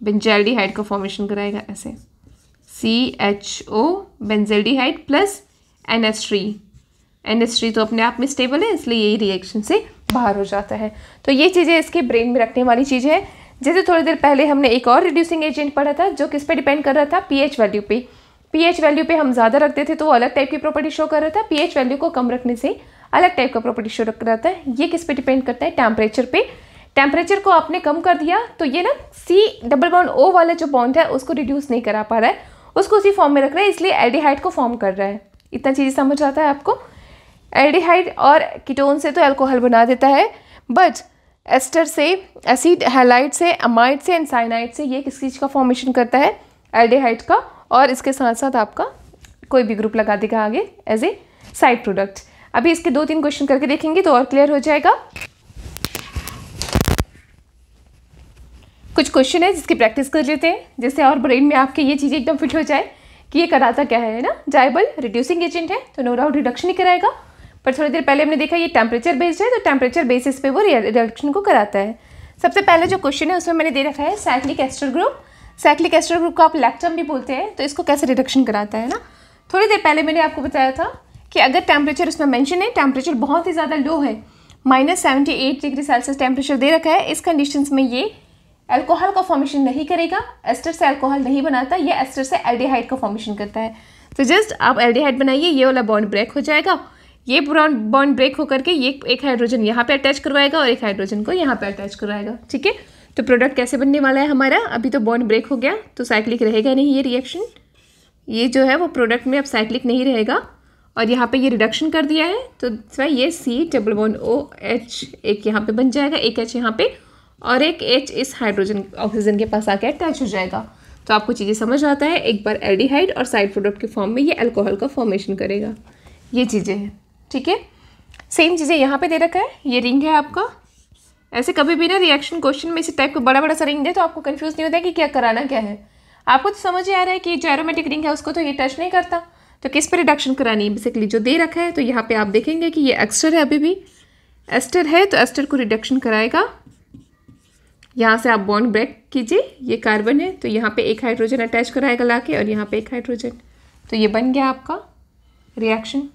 बेंजेल्डिहाइड का फॉर्मेशन कराएगा ऐसे C H O benzaldehyde plus N S three N S three तो अपने आप में स्टेबल है इसलिए यही रिएक्शन से बाहर हो जाता है तो ये चीज़ें इसके ब्रेन में रखने वाली चीज़ है जैसे थोड़ी देर पहले हमने एक और रिड्यूसिंग एजेंट पढ़ा था जो किस पे डिपेंड कर रहा था पीएच वैल्यू पे पीएच वैल्यू पे हम ज़्यादा रखते थे तो वो अलग टाइप की प्रॉपर्टी शो कर रहा था पीएच वैल्यू को कम रखने से अलग टाइप का प्रॉपर्टी शो रख रहा था ये किस पे डिपेंड करता है टेम्परेचर पे टेम्परेचर को आपने कम कर दिया तो ये ना सी डबल बॉन्ड ओ वाला जो बॉन्ड है उसको रिड्यूस नहीं करा पा रहा है उसको उसी फॉर्म में रख रहा है इसलिए एडीहाइट को फॉर्म कर रहा है इतना चीज़ समझ आता है आपको एल्डिहाइड और कीटोन से तो अल्कोहल बना देता है बट एस्टर से एसिड हेलाइट से अमाइड से एंड साइनाइड से ये किस चीज़ का फॉर्मेशन करता है एल्डिहाइड का और इसके साथ साथ आपका कोई भी ग्रुप लगा देगा आगे एज ए साइड प्रोडक्ट अभी इसके दो तीन क्वेश्चन करके देखेंगे तो और क्लियर हो जाएगा कुछ क्वेश्चन है जिसकी प्रैक्टिस कर लेते हैं जिससे और ब्रेन में आपके ये चीज़ें एकदम फिट हो जाए कि ये कराता क्या है ना जायबल रिड्यूसिंग एजेंट है तो नो डाउट रिडक्शन ही कराएगा पर थोड़ी देर पहले हमने देखा ये टेम्परेचर बेस्ड है तो टेम्परेचर बेसिस पे वो रिएक्शन को कराता है सबसे पहले जो क्वेश्चन है उसमें मैंने दे रखा है cyclic ester group cyclic ester group को आप लैक्टम भी बोलते हैं तो इसको कैसे रिडक्शन कराता है ना थोड़ी देर पहले मैंने आपको बताया था कि अगर टेम्परेचर उसमें मैंशन है टेम्परेचर बहुत ही ज़्यादा लो है minus seventy eight degree Celsius temperature दे रखा है इस कंडीशन में ये एल्कोहल का फॉर्मेशन नहीं करेगा एस्टर से एल्कोहल नहीं बनाता ये एस्टर से एल्डिहाइड का फॉर्मेशन करता है तो जस्ट आप एल्डिहाइड बनाइए ये वाला बॉन्ड ब्रेक हो जाएगा ये ब्राउन बॉन्ड ब्रेक होकर के ये एक हाइड्रोजन यहाँ पे अटैच करवाएगा और एक हाइड्रोजन को यहाँ पे अटैच करवाएगा ठीक है तो प्रोडक्ट कैसे बनने वाला है हमारा अभी तो बॉन्ड ब्रेक हो गया तो साइक्लिक रहेगा नहीं ये रिएक्शन ये जो है वो प्रोडक्ट में अब साइक्लिक नहीं रहेगा और यहाँ पे ये रिडक्शन कर दिया है तो ये C double one O H एक यहाँ पे बन जाएगा एक एच यहाँ पे और एक एच इस हाइड्रोजन ऑक्सीजन के पास आके अटैच हो जाएगा तो आपको चीज़ें समझ आता है एक बार एल्डिहाइड और साइड प्रोडक्ट के फॉर्म में ये अल्कोहल का फॉर्मेशन करेगा ये चीज़ें हैं ठीक है सेम चीज़ें यहाँ पे दे रखा है ये रिंग है आपका ऐसे कभी भी ना रिएक्शन क्वेश्चन में इसी टाइप का बड़ा बड़ा सा रिंग दे तो आपको कन्फ्यूज़ नहीं होता है कि क्या कराना क्या है आपको तो समझ ही आ रहा है कि जो एरोमेटिक रिंग है उसको तो ये टच नहीं करता तो किस पर रिडक्शन करानी है बेसिकली जो दे रखा है तो यहाँ पर आप देखेंगे कि ये एक्स्टर है अभी भी एस्टर है तो एस्टर को रिडक्शन कराएगा यहाँ से आप बॉन्ड ब्रेक कीजिए ये कार्बन है तो यहाँ पे एक हाइड्रोजन अटैच कराएगा लाके और यहाँ पे एक हाइड्रोजन तो ये बन गया आपका रिएक्शन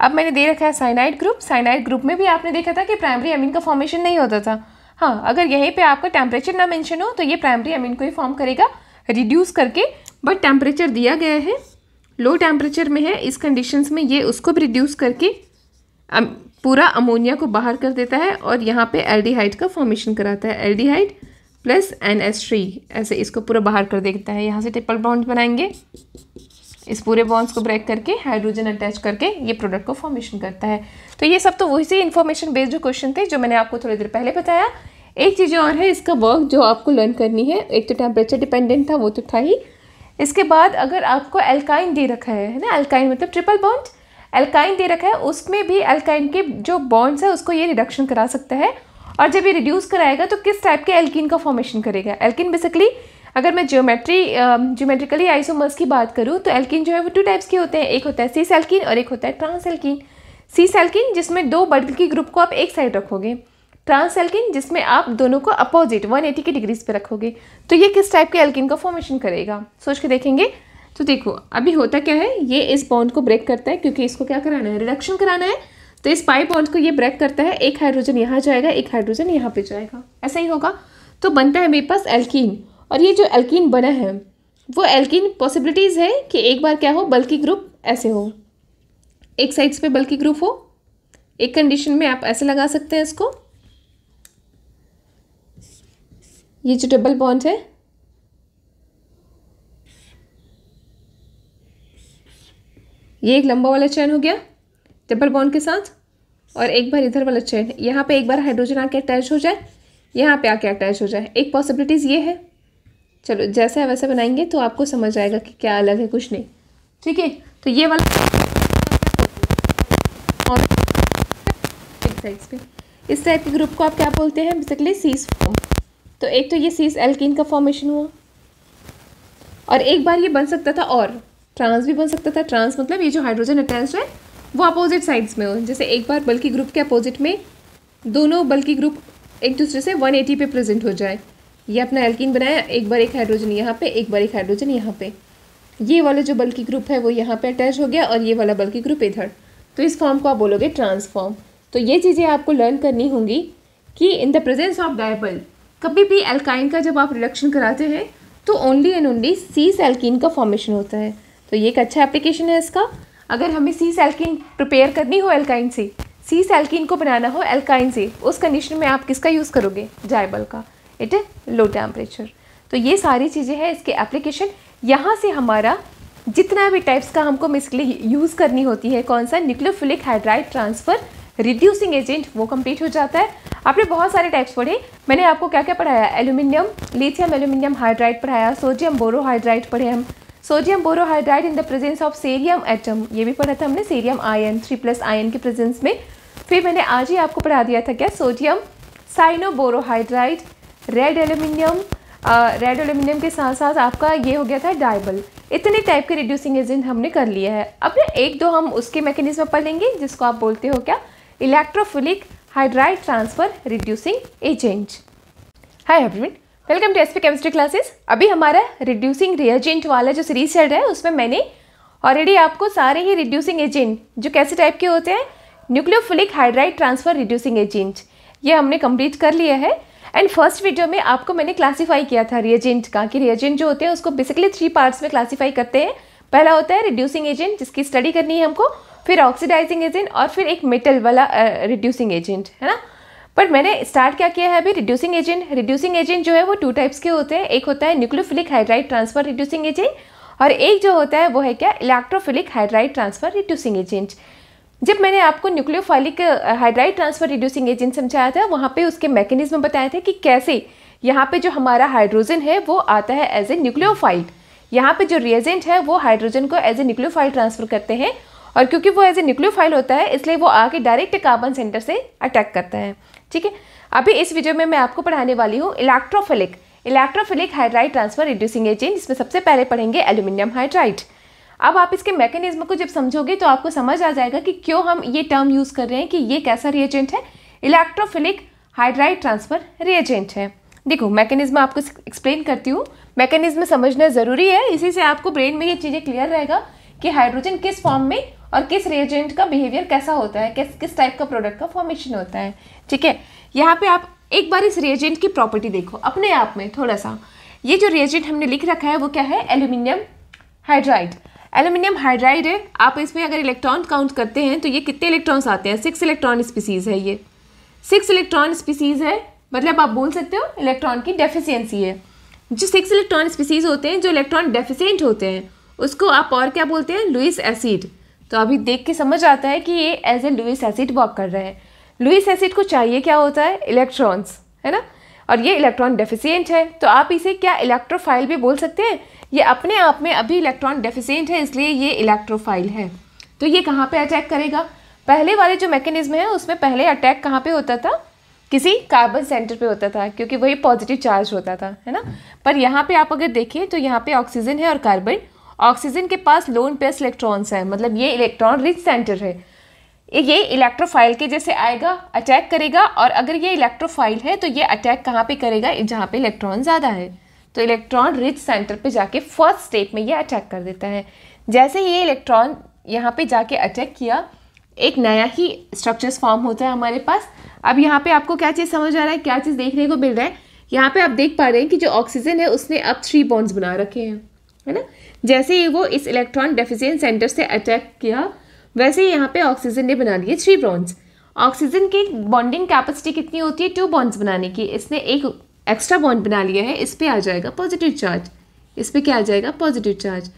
अब मैंने दे रखा है साइनाइड ग्रुप साइनाइड ग्रुप में भी आपने देखा था कि प्राइमरी अमीन का फॉर्मेशन नहीं होता था हाँ अगर यहीं पे आपका टेम्परेचर ना मेंशन हो तो ये प्राइमरी अमीन को ही फॉर्म करेगा रिड्यूस करके बट टेम्परेचर दिया गया है लो टेम्परेचर में है इस कंडीशंस में ये उसको भी रिड्यूस करके पूरा अमोनिया को बाहर कर देता है और यहाँ पर एल का फॉर्मेशन कराता है L plus N S three ऐसे इसको पूरा बाहर कर देता है यहाँ से ट्रिपल बाउंड बनाएंगे इस पूरे बॉन्ड्स को ब्रेक करके हाइड्रोजन अटैच करके ये प्रोडक्ट को फॉर्मेशन करता है तो ये सब तो वही से इन्फॉर्मेशन बेस्ड जो क्वेश्चन थे जो मैंने आपको थोड़ी देर पहले बताया एक चीज़ और है इसका वर्क जो आपको लर्न करनी है एक तो टेम्परेचर डिपेंडेंट था वो तो था ही इसके बाद अगर आपको एल्काइन दे रखा है है ना एल्काइन मतलब ट्रिपल बॉन्ड एल्काइन दे रखा है उसमें भी एल्काइन के जो बॉन्ड्स है उसको ये रिडक्शन करा सकता है और जब ये रिड्यूस कराएगा तो किस टाइप के एल्किन का फॉर्मेशन करेगा एल्किन बेसिकली अगर मैं ज्योमेट्री ज्योमेट्रिकली आइसोमर्स की बात करूँ तो एल्किन जो है वो टू टाइप्स के होते हैं एक होता है सी सेल्किन और एक होता है ट्रांस एल्किन सी सेल्किन जिसमें दो बर्ड की ग्रुप को आप एक साइड रखोगे ट्रांस एल्किन जिसमें आप दोनों को अपोजिट 180 की डिग्रीज पे रखोगे तो ये किस टाइप के एल्किन का फॉर्मेशन करेगा सोच के देखेंगे तो देखो अभी होता क्या है ये इस बॉन्ड को ब्रेक करता है क्योंकि इसको क्या कराना है रिडक्शन कराना है तो इस पाई बॉन्ड को ये ब्रेक करता है एक हाइड्रोजन यहाँ जाएगा एक हाइड्रोजन यहाँ पे जाएगा ऐसा ही होगा तो बनता है मेरे पास एल्कीन और ये जो एल्किन बना है वो एल्किन पॉसिबिलिटीज़ है कि एक बार क्या हो बल्कि ग्रुप ऐसे हो एक साइड्स पे बल्कि ग्रुप हो एक कंडीशन में आप ऐसे लगा सकते हैं इसको ये जो डबल बॉन्ड है ये एक लंबा वाला चैन हो गया डबल बॉन्ड के साथ और एक बार इधर वाला चैन यहाँ पे एक बार हाइड्रोजन आके अटैच हो जाए यहाँ पे आके अटैच हो जाए एक पॉसिबिलिटीज़ ये है चलो जैसा है वैसा बनाएंगे तो आपको समझ आएगा कि क्या अलग है कुछ नहीं ठीक है तो ये वाला और साइड्स पे इस टाइप के ग्रुप को आप क्या बोलते हैं बेसिकली सीस फॉर्म तो एक तो ये सीस एल्किन का फॉर्मेशन हुआ और एक बार ये बन सकता था और ट्रांस भी बन सकता था ट्रांस मतलब ये जो हाइड्रोजन अटैच है वो अपोजिट साइड्स में हो जैसे एक बार बल्कि ग्रुप के अपोजिट में दोनों बल्कि ग्रुप एक दूसरे से 180 पे प्रेजेंट हो जाए ये अपना एल्किन बनाया एक बार एक हाइड्रोजन यहाँ पे एक बार एक हाइड्रोजन यहाँ पे ये वाला जो बल्कि ग्रुप है वो यहाँ पे अटैच हो गया और ये वाला बल्कि ग्रुप इधर तो इस फॉर्म को आप बोलोगे ट्रांसफॉर्म तो ये चीज़ें आपको लर्न करनी होंगी कि in the presence of DIBAL कभी भी एल्काइन का जब आप रिडक्शन कराते हैं तो only and only cis alkene का फॉर्मेशन होता है तो ये एक अच्छा एप्लीकेशन है इसका अगर हमें सी सेल्किन प्रिपेयर करनी हो एल्काइन से सी सेल्किन को बनाना हो एल्काइन से उस कंडीशन में आप किसका यूज़ करोगे जायबल का एट ए लो टेम्परेचर तो ये सारी चीज़ें हैं इसके एप्लीकेशन यहाँ से हमारा जितना भी टाइप्स का हमको बेसिकली यूज़ करनी होती है कौन सा nucleophilic hydride transfer reducing agent वो कंप्लीट हो जाता है आपने बहुत सारे टाइप्स पढ़े मैंने आपको क्या क्या पढ़ाया एल्यूमिनियम लिथियम एल्यूमिनियम हाइड्राइड पढ़ाया सोडियम बोरोहाइड्राइड पढ़े हम sodium borohydride in the presence of cerium atom ये भी पढ़ा था हमने cerium ion three plus ion के प्रेजेंस में फिर मैंने आज ही आपको पढ़ा दिया था क्या sodium cyanoborohydride red aluminium red aluminium के साथ साथ आपका ये हो गया था डायबल इतने टाइप के रिड्यूसिंग एजेंट हमने कर लिए हैं अब ना एक दो हम उसके मैकेनिज्म लेंगे जिसको आप बोलते हो क्या electrophilic hydride transfer reducing agent hi everyone welcome to S P chemistry classes अभी हमारा रिड्यूसिंग रिएजेंट वाला जो सीरीज चल रहा है उसमें मैंने ऑलरेडी आपको सारे ही रिड्यूसिंग एजेंट जो कैसे टाइप के होते हैं nucleophilic hydride transfer reducing agent ये हमने कंप्लीट कर लिया है एंड फर्स्ट वीडियो में आपको मैंने क्लासीफाई किया था रिएजेंट का कि रिएजेंट जो होते हैं उसको बेसिकली थ्री पार्ट्स में क्लासीफाई करते हैं पहला होता है रिड्यूसिंग एजेंट जिसकी स्टडी करनी है हमको फिर ऑक्सीडाइजिंग एजेंट और फिर एक मेटल वाला रिड्यूसिंग uh, एजेंट है ना पर मैंने स्टार्ट क्या किया है अभी रिड्यूसिंग एजेंट रिड्यूसिंग एजेंट जो है वो टू टाइप्स के होते हैं एक होता है nucleophilic hydride transfer reducing agent और एक जो होता है वो है क्या electrophilic hydride transfer reducing agent जब मैंने आपको nucleophilic hydride transfer reducing agent समझाया था वहाँ पे उसके मैकेनिज्म बताए थे कि कैसे यहाँ पे जो हमारा हाइड्रोजन है वो आता है एज ए न्यूक्लियोफाइल यहाँ पे जो रिएजेंट है वो हाइड्रोजन को एज ए न्यूक्लियोफाइल ट्रांसफर करते हैं और क्योंकि वो एज ए न्यूक्लियोफाइल होता है इसलिए वो आके डायरेक्ट कार्बन सेंटर से अटैक करता है ठीक है अभी इस वीडियो में मैं आपको पढ़ाने वाली हूँ electrophilic electrophilic hydride transfer reducing agent जिसमें सबसे पहले पढ़ेंगे एल्यूमिनियम हाइड्राइड अब आप इसके मैकेनिज्म को जब समझोगे तो आपको समझ आ जाएगा कि क्यों हम ये टर्म यूज़ कर रहे हैं कि ये कैसा रिएजेंट है इलेक्ट्रोफिलिक हाइड्राइड ट्रांसफर रिएजेंट है देखो मैकेनिज्म आपको एक्सप्लेन करती हूँ मैकेनिज्म समझना ज़रूरी है इसी से आपको ब्रेन में ये चीज़ें क्लियर रहेगा कि हाइड्रोजन किस फॉर्म में और किस रिएजेंट का बिहेवियर कैसा होता है किस किस टाइप का प्रोडक्ट का फॉर्मेशन होता है ठीक है यहाँ पे आप एक बार इस रिएजेंट की प्रॉपर्टी देखो अपने आप में थोड़ा सा ये जो रिएजेंट हमने लिख रखा है वो क्या है एल्यूमिनियम हाइड्राइड एल्युमिनियम हाइड्राइड है आप इसमें अगर इलेक्ट्रॉन काउंट करते हैं तो ये कितने इलेक्ट्रॉन्स आते हैं सिक्स इलेक्ट्रॉन स्पीसीज़ है ये सिक्स इलेक्ट्रॉन स्पीसीज़ है मतलब आप बोल सकते हो इलेक्ट्रॉन की डेफिशिएंसी है जो सिक्स इलेक्ट्रॉन स्पीसीज़ होते हैं जो इलेक्ट्रॉन डेफिशिएंट होते हैं उसको आप और क्या बोलते हैं लुइस एसिड तो अभी देख के समझ आता है कि ये as a Lewis acid work कर रहा है लुइस एसिड को चाहिए क्या होता है इलेक्ट्रॉन्स है ना और ये इलेक्ट्रॉन डेफिशिएंट है तो आप इसे क्या इलेक्ट्रोफाइल भी बोल सकते हैं ये अपने आप में अभी इलेक्ट्रॉन डेफिसेंट है इसलिए ये इलेक्ट्रोफाइल है तो ये कहाँ पे अटैक करेगा पहले वाले जो मैकेनिज्म है उसमें पहले अटैक कहाँ पे होता था किसी कार्बन सेंटर पे होता था क्योंकि वही पॉजिटिव चार्ज होता था है ना पर यहाँ पे आप अगर देखें तो यहाँ पे ऑक्सीजन है और कार्बन ऑक्सीजन के पास लोन पेस इलेक्ट्रॉन्स हैं मतलब ये इलेक्ट्रॉन रिच सेंटर है ये इलेक्ट्रोफाइल के जैसे आएगा अटैक करेगा और अगर ये इलेक्ट्रोफाइल है तो ये अटैक कहाँ पे करेगा जहाँ पे इलेक्ट्रॉन ज़्यादा है तो इलेक्ट्रॉन रिच सेंटर पे जाके फर्स्ट स्टेप में ये अटैक कर देता है जैसे ये इलेक्ट्रॉन यहाँ पे जाके अटैक किया एक नया ही स्ट्रक्चर्स फॉर्म होता है हमारे पास अब यहाँ पे आपको क्या चीज़ समझ आ रहा है क्या चीज़ देखने को मिल रहा है यहाँ पे आप देख पा रहे हैं कि जो ऑक्सीजन है उसने अब थ्री बॉन्ड्स बना रखे हैं है ना जैसे ही वो इस इलेक्ट्रॉन डेफिशिएंट सेंटर से अटैक किया वैसे ही यहाँ पर ऑक्सीजन ने बना लिए थ्री बॉन्ड्स ऑक्सीजन की बॉन्डिंग कैपेसिटी कितनी होती है टू बॉन्ड्स बनाने की इसने एक एक्स्ट्रा बॉन्ड बना लिया है इस पर आ जाएगा पॉजिटिव चार्ज इस पर क्या आ जाएगा पॉजिटिव चार्ज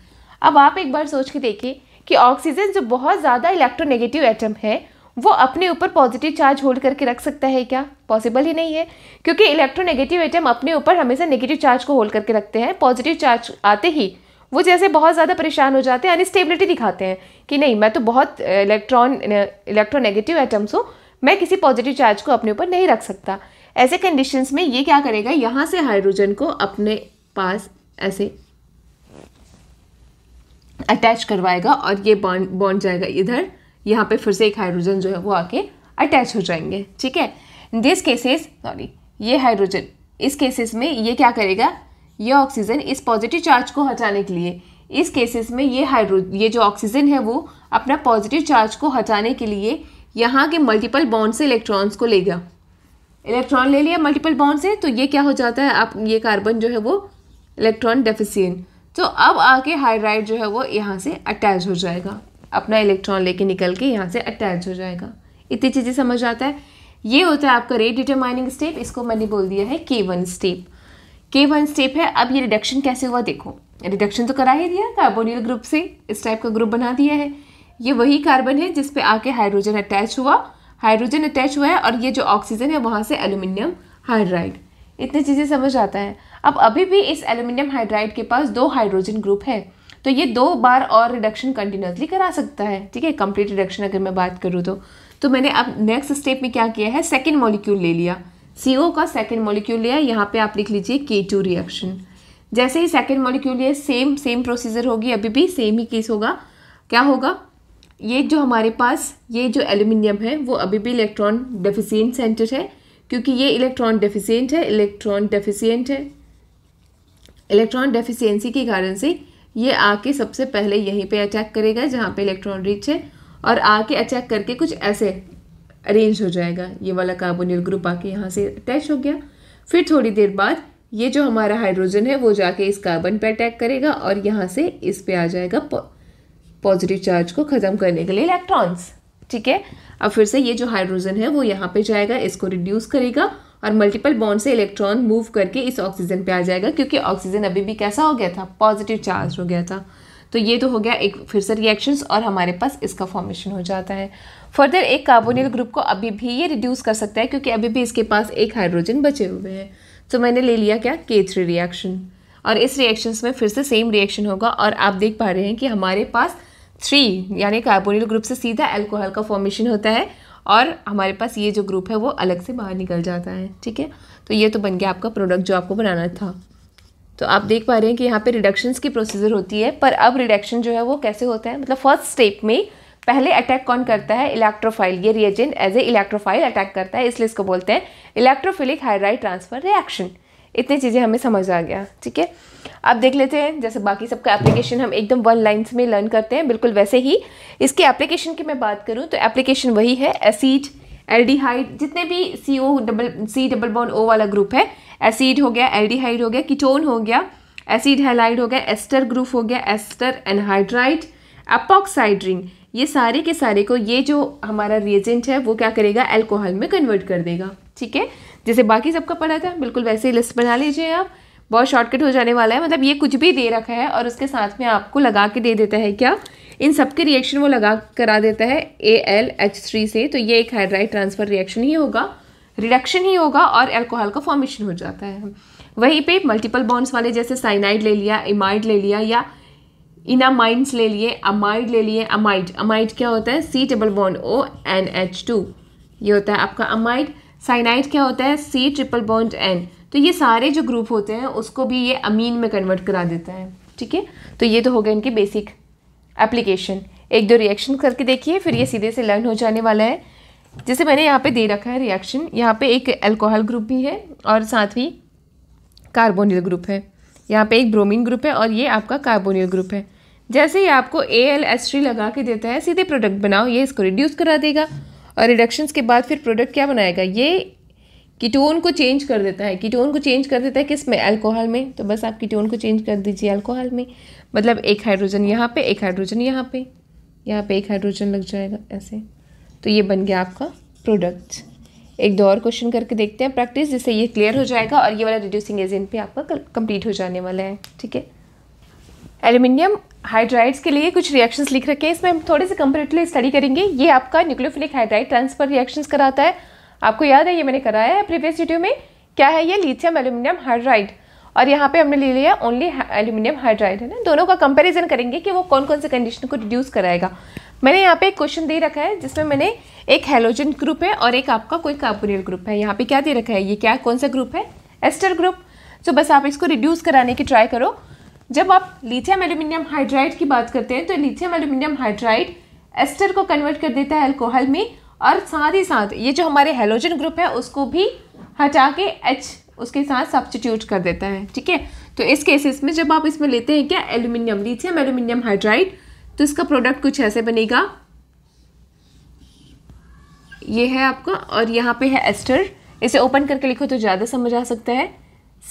अब आप एक बार सोच के देखिए कि ऑक्सीजन जो बहुत ज़्यादा इलेक्ट्रोनेगेटिव एटम है वो अपने ऊपर पॉजिटिव चार्ज होल्ड करके रख सकता है क्या पॉसिबल ही नहीं है क्योंकि इलेक्ट्रोनेगेटिव एटम अपने ऊपर हमेशा नेगेटिव चार्ज को होल्ड करके रखते हैं पॉजिटिव चार्ज आते ही वो जैसे बहुत ज़्यादा परेशान हो जाते हैं अनस्टेबिलिटी दिखाते हैं कि नहीं मैं तो बहुत इलेक्ट्रॉन इलेक्ट्रोनेगेटिव आइटम्स हूँ मैं किसी पॉजिटिव चार्ज को अपने ऊपर नहीं रख सकता ऐसे कंडीशंस में ये क्या करेगा यहाँ से हाइड्रोजन को अपने पास ऐसे अटैच करवाएगा और ये बॉन्ड बॉन्ड जाएगा इधर यहाँ पे फिर से एक हाइड्रोजन जो है वो आके अटैच हो जाएंगे ठीक है दिस केसेस सॉरी ये हाइड्रोजन इस केसेस में ये क्या करेगा ये ऑक्सीजन इस पॉजिटिव चार्ज को हटाने के लिए इस केसेस में ये हाइड्रो ये जो ऑक्सीजन है वो अपना पॉजिटिव चार्ज को हटाने के लिए यहाँ के मल्टीपल बॉन्ड से इलेक्ट्रॉन्स को लेगा इलेक्ट्रॉन ले लिया मल्टीपल बॉन्ड से तो ये क्या हो जाता है आप ये कार्बन जो है वो इलेक्ट्रॉन डेफिसियन तो अब आके हाइड्राइड जो है वो यहाँ से अटैच हो जाएगा अपना इलेक्ट्रॉन लेके निकल के यहाँ से अटैच हो जाएगा इतनी चीज़ें समझ आता है ये होता है आपका रेट डिटरमाइनिंग स्टेप इसको मैंने बोल दिया है के वन स्टेप के वन स्टेप है अब ये रिडक्शन कैसे हुआ देखो रिडक्शन तो करा ही दिया कार्बोनियल ग्रुप से इस टाइप का ग्रुप बना दिया है ये वही कार्बन है जिसपे आके हाइड्रोजन अटैच हुआ हाइड्रोजन अटैच हुआ है और ये जो ऑक्सीजन है वहाँ से एल्यूमिनियम हाइड्राइड इतनी चीज़ें समझ आता है अब अभी भी इस एल्यूमिनियम हाइड्राइड के पास दो हाइड्रोजन ग्रुप है तो ये दो बार और रिडक्शन कंटिन्यूसली करा सकता है ठीक है कंप्लीट रिडक्शन अगर मैं बात करूँ तो तो मैंने अब नेक्स्ट स्टेप में क्या किया है सेकेंड मॉलिक्यूल ले लिया सी का सेकेंड मॉलिक्यूल लिया यहाँ पे आप लिख लीजिए के टू रिएक्शन जैसे ही सेकेंड मॉलिक्यूल लिया सेम सेम प्रोसीजर होगी अभी भी सेम ही केस होगा क्या होगा ये जो हमारे पास ये जो एल्यूमिनियम है वो अभी भी इलेक्ट्रॉन डेफिशिएंट सेंटर है क्योंकि ये इलेक्ट्रॉन डेफिशिएंट है इलेक्ट्रॉन डेफिशिएंट है इलेक्ट्रॉन डेफिशियंसी के कारण से ये आके सबसे पहले यहीं पे अटैक करेगा जहाँ पे इलेक्ट्रॉन रिच है और आके अटैक करके कुछ ऐसे अरेंज हो जाएगा ये वाला कार्बोनिल ग्रुप आके यहाँ से अटैच हो गया फिर थोड़ी देर बाद ये जो हमारा हाइड्रोजन है वो जाके इस कार्बन पे अटैक करेगा और यहाँ से इस पे आ जाएगा पॉजिटिव चार्ज को ख़त्म करने के लिए इलेक्ट्रॉन्स ठीक है अब फिर से ये जो हाइड्रोजन है वो यहाँ पे जाएगा इसको रिड्यूस करेगा और मल्टीपल बॉन्ड से इलेक्ट्रॉन मूव करके इस ऑक्सीजन पे आ जाएगा क्योंकि ऑक्सीजन अभी भी कैसा हो गया था पॉजिटिव चार्ज हो गया था तो ये तो हो गया एक फिर से रिएक्शंस और हमारे पास इसका फॉर्मेशन हो जाता है फर्दर एक कार्बोनियल ग्रुप को अभी भी ये रिड्यूस कर सकता है क्योंकि अभी भी इसके पास एक हाइड्रोजन बचे हुए हैं तो मैंने ले लिया क्या के थ्री रिएक्शन और इस रिएक्शंस में फिर से सेम रिएक्शन होगा और आप देख पा रहे हैं कि हमारे पास थ्री यानी कार्बोनिल ग्रुप से सीधा एल्कोहल का फॉर्मेशन होता है और हमारे पास ये जो ग्रुप है वो अलग से बाहर निकल जाता है ठीक है तो ये तो बन गया आपका प्रोडक्ट जो आपको बनाना था तो आप देख पा रहे हैं कि यहाँ पे रिडक्शंस की प्रोसीजर होती है पर अब रिडक्शन जो है वो कैसे होता है मतलब फर्स्ट स्टेप में पहले अटैक कौन करता है इलेक्ट्रोफाइल ये reagent as a electrophile attack करता है इसलिए इसको बोलते हैं इलेक्ट्रोफिलिक हाइड्राइड ट्रांसफर रिएक्शन इतनी चीज़ें हमें समझ आ गया ठीक है अब देख लेते हैं जैसे बाकी सबका एप्लीकेशन हम एकदम वन लाइन्स में लर्न करते हैं बिल्कुल वैसे ही इसके एप्लीकेशन की मैं बात करूँ तो एप्लीकेशन वही है एसिड एल्डिहाइड जितने भी सी ओ डबल सी डबल बॉन ओ वाला ग्रुप है एसिड हो गया एल्डिहाइड हो गया कीटोन हो गया एसिड हेलाइड हो गया एस्टर ग्रुप हो गया एस्टर एनहाइड्राइड अपॉक्साइड्रिन ये सारे के सारे को ये जो हमारा रिएजेंट है वो क्या करेगा एल्कोहल में कन्वर्ट कर देगा ठीक है जैसे बाकी सबका पढ़ा था बिल्कुल वैसे ही लिस्ट बना लीजिए आप बहुत शॉर्टकट हो जाने वाला है मतलब ये कुछ भी दे रखा है और उसके साथ में आपको लगा के दे देता है क्या इन सब के रिएक्शन वो लगा करा देता है ए एल एच थ्री से तो ये एक हाइड्राइड ट्रांसफ़र रिएक्शन ही होगा रिडक्शन ही होगा और एल्कोहल का फॉर्मेशन हो जाता है वहीं पे मल्टीपल बॉन्ड्स वाले जैसे साइनाइड ले लिया इमाइड ले लिया या इनामाइंड ले लिए अमाइड ले लिए अमाइड अमाइड क्या होता है C double bond O N H two ये होता है आपका अमाइड साइनाइड क्या होता है सी ट्रिपल बॉन्ड एन तो ये सारे जो ग्रुप होते हैं उसको भी ये अमीन में कन्वर्ट करा देता है ठीक है तो ये तो हो गया इनके बेसिक एप्लीकेशन एक दो रिएक्शन करके देखिए फिर ये सीधे से लर्न हो जाने वाला है जैसे मैंने यहाँ पे दे रखा है रिएक्शन यहाँ पे एक अल्कोहल ग्रुप भी है और साथ ही कार्बोनिल ग्रुप है यहाँ पे एक ब्रोमीन ग्रुप है और ये आपका कार्बोनिल ग्रुप है जैसे ही आपको ए एल एस लगा के देता है सीधे प्रोडक्ट बनाओ ये इसको रिड्यूस करा देगा और रिडक्शंस के बाद फिर प्रोडक्ट क्या बनाएगा ये कीटोन को चेंज कर देता है कीटोन को चेंज कर देता है किस में अल्कोहल में तो बस आप कीटोन को चेंज कर दीजिए अल्कोहल में मतलब एक हाइड्रोजन यहाँ पे एक हाइड्रोजन यहाँ पे यहाँ पे एक हाइड्रोजन लग जाएगा ऐसे तो ये बन गया आपका प्रोडक्ट एक दो और क्वेश्चन करके देखते हैं प्रैक्टिस जिससे ये क्लियर हो जाएगा और ये वाला रिड्यूसिंग एजेंट भी आपका कंप्लीट हो जाने वाला है ठीक है एल्यूमिनियम हाइड्राइड्स के लिए कुछ रिएक्शंस लिख रखे हैं इसमें हम थोड़े से कंपेरेटिवली स्टडी करेंगे ये आपका न्यूक्लियोफिलिक हाइड्राइड ट्रांसफर रिएक्शंस कराता है आपको याद है ये मैंने कराया है प्रीवियस वीडियो में क्या है ये लिथियम एल्यूमिनियम हाइड्राइड और यहाँ पे हमने ले लिया ओनली एल्यूमिनियम हाइड्राइड है ना दोनों का कंपेरिजन करेंगे कि वो कौन कौन से कंडीशन को रिड्यूस कराएगा मैंने यहाँ पे एक क्वेश्चन दे रखा है जिसमें मैंने एक हेलोजन ग्रुप है और एक आपका कोई कार्बोनियल ग्रुप है यहाँ पे क्या दे रखा है ये क्या कौन सा ग्रुप है एस्टर ग्रुप तो बस आप इसको रिड्यूस कराने की ट्राई करो जब आप लिथियम एल्यूमिनियम हाइड्राइड की बात करते हैं तो लिथियम एल्यूमिनियम हाइड्राइड एस्टर को कन्वर्ट कर देता है अल्कोहल में और साथ ही साथ ये जो हमारे हेलोजन ग्रुप है उसको भी हटा के एच उसके साथ सब्सटीट्यूट कर देता है ठीक है तो इस केसेस में जब आप इसमें लेते हैं क्या एल्यूमिनियम लिथियम एल्यूमिनियम हाइड्राइड तो इसका प्रोडक्ट कुछ ऐसे बनेगा ये है आपका और यहाँ पे है एस्टर इसे ओपन करके लिखो तो ज़्यादा समझ आ सकता है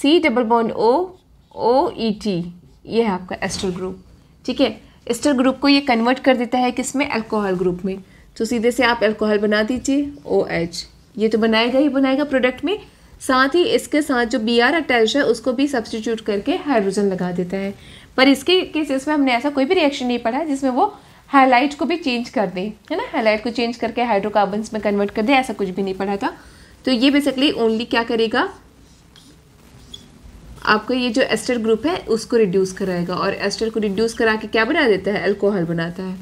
C double bond O O E T ये है आपका एस्टर ग्रुप ठीक है एस्टर ग्रुप को ये कन्वर्ट कर देता है किसमें अल्कोहल ग्रुप में तो सीधे से आप अल्कोहल बना दीजिए ओ एच ये तो बनाएगा ही बनाएगा प्रोडक्ट में साथ ही इसके साथ जो बी आर अटैच है उसको भी सब्सटीट्यूट करके हाइड्रोजन लगा देता है पर इसके केसेस में हमने ऐसा कोई भी रिएक्शन नहीं पढ़ा जिसमें वो हाईलाइट को भी चेंज कर दें है ना हाईलाइट को चेंज करके हाइड्रोकार्बन्स में कन्वर्ट कर दें ऐसा कुछ भी नहीं पढ़ा था तो ये बेसिकली ओनली क्या करेगा आपका ये जो एस्टर ग्रुप है उसको रिड्यूस कराएगा और एस्टर को रिड्यूस करा के क्या बना देता है एल्कोहल बनाता है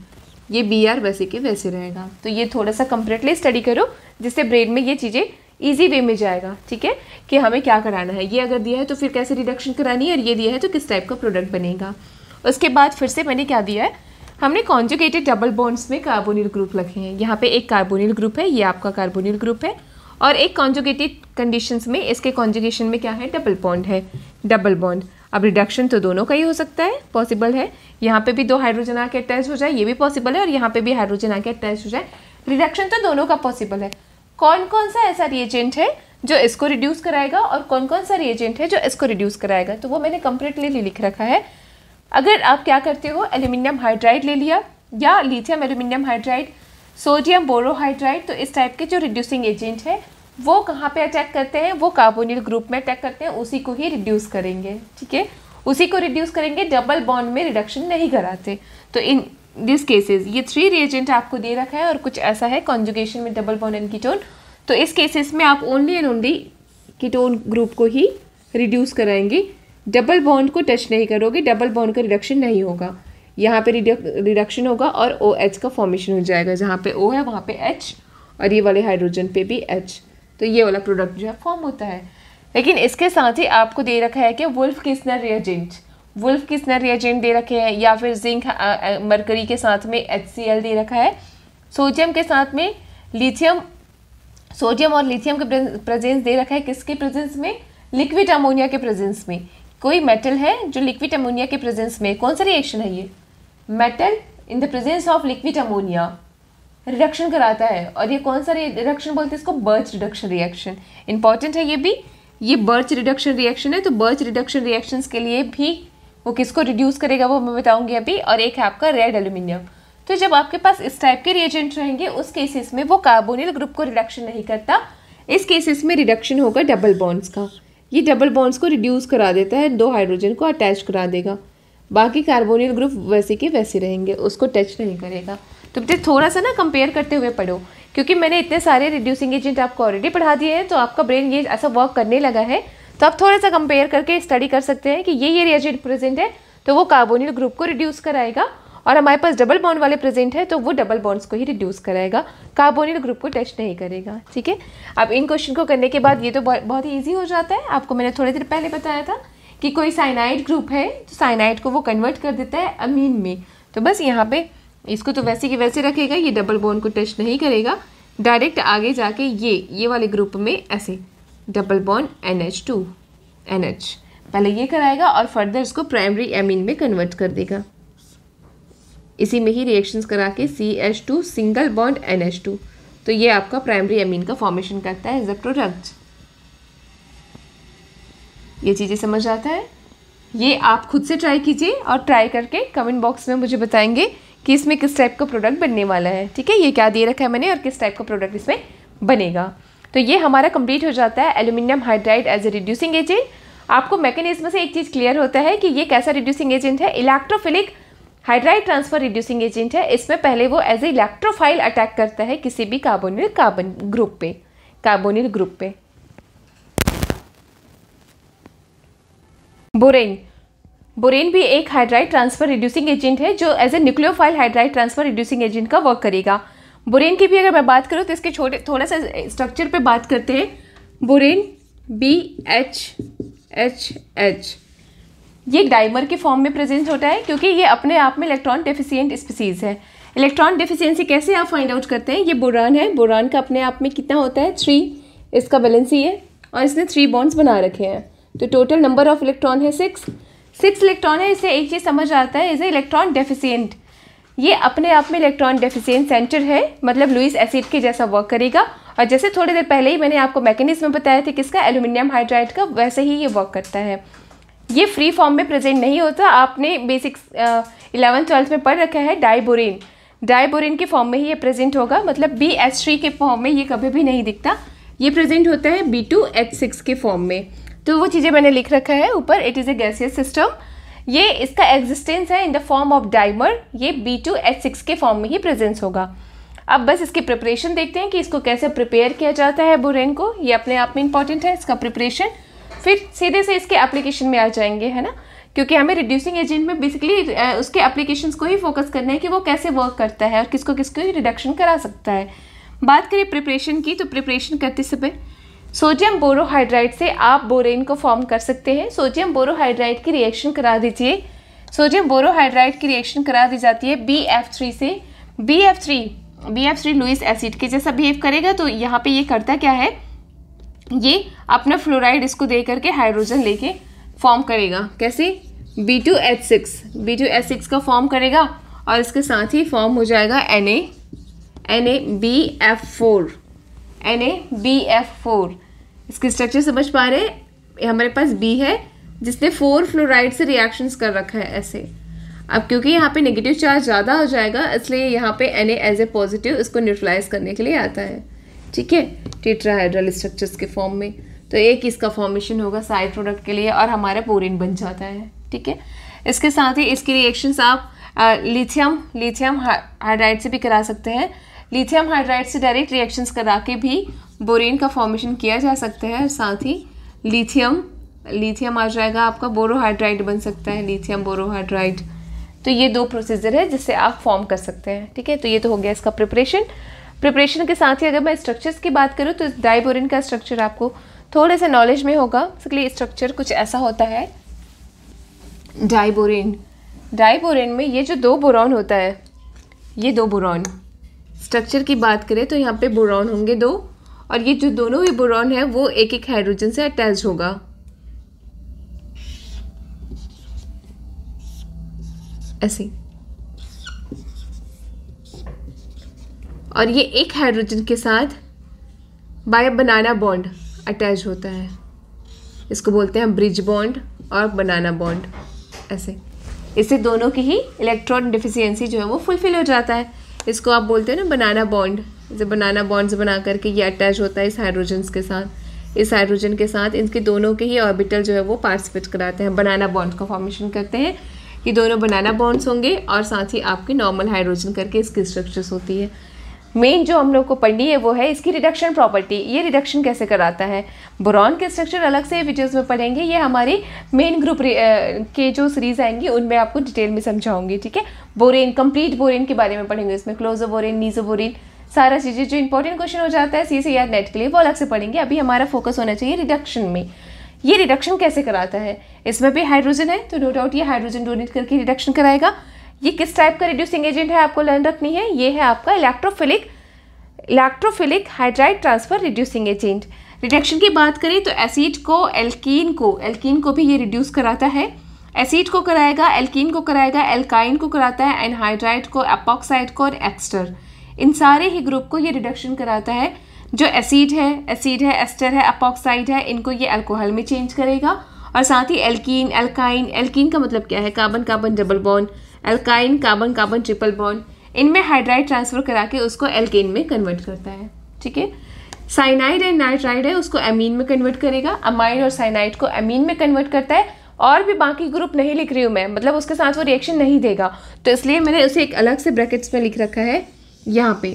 ये बी आर वैसे के वैसे रहेगा तो ये थोड़ा सा कंप्लीटली स्टडी करो जिससे ब्रेन में ये चीज़ें ईजी वे में जाएगा ठीक है कि हमें क्या कराना है ये अगर दिया है तो फिर कैसे रिडक्शन करानी है और ये दिया है तो किस टाइप का प्रोडक्ट बनेगा उसके बाद फिर से मैंने क्या दिया है हमने कॉन्जुकेटेड डबल बॉन्ड्स में कार्बोनिल ग्रुप रखे हैं यहाँ पे एक कार्बोनिल ग्रुप है ये आपका कार्बोनिल ग्रुप है और एक कॉन्जुगेटेड कंडीशंस में इसके कॉन्जुगेशन में क्या है डबल बॉन्ड है डबल बॉन्ड अब रिडक्शन तो दोनों का ही हो सकता है पॉसिबल है यहाँ पे भी दो हाइड्रोजन आके अटैच हो जाए ये भी पॉसिबल है और यहाँ पे भी हाइड्रोजन आके अटैच हो जाए रिडक्शन तो दोनों का पॉसिबल है कौन कौन सा ऐसा रिएजेंट है जो इसको रिड्यूस कराएगा और कौन कौन सा रिएजेंट है जो इसको रिड्यूस कराएगा तो वो मैंने कंप्लीटली लिख रखा है अगर आप क्या करते हो एल्यूमिनियम हाइड्राइड ले लिया या lithium aluminium hydride sodium borohydride तो इस टाइप के जो रिड्यूसिंग एजेंट है वो कहाँ पे अटैक करते हैं वो कार्बोनिल ग्रुप में अटैक करते हैं उसी को ही रिड्यूस करेंगे ठीक है उसी को रिड्यूस करेंगे डबल बॉन्ड में रिडक्शन नहीं कराते तो इन दिस केसेस ये थ्री रिएजेंट आपको दे रखा है और कुछ ऐसा है कॉन्जुगेशन में डबल बॉन्ड एंड कीटोन तो इस केसेस में आप only and only ketone group को ही रिड्यूस कराएंगे डबल बॉन्ड को टच नहीं करोगे डबल बॉन्ड का रिडक्शन नहीं होगा यहाँ पे रिडक्शन होगा और ओ एच का फॉर्मेशन हो जाएगा जहाँ पे ओ है वहाँ पे एच और ये वाले हाइड्रोजन पे भी एच तो ये वाला प्रोडक्ट जो है फॉर्म होता है लेकिन इसके साथ ही आपको दे रखा है कि Wolff Kishner reagent Wolff Kishner reagent दे रखे हैं या फिर जिंक मरकरी के साथ में एच दे रखा है सोडियम के साथ में लिथियम सोडियम और लिथियम के प्रेजेंस दे रखा है किसके प्रेजेंस में लिक्विड अमोनिया के प्रेजेंस में कोई मेटल है जो लिक्विड अमोनिया के प्रेजेंस में कौन सा रिएक्शन है ये metal in the presence of liquid ammonia reduction कराता है और ये कौन सा रिडक्शन बोलते हैं इसको बर्च रिडक्शन रिएक्शन इंपॉर्टेंट है ये भी ये बर्च रिडक्शन रिएक्शन है तो बर्च रिडक्शन रिएक्शंस के लिए भी वो किसको रिड्यूस करेगा वो मैं बताऊंगी अभी और एक है आपका रेड एल्यूमिनियम तो जब आपके पास इस टाइप के रिएजेंट रहेंगे उस केसेस में वो कार्बोनिल ग्रुप को रिडक्शन नहीं करता इस केसेस में रिडक्शन होगा डबल बॉन्ड्स का ये डबल बॉन्ड्स को रिड्यूस करा देता है दो हाइड्रोजन को अटैच करा देगा बाकी कार्बोनिल ग्रुप वैसे के वैसे रहेंगे उसको टच नहीं करेगा तो बेटे थोड़ा सा ना कंपेयर करते हुए पढ़ो क्योंकि मैंने इतने सारे रिड्यूसिंग एजेंट आपको ऑलरेडी पढ़ा दिए हैं तो आपका ब्रेन ये ऐसा वर्क करने लगा है तो आप थोड़ा सा कंपेयर करके स्टडी कर सकते हैं कि ये ये रिएजेंट प्रेजेंट है तो वो कार्बोनिल ग्रुप को रिड्यूस कराएगा और हमारे पास डबल बॉन्ड वाले प्रेजेंट है तो वो डबल बॉन्ड्स को ही रिड्यूस कराएगा कार्बोनिल ग्रुप को टच नहीं करेगा ठीक है अब इन क्वेश्चन को करने के बाद ये तो बहुत ही ईजी हो जाता है आपको मैंने थोड़ी देर पहले बताया था कि कोई साइनाइड ग्रुप है तो साइनाइड को वो कन्वर्ट कर देता है अमीन में तो बस यहाँ पर इसको तो वैसे की वैसे रखेगा ये डबल बॉन्ड को टच नहीं करेगा डायरेक्ट आगे जाके ये ये वाले ग्रुप में ऐसे double bond N H two N H पहले ये कराएगा और फर्दर इसको प्राइमरी एमिन में कन्वर्ट कर देगा इसी में ही रिएक्शंस करा के C H two single bond N H two तो ये आपका प्राइमरी एमिन का फॉर्मेशन करता है एज ए प्रोडक्ट ये चीज़ें समझ आता है ये आप खुद से ट्राई कीजिए और ट्राई करके कमेंट बॉक्स में मुझे बताएंगे कि इसमें किस टाइप का प्रोडक्ट बनने वाला है ठीक है ये क्या दे रखा है मैंने और किस टाइप का प्रोडक्ट इसमें बनेगा तो ये हमारा कंप्लीट हो जाता है aluminium hydride as a reducing agent आपको मैकेनिज्म से एक चीज़ क्लियर होता है कि ये कैसा रिड्यूसिंग एजेंट है electrophilic hydride transfer reducing agent है इसमें पहले वो एज ए इलेक्ट्रोफाइल अटैक करता है किसी भी कार्बोनिल कार्बन ग्रुप पे कार्बोनिल ग्रुप पे बोरेन बोरेन भी एक हाइड्राइड ट्रांसफर रिड्यूसिंग एजेंट है जो as a nucleophile hydride transfer reducing agent का वर्क करेगा बोरेन की भी अगर मैं बात करूँ तो इसके छोटे थोड़ा सा स्ट्रक्चर पे बात करते हैं borane B H H H ये डाइमर के फॉर्म में प्रेजेंट होता है क्योंकि ये अपने आप में इलेक्ट्रॉन डेफिशिएंट स्पीसीज है इलेक्ट्रॉन डेफिशिएंसी कैसे आप फाइंड आउट करते हैं ये बोरान है बोरान का अपने आप में कितना होता है थ्री इसका बैलेंस ही है और इसने थ्री बॉन्ड्स बना रखे हैं तो टोटल नंबर ऑफ इलेक्ट्रॉन है सिक्स सिक्स इलेक्ट्रॉन है इसे एक चीज़ समझ आता है इज ए इलेक्ट्रॉन डेफिशिएंट ये अपने आप में इलेक्ट्रॉन डेफिशिएंट सेंटर है मतलब लुइस एसिड के जैसा वर्क करेगा और जैसे थोड़ी देर पहले ही मैंने आपको मैकेनिज्म बताया था किसका एल्यूमिनियम हाइड्राइड का वैसे ही ये वर्क करता है ये फ्री फॉर्म में प्रेजेंट नहीं होता आपने बेसिक इलेवन ट्वेल्थ में पढ़ रखा है डाइबोरिन डाइबोरिन के फॉर्म में ही ये प्रेजेंट होगा मतलब बी एच थ्री के फॉर्म में ये कभी भी नहीं दिखता ये प्रेजेंट होता है बी टू एच सिक्स के फॉर्म में तो वो चीज़ें मैंने लिख रखा है ऊपर it is a gaseous system ये इसका एग्जिस्टेंस है in the form of dimer ये बी टू एच सिक्स के फॉर्म में ही प्रेजेंस होगा अब बस इसकी प्रिपरेशन देखते हैं कि इसको कैसे प्रिपेयर किया जाता है बोरेन को ये अपने आप में इंपॉर्टेंट है इसका प्रिपरेशन फिर सीधे से इसके एप्लीकेशन में आ जाएंगे है ना क्योंकि हमें रिड्यूसिंग एजेंट में बेसिकली उसके एप्लीकेशन को ही फोकस करना है कि वो कैसे वर्क करता है और किसको किसको रिडक्शन करा सकता है बात करें प्रिपरेशन की तो प्रिपरेशन करते समय सोडियम बोरोहाइड्राइड से आप बोरेन को फॉर्म कर सकते हैं सोडियम बोरोहाइड्राइड की रिएक्शन करा दीजिए सोडियम बोरोहाइड्राइड की रिएक्शन करा दी जाती है बी एफ थ्री से B F three B F three Lewis acid के जैसा बिहेव करेगा तो यहाँ पे ये करता क्या है ये अपना फ्लोराइड इसको दे करके हाइड्रोजन लेके फॉर्म करेगा कैसे B two H six B two H six का फॉर्म करेगा और इसके साथ ही फॉर्म हो जाएगा N A N A B F four N A B F four इसके स्ट्रक्चर समझ पा रहे हैं हमारे पास बी है जिसने फोर फ्लोराइड से रिएक्शंस कर रखा है ऐसे अब क्योंकि यहाँ पे नेगेटिव चार्ज ज़्यादा हो जाएगा इसलिए यहाँ पे एन एज ए पॉजिटिव इसको न्यूट्रलाइज करने के लिए आता है ठीक है टेट्राहाइड्रल स्ट्रक्चर्स के फॉर्म में तो एक इसका फॉर्मेशन होगा साइड प्रोडक्ट के लिए और हमारा पोरिन बन जाता है ठीक है इसके साथ ही इसकी रिएक्शंस आप लिथियम लिथियम हाइड्राइड से भी करा सकते हैं लिथियम हाइड्राइड से डायरेक्ट रिएक्शंस करा के भी बोरेन का फॉर्मेशन किया जा सकता है और साथ ही लिथियम लिथियम आ जाएगा आपका बोरोहाइड्राइड बन सकता है लिथियम बोरोहाइड्राइड तो ये दो प्रोसीजर है जिससे आप फॉर्म कर सकते हैं ठीक है तो ये तो हो गया इसका प्रिपरेशन प्रिपरेशन के साथ ही अगर मैं स्ट्रक्चर्स की बात करूँ तो डाइबोरिन का स्ट्रक्चर आपको थोड़े से नॉलेज में होगा इसलिए लिए स्ट्रक्चर कुछ ऐसा होता है डाइबोरिन डाइबोरिन में ये जो दो बोरॉन होता है ये दो बोरॉन स्ट्रक्चर की बात करें तो यहाँ पे बोरॉन होंगे दो और ये जो दोनों ही बोरॉन है वो एक एक हाइड्रोजन से अटैच होगा ऐसे और ये एक हाइड्रोजन के साथ बाय बनाना बॉन्ड अटैच होता है इसको बोलते हैं ब्रिज बॉन्ड और बनाना बॉन्ड ऐसे इससे दोनों की ही इलेक्ट्रॉन डिफिशियंसी जो है वो फुलफिल हो जाता है इसको आप बोलते हो ना बनाना बॉन्ड जैसे बनाना बॉन्ड्स बना करके ये अटैच होता है इस हाइड्रोजन्स के साथ इस हाइड्रोजन के साथ इनके दोनों के ही ऑर्बिटल जो है वो पार्टिसिपेट कराते हैं बनाना बॉन्ड्स का फॉर्मेशन करते हैं ये दोनों बनाना बॉन्ड्स होंगे और साथ ही आपके नॉर्मल हाइड्रोजन करके इसकी स्ट्रक्चर्स होती है मेन जो हम लोग को पढ़नी है वो है इसकी रिडक्शन प्रॉपर्टी ये रिडक्शन कैसे कराता है बोरॉन के स्ट्रक्चर अलग से वीडियोज़ में पढ़ेंगे ये हमारी मेन ग्रुप के जो सीरीज़ आएंगी उनमें आपको डिटेल में समझाऊंगी ठीक है बोरेन कंप्लीट बोरेन के बारे में पढ़ेंगे इसमें क्लोजो बोरेन नीजो बोरेन सारा चीज़ें जो इंपॉर्टेंट क्वेश्चन हो जाता है सी से आर नेट के लिए वो अलग से पढ़ेंगे अभी हमारा फोकस होना चाहिए रिडक्शन में ये रिडक्शन कैसे कराता है इसमें भी हाइड्रोजन है तो नो डाउट ये हाइड्रोजन डोनेट करके रिडक्शन कराएगा ये किस टाइप का रिड्यूसिंग एजेंट है आपको लर्न रखनी है ये है आपका electrophilic electrophilic hydride transfer reducing agent reduction की बात करें तो एसिड को एल्कीन को एल्कीन को भी ये रिड्यूस कराता है एसिड को कराएगा एल्कीन को कराएगा एल्काइन को कराता है एनहाइड्राइड को अपॉक्साइड को और एक्स्टर इन सारे ही ग्रुप को ये रिडक्शन कराता है जो एसिड है एसिड है एस्टर है अपॉक्साइड है इनको ये अल्कोहल में चेंज करेगा और साथ ही एल्कीन एल्काइन एल्कीन का मतलब क्या है carbon carbon double bond alkyne carbon carbon triple bond इनमें हाइड्राइड ट्रांसफर करा के उसको एल्केन में कन्वर्ट करता है ठीक है साइनाइड एंड नाइट्राइड है उसको अमीन में कन्वर्ट करेगा अमाइन और साइनाइड को अमीन में कन्वर्ट करता है और भी बाकी ग्रुप नहीं लिख रही हूँ मैं मतलब उसके साथ वो रिएक्शन नहीं देगा तो इसलिए मैंने उसे एक अलग से ब्रैकेट्स में लिख रखा है यहाँ पे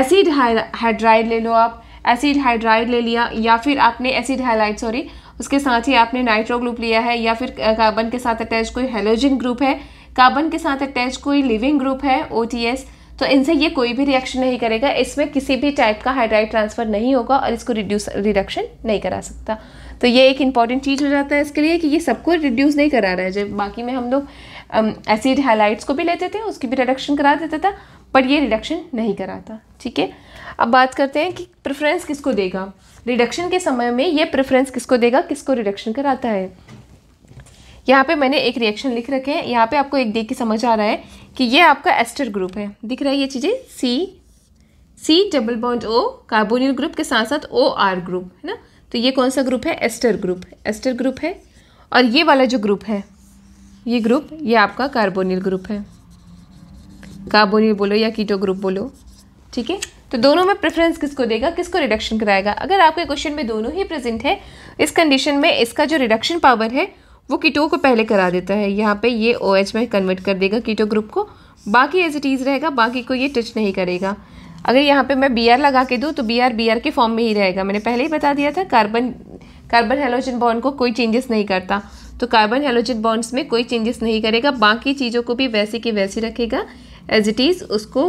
एसिड हाइड्राइड ले लो आप एसिड हाइड्राइड ले लिया या फिर आपने एसिड हाइलाइड सॉरी उसके साथ ही आपने नाइट्रो ग्रुप लिया है या फिर कार्बन के साथ अटैच कोई हेलोजिन ग्रुप है कार्बन के साथ अटैच कोई लिविंग ग्रुप है ओ तो इनसे ये कोई भी रिएक्शन नहीं करेगा इसमें किसी भी टाइप का हाइड्राइड ट्रांसफर नहीं होगा और इसको रिड्यूस रिडक्शन नहीं करा सकता तो ये एक इंपॉर्टेंट चीज़ हो जाता है इसके लिए कि ये सबको रिड्यूस नहीं करा रहा है जब बाकी में हम लोग एसिड um, हाइलाइट्स को भी लेते थे उसकी भी रिडक्शन करा देता था पर ये रिडक्शन नहीं कराता ठीक है अब बात करते हैं कि प्रेफरेंस किसको देगा रिडक्शन के समय में ये प्रेफरेंस किसको देगा किसको रिडक्शन कराता है यहाँ पे मैंने एक रिएक्शन लिख रखे हैं यहाँ पे आपको एक देख के समझ आ रहा है कि ये आपका एस्टर ग्रुप है दिख रहा है ये चीज़ें C C double bond O carbonyl group के साथ साथ ओ आर ग्रुप है ना तो ये कौन सा ग्रुप है एस्टर ग्रुप एस्टर ग्रुप है और ये वाला जो ग्रुप है ये ग्रुप ये आपका कार्बोनियल ग्रुप है कार्बोनियल बोलो या कीटो ग्रुप बोलो ठीक है तो दोनों में प्रेफरेंस किसको देगा किसको रिडक्शन कराएगा अगर आपके क्वेश्चन में दोनों ही प्रेजेंट है इस कंडीशन में इसका जो रिडक्शन पावर है वो कीटो को पहले करा देता है यहाँ पे ये ओ OH में कन्वर्ट कर देगा कीटो ग्रुप को बाकी एज इट इज़ रहेगा बाकी को ये टच नहीं करेगा अगर यहाँ पे मैं बी आर लगा के दूँ तो बी आर बी आर के फॉर्म में ही रहेगा मैंने पहले ही बता दिया था कार्बन कार्बन हेलोजन बॉन्ड को कोई चेंजेस नहीं करता तो कार्बन हेलोजन बॉन्ड्स में कोई चेंजेस नहीं करेगा बाकी चीज़ों को भी वैसे की वैसे रखेगा एज इट इज़ उसको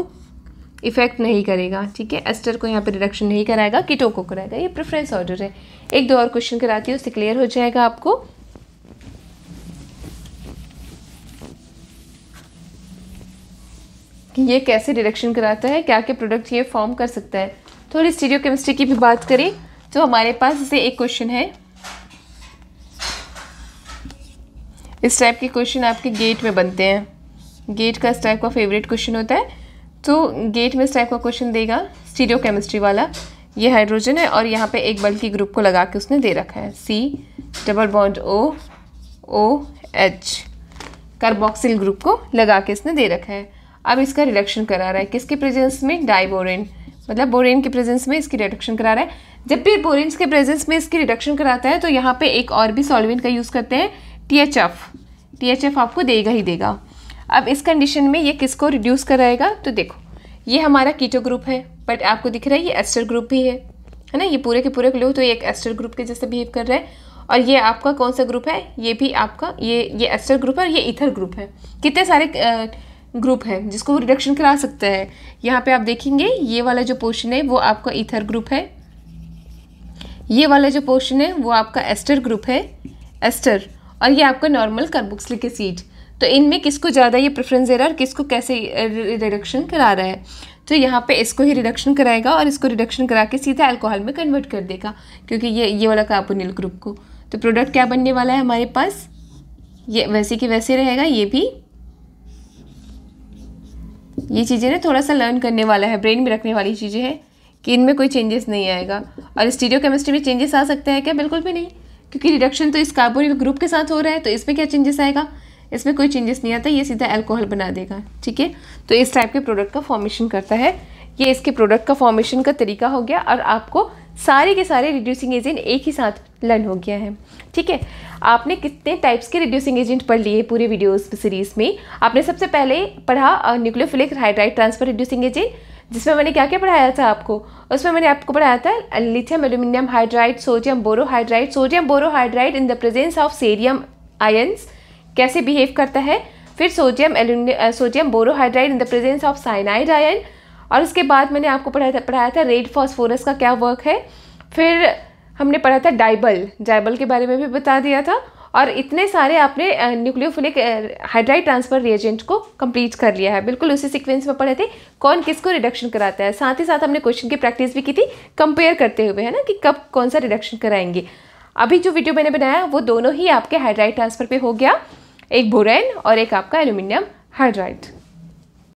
इफ़ेक्ट नहीं करेगा ठीक है एस्टर को यहाँ पर रिडक्शन नहीं कराएगा किटो को कराएगा ये प्रेफरेंस ऑर्डर है एक दो और क्वेश्चन कराती हूँ उससे क्लियर हो जाएगा आपको कि ये कैसे डिरेक्शन कराता है क्या क्या प्रोडक्ट ये फॉर्म कर सकता है थोड़ी स्टीरियो केमिस्ट्री की भी बात करें तो हमारे पास इसे एक क्वेश्चन है इस टाइप के क्वेश्चन आपके गेट में बनते हैं गेट का इस टाइप का फेवरेट क्वेश्चन होता है तो गेट में इस टाइप का क्वेश्चन देगा स्टीरियो केमिस्ट्री वाला ये हाइड्रोजन है और यहाँ पे एक के ग्रुप को लगा के उसने दे रखा है C double bond O O H carboxyl group को लगा के इसने दे रखा है अब इसका रिडक्शन करा रहा है किसके प्रेजेंस में डाइबोरेन मतलब बोरेन के प्रेजेंस में इसकी रिडक्शन करा रहा है जब भी बोरेन्स के प्रेजेंस में इसकी रिडक्शन कराता है तो यहाँ पे एक और भी सॉल्वेंट का यूज़ करते हैं टीएचएफ टीएचएफ आपको देगा ही देगा अब इस कंडीशन में ये किसको रिड्यूस कराएगा तो देखो ये हमारा कीटो ग्रुप है बट आपको दिख रहा है ये एस्टर ग्रुप भी है है ना ये पूरे के पूरे लो तो ये एक एस्टर ग्रुप के जैसे बिहेव कर रहा है और ये आपका कौन सा ग्रुप है ये भी आपका ये ये एस्टर ग्रुप है और ये इथर ग्रुप है कितने सारे ग्रुप है जिसको वो रिडक्शन करा सकता है यहाँ पे आप देखेंगे ये वाला जो पोर्शन है वो आपका ईथर ग्रुप है ये वाला जो पोर्शन है वो आपका एस्टर ग्रुप है एस्टर और ये आपका नॉर्मल कार्बोक्सिलिक एसिड तो इनमें किसको ज़्यादा ये प्रेफरेंस दे रहा है और किसको कैसे रिडक्शन करा रहा है तो यहाँ पे इसको ही रिडक्शन कराएगा और इसको रिडक्शन करा के सीधा अल्कोहल में कन्वर्ट कर देगा क्योंकि ये ये वाला कार्बोनिल ग्रुप को तो प्रोडक्ट क्या बनने वाला है हमारे पास ये वैसे कि वैसे रहेगा ये भी ये चीज़ें ना थोड़ा सा लर्न करने वाला है ब्रेन में रखने वाली चीज़ें हैं कि इनमें कोई चेंजेस नहीं आएगा और स्टीरियो केमिस्ट्री में चेंजेस आ सकते हैं क्या बिल्कुल भी नहीं क्योंकि रिडक्शन तो इस कार्बोनिक ग्रुप के साथ हो रहा है तो इसमें क्या चेंजेस आएगा इसमें कोई चेंजेस नहीं आता ये सीधा एल्कोहल बना देगा ठीक है तो इस टाइप के प्रोडक्ट का फॉर्मेशन करता है ये इसके प्रोडक्ट का फॉर्मेशन का तरीका हो गया और आपको सारे के सारे रिड्यूसिंग एजेंट एक ही साथ लर्न हो गया है ठीक है आपने कितने टाइप्स के रिड्यूसिंग एजेंट पढ़ लिए पूरे वीडियोस सीरीज़ में आपने सबसे पहले पढ़ा nucleophilic hydride transfer reducing agent जिसमें मैंने क्या क्या पढ़ाया था आपको उसमें मैंने आपको पढ़ाया था lithium aluminium hydride sodium borohydride sodium borohydride in the presence of cerium ions कैसे बिहेव करता है फिर sodium aluminium sodium borohydride in the presence of cyanide ion और उसके बाद मैंने आपको पढ़ाया था पढ़ाया था रेड फॉस्फोरस का क्या वर्क है फिर हमने पढ़ा था डाइबल डाइबल के बारे में भी बता दिया था और इतने सारे आपने न्यूक्लियोफिलिक हाइड्राइड ट्रांसफर रिएजेंट को कंप्लीट कर लिया है बिल्कुल उसी सीक्वेंस में पढ़े थे कौन किसको रिडक्शन कराता है साथ ही साथ हमने क्वेश्चन की प्रैक्टिस भी की थी कंपेयर करते हुए है ना कि कब कौन सा रिडक्शन कराएंगे अभी जो वीडियो मैंने बनाया वो दोनों ही आपके हाइड्राइड ट्रांसफर पर हो गया एक बोरेन और एक आपका एल्यूमिनियम हाइड्राइड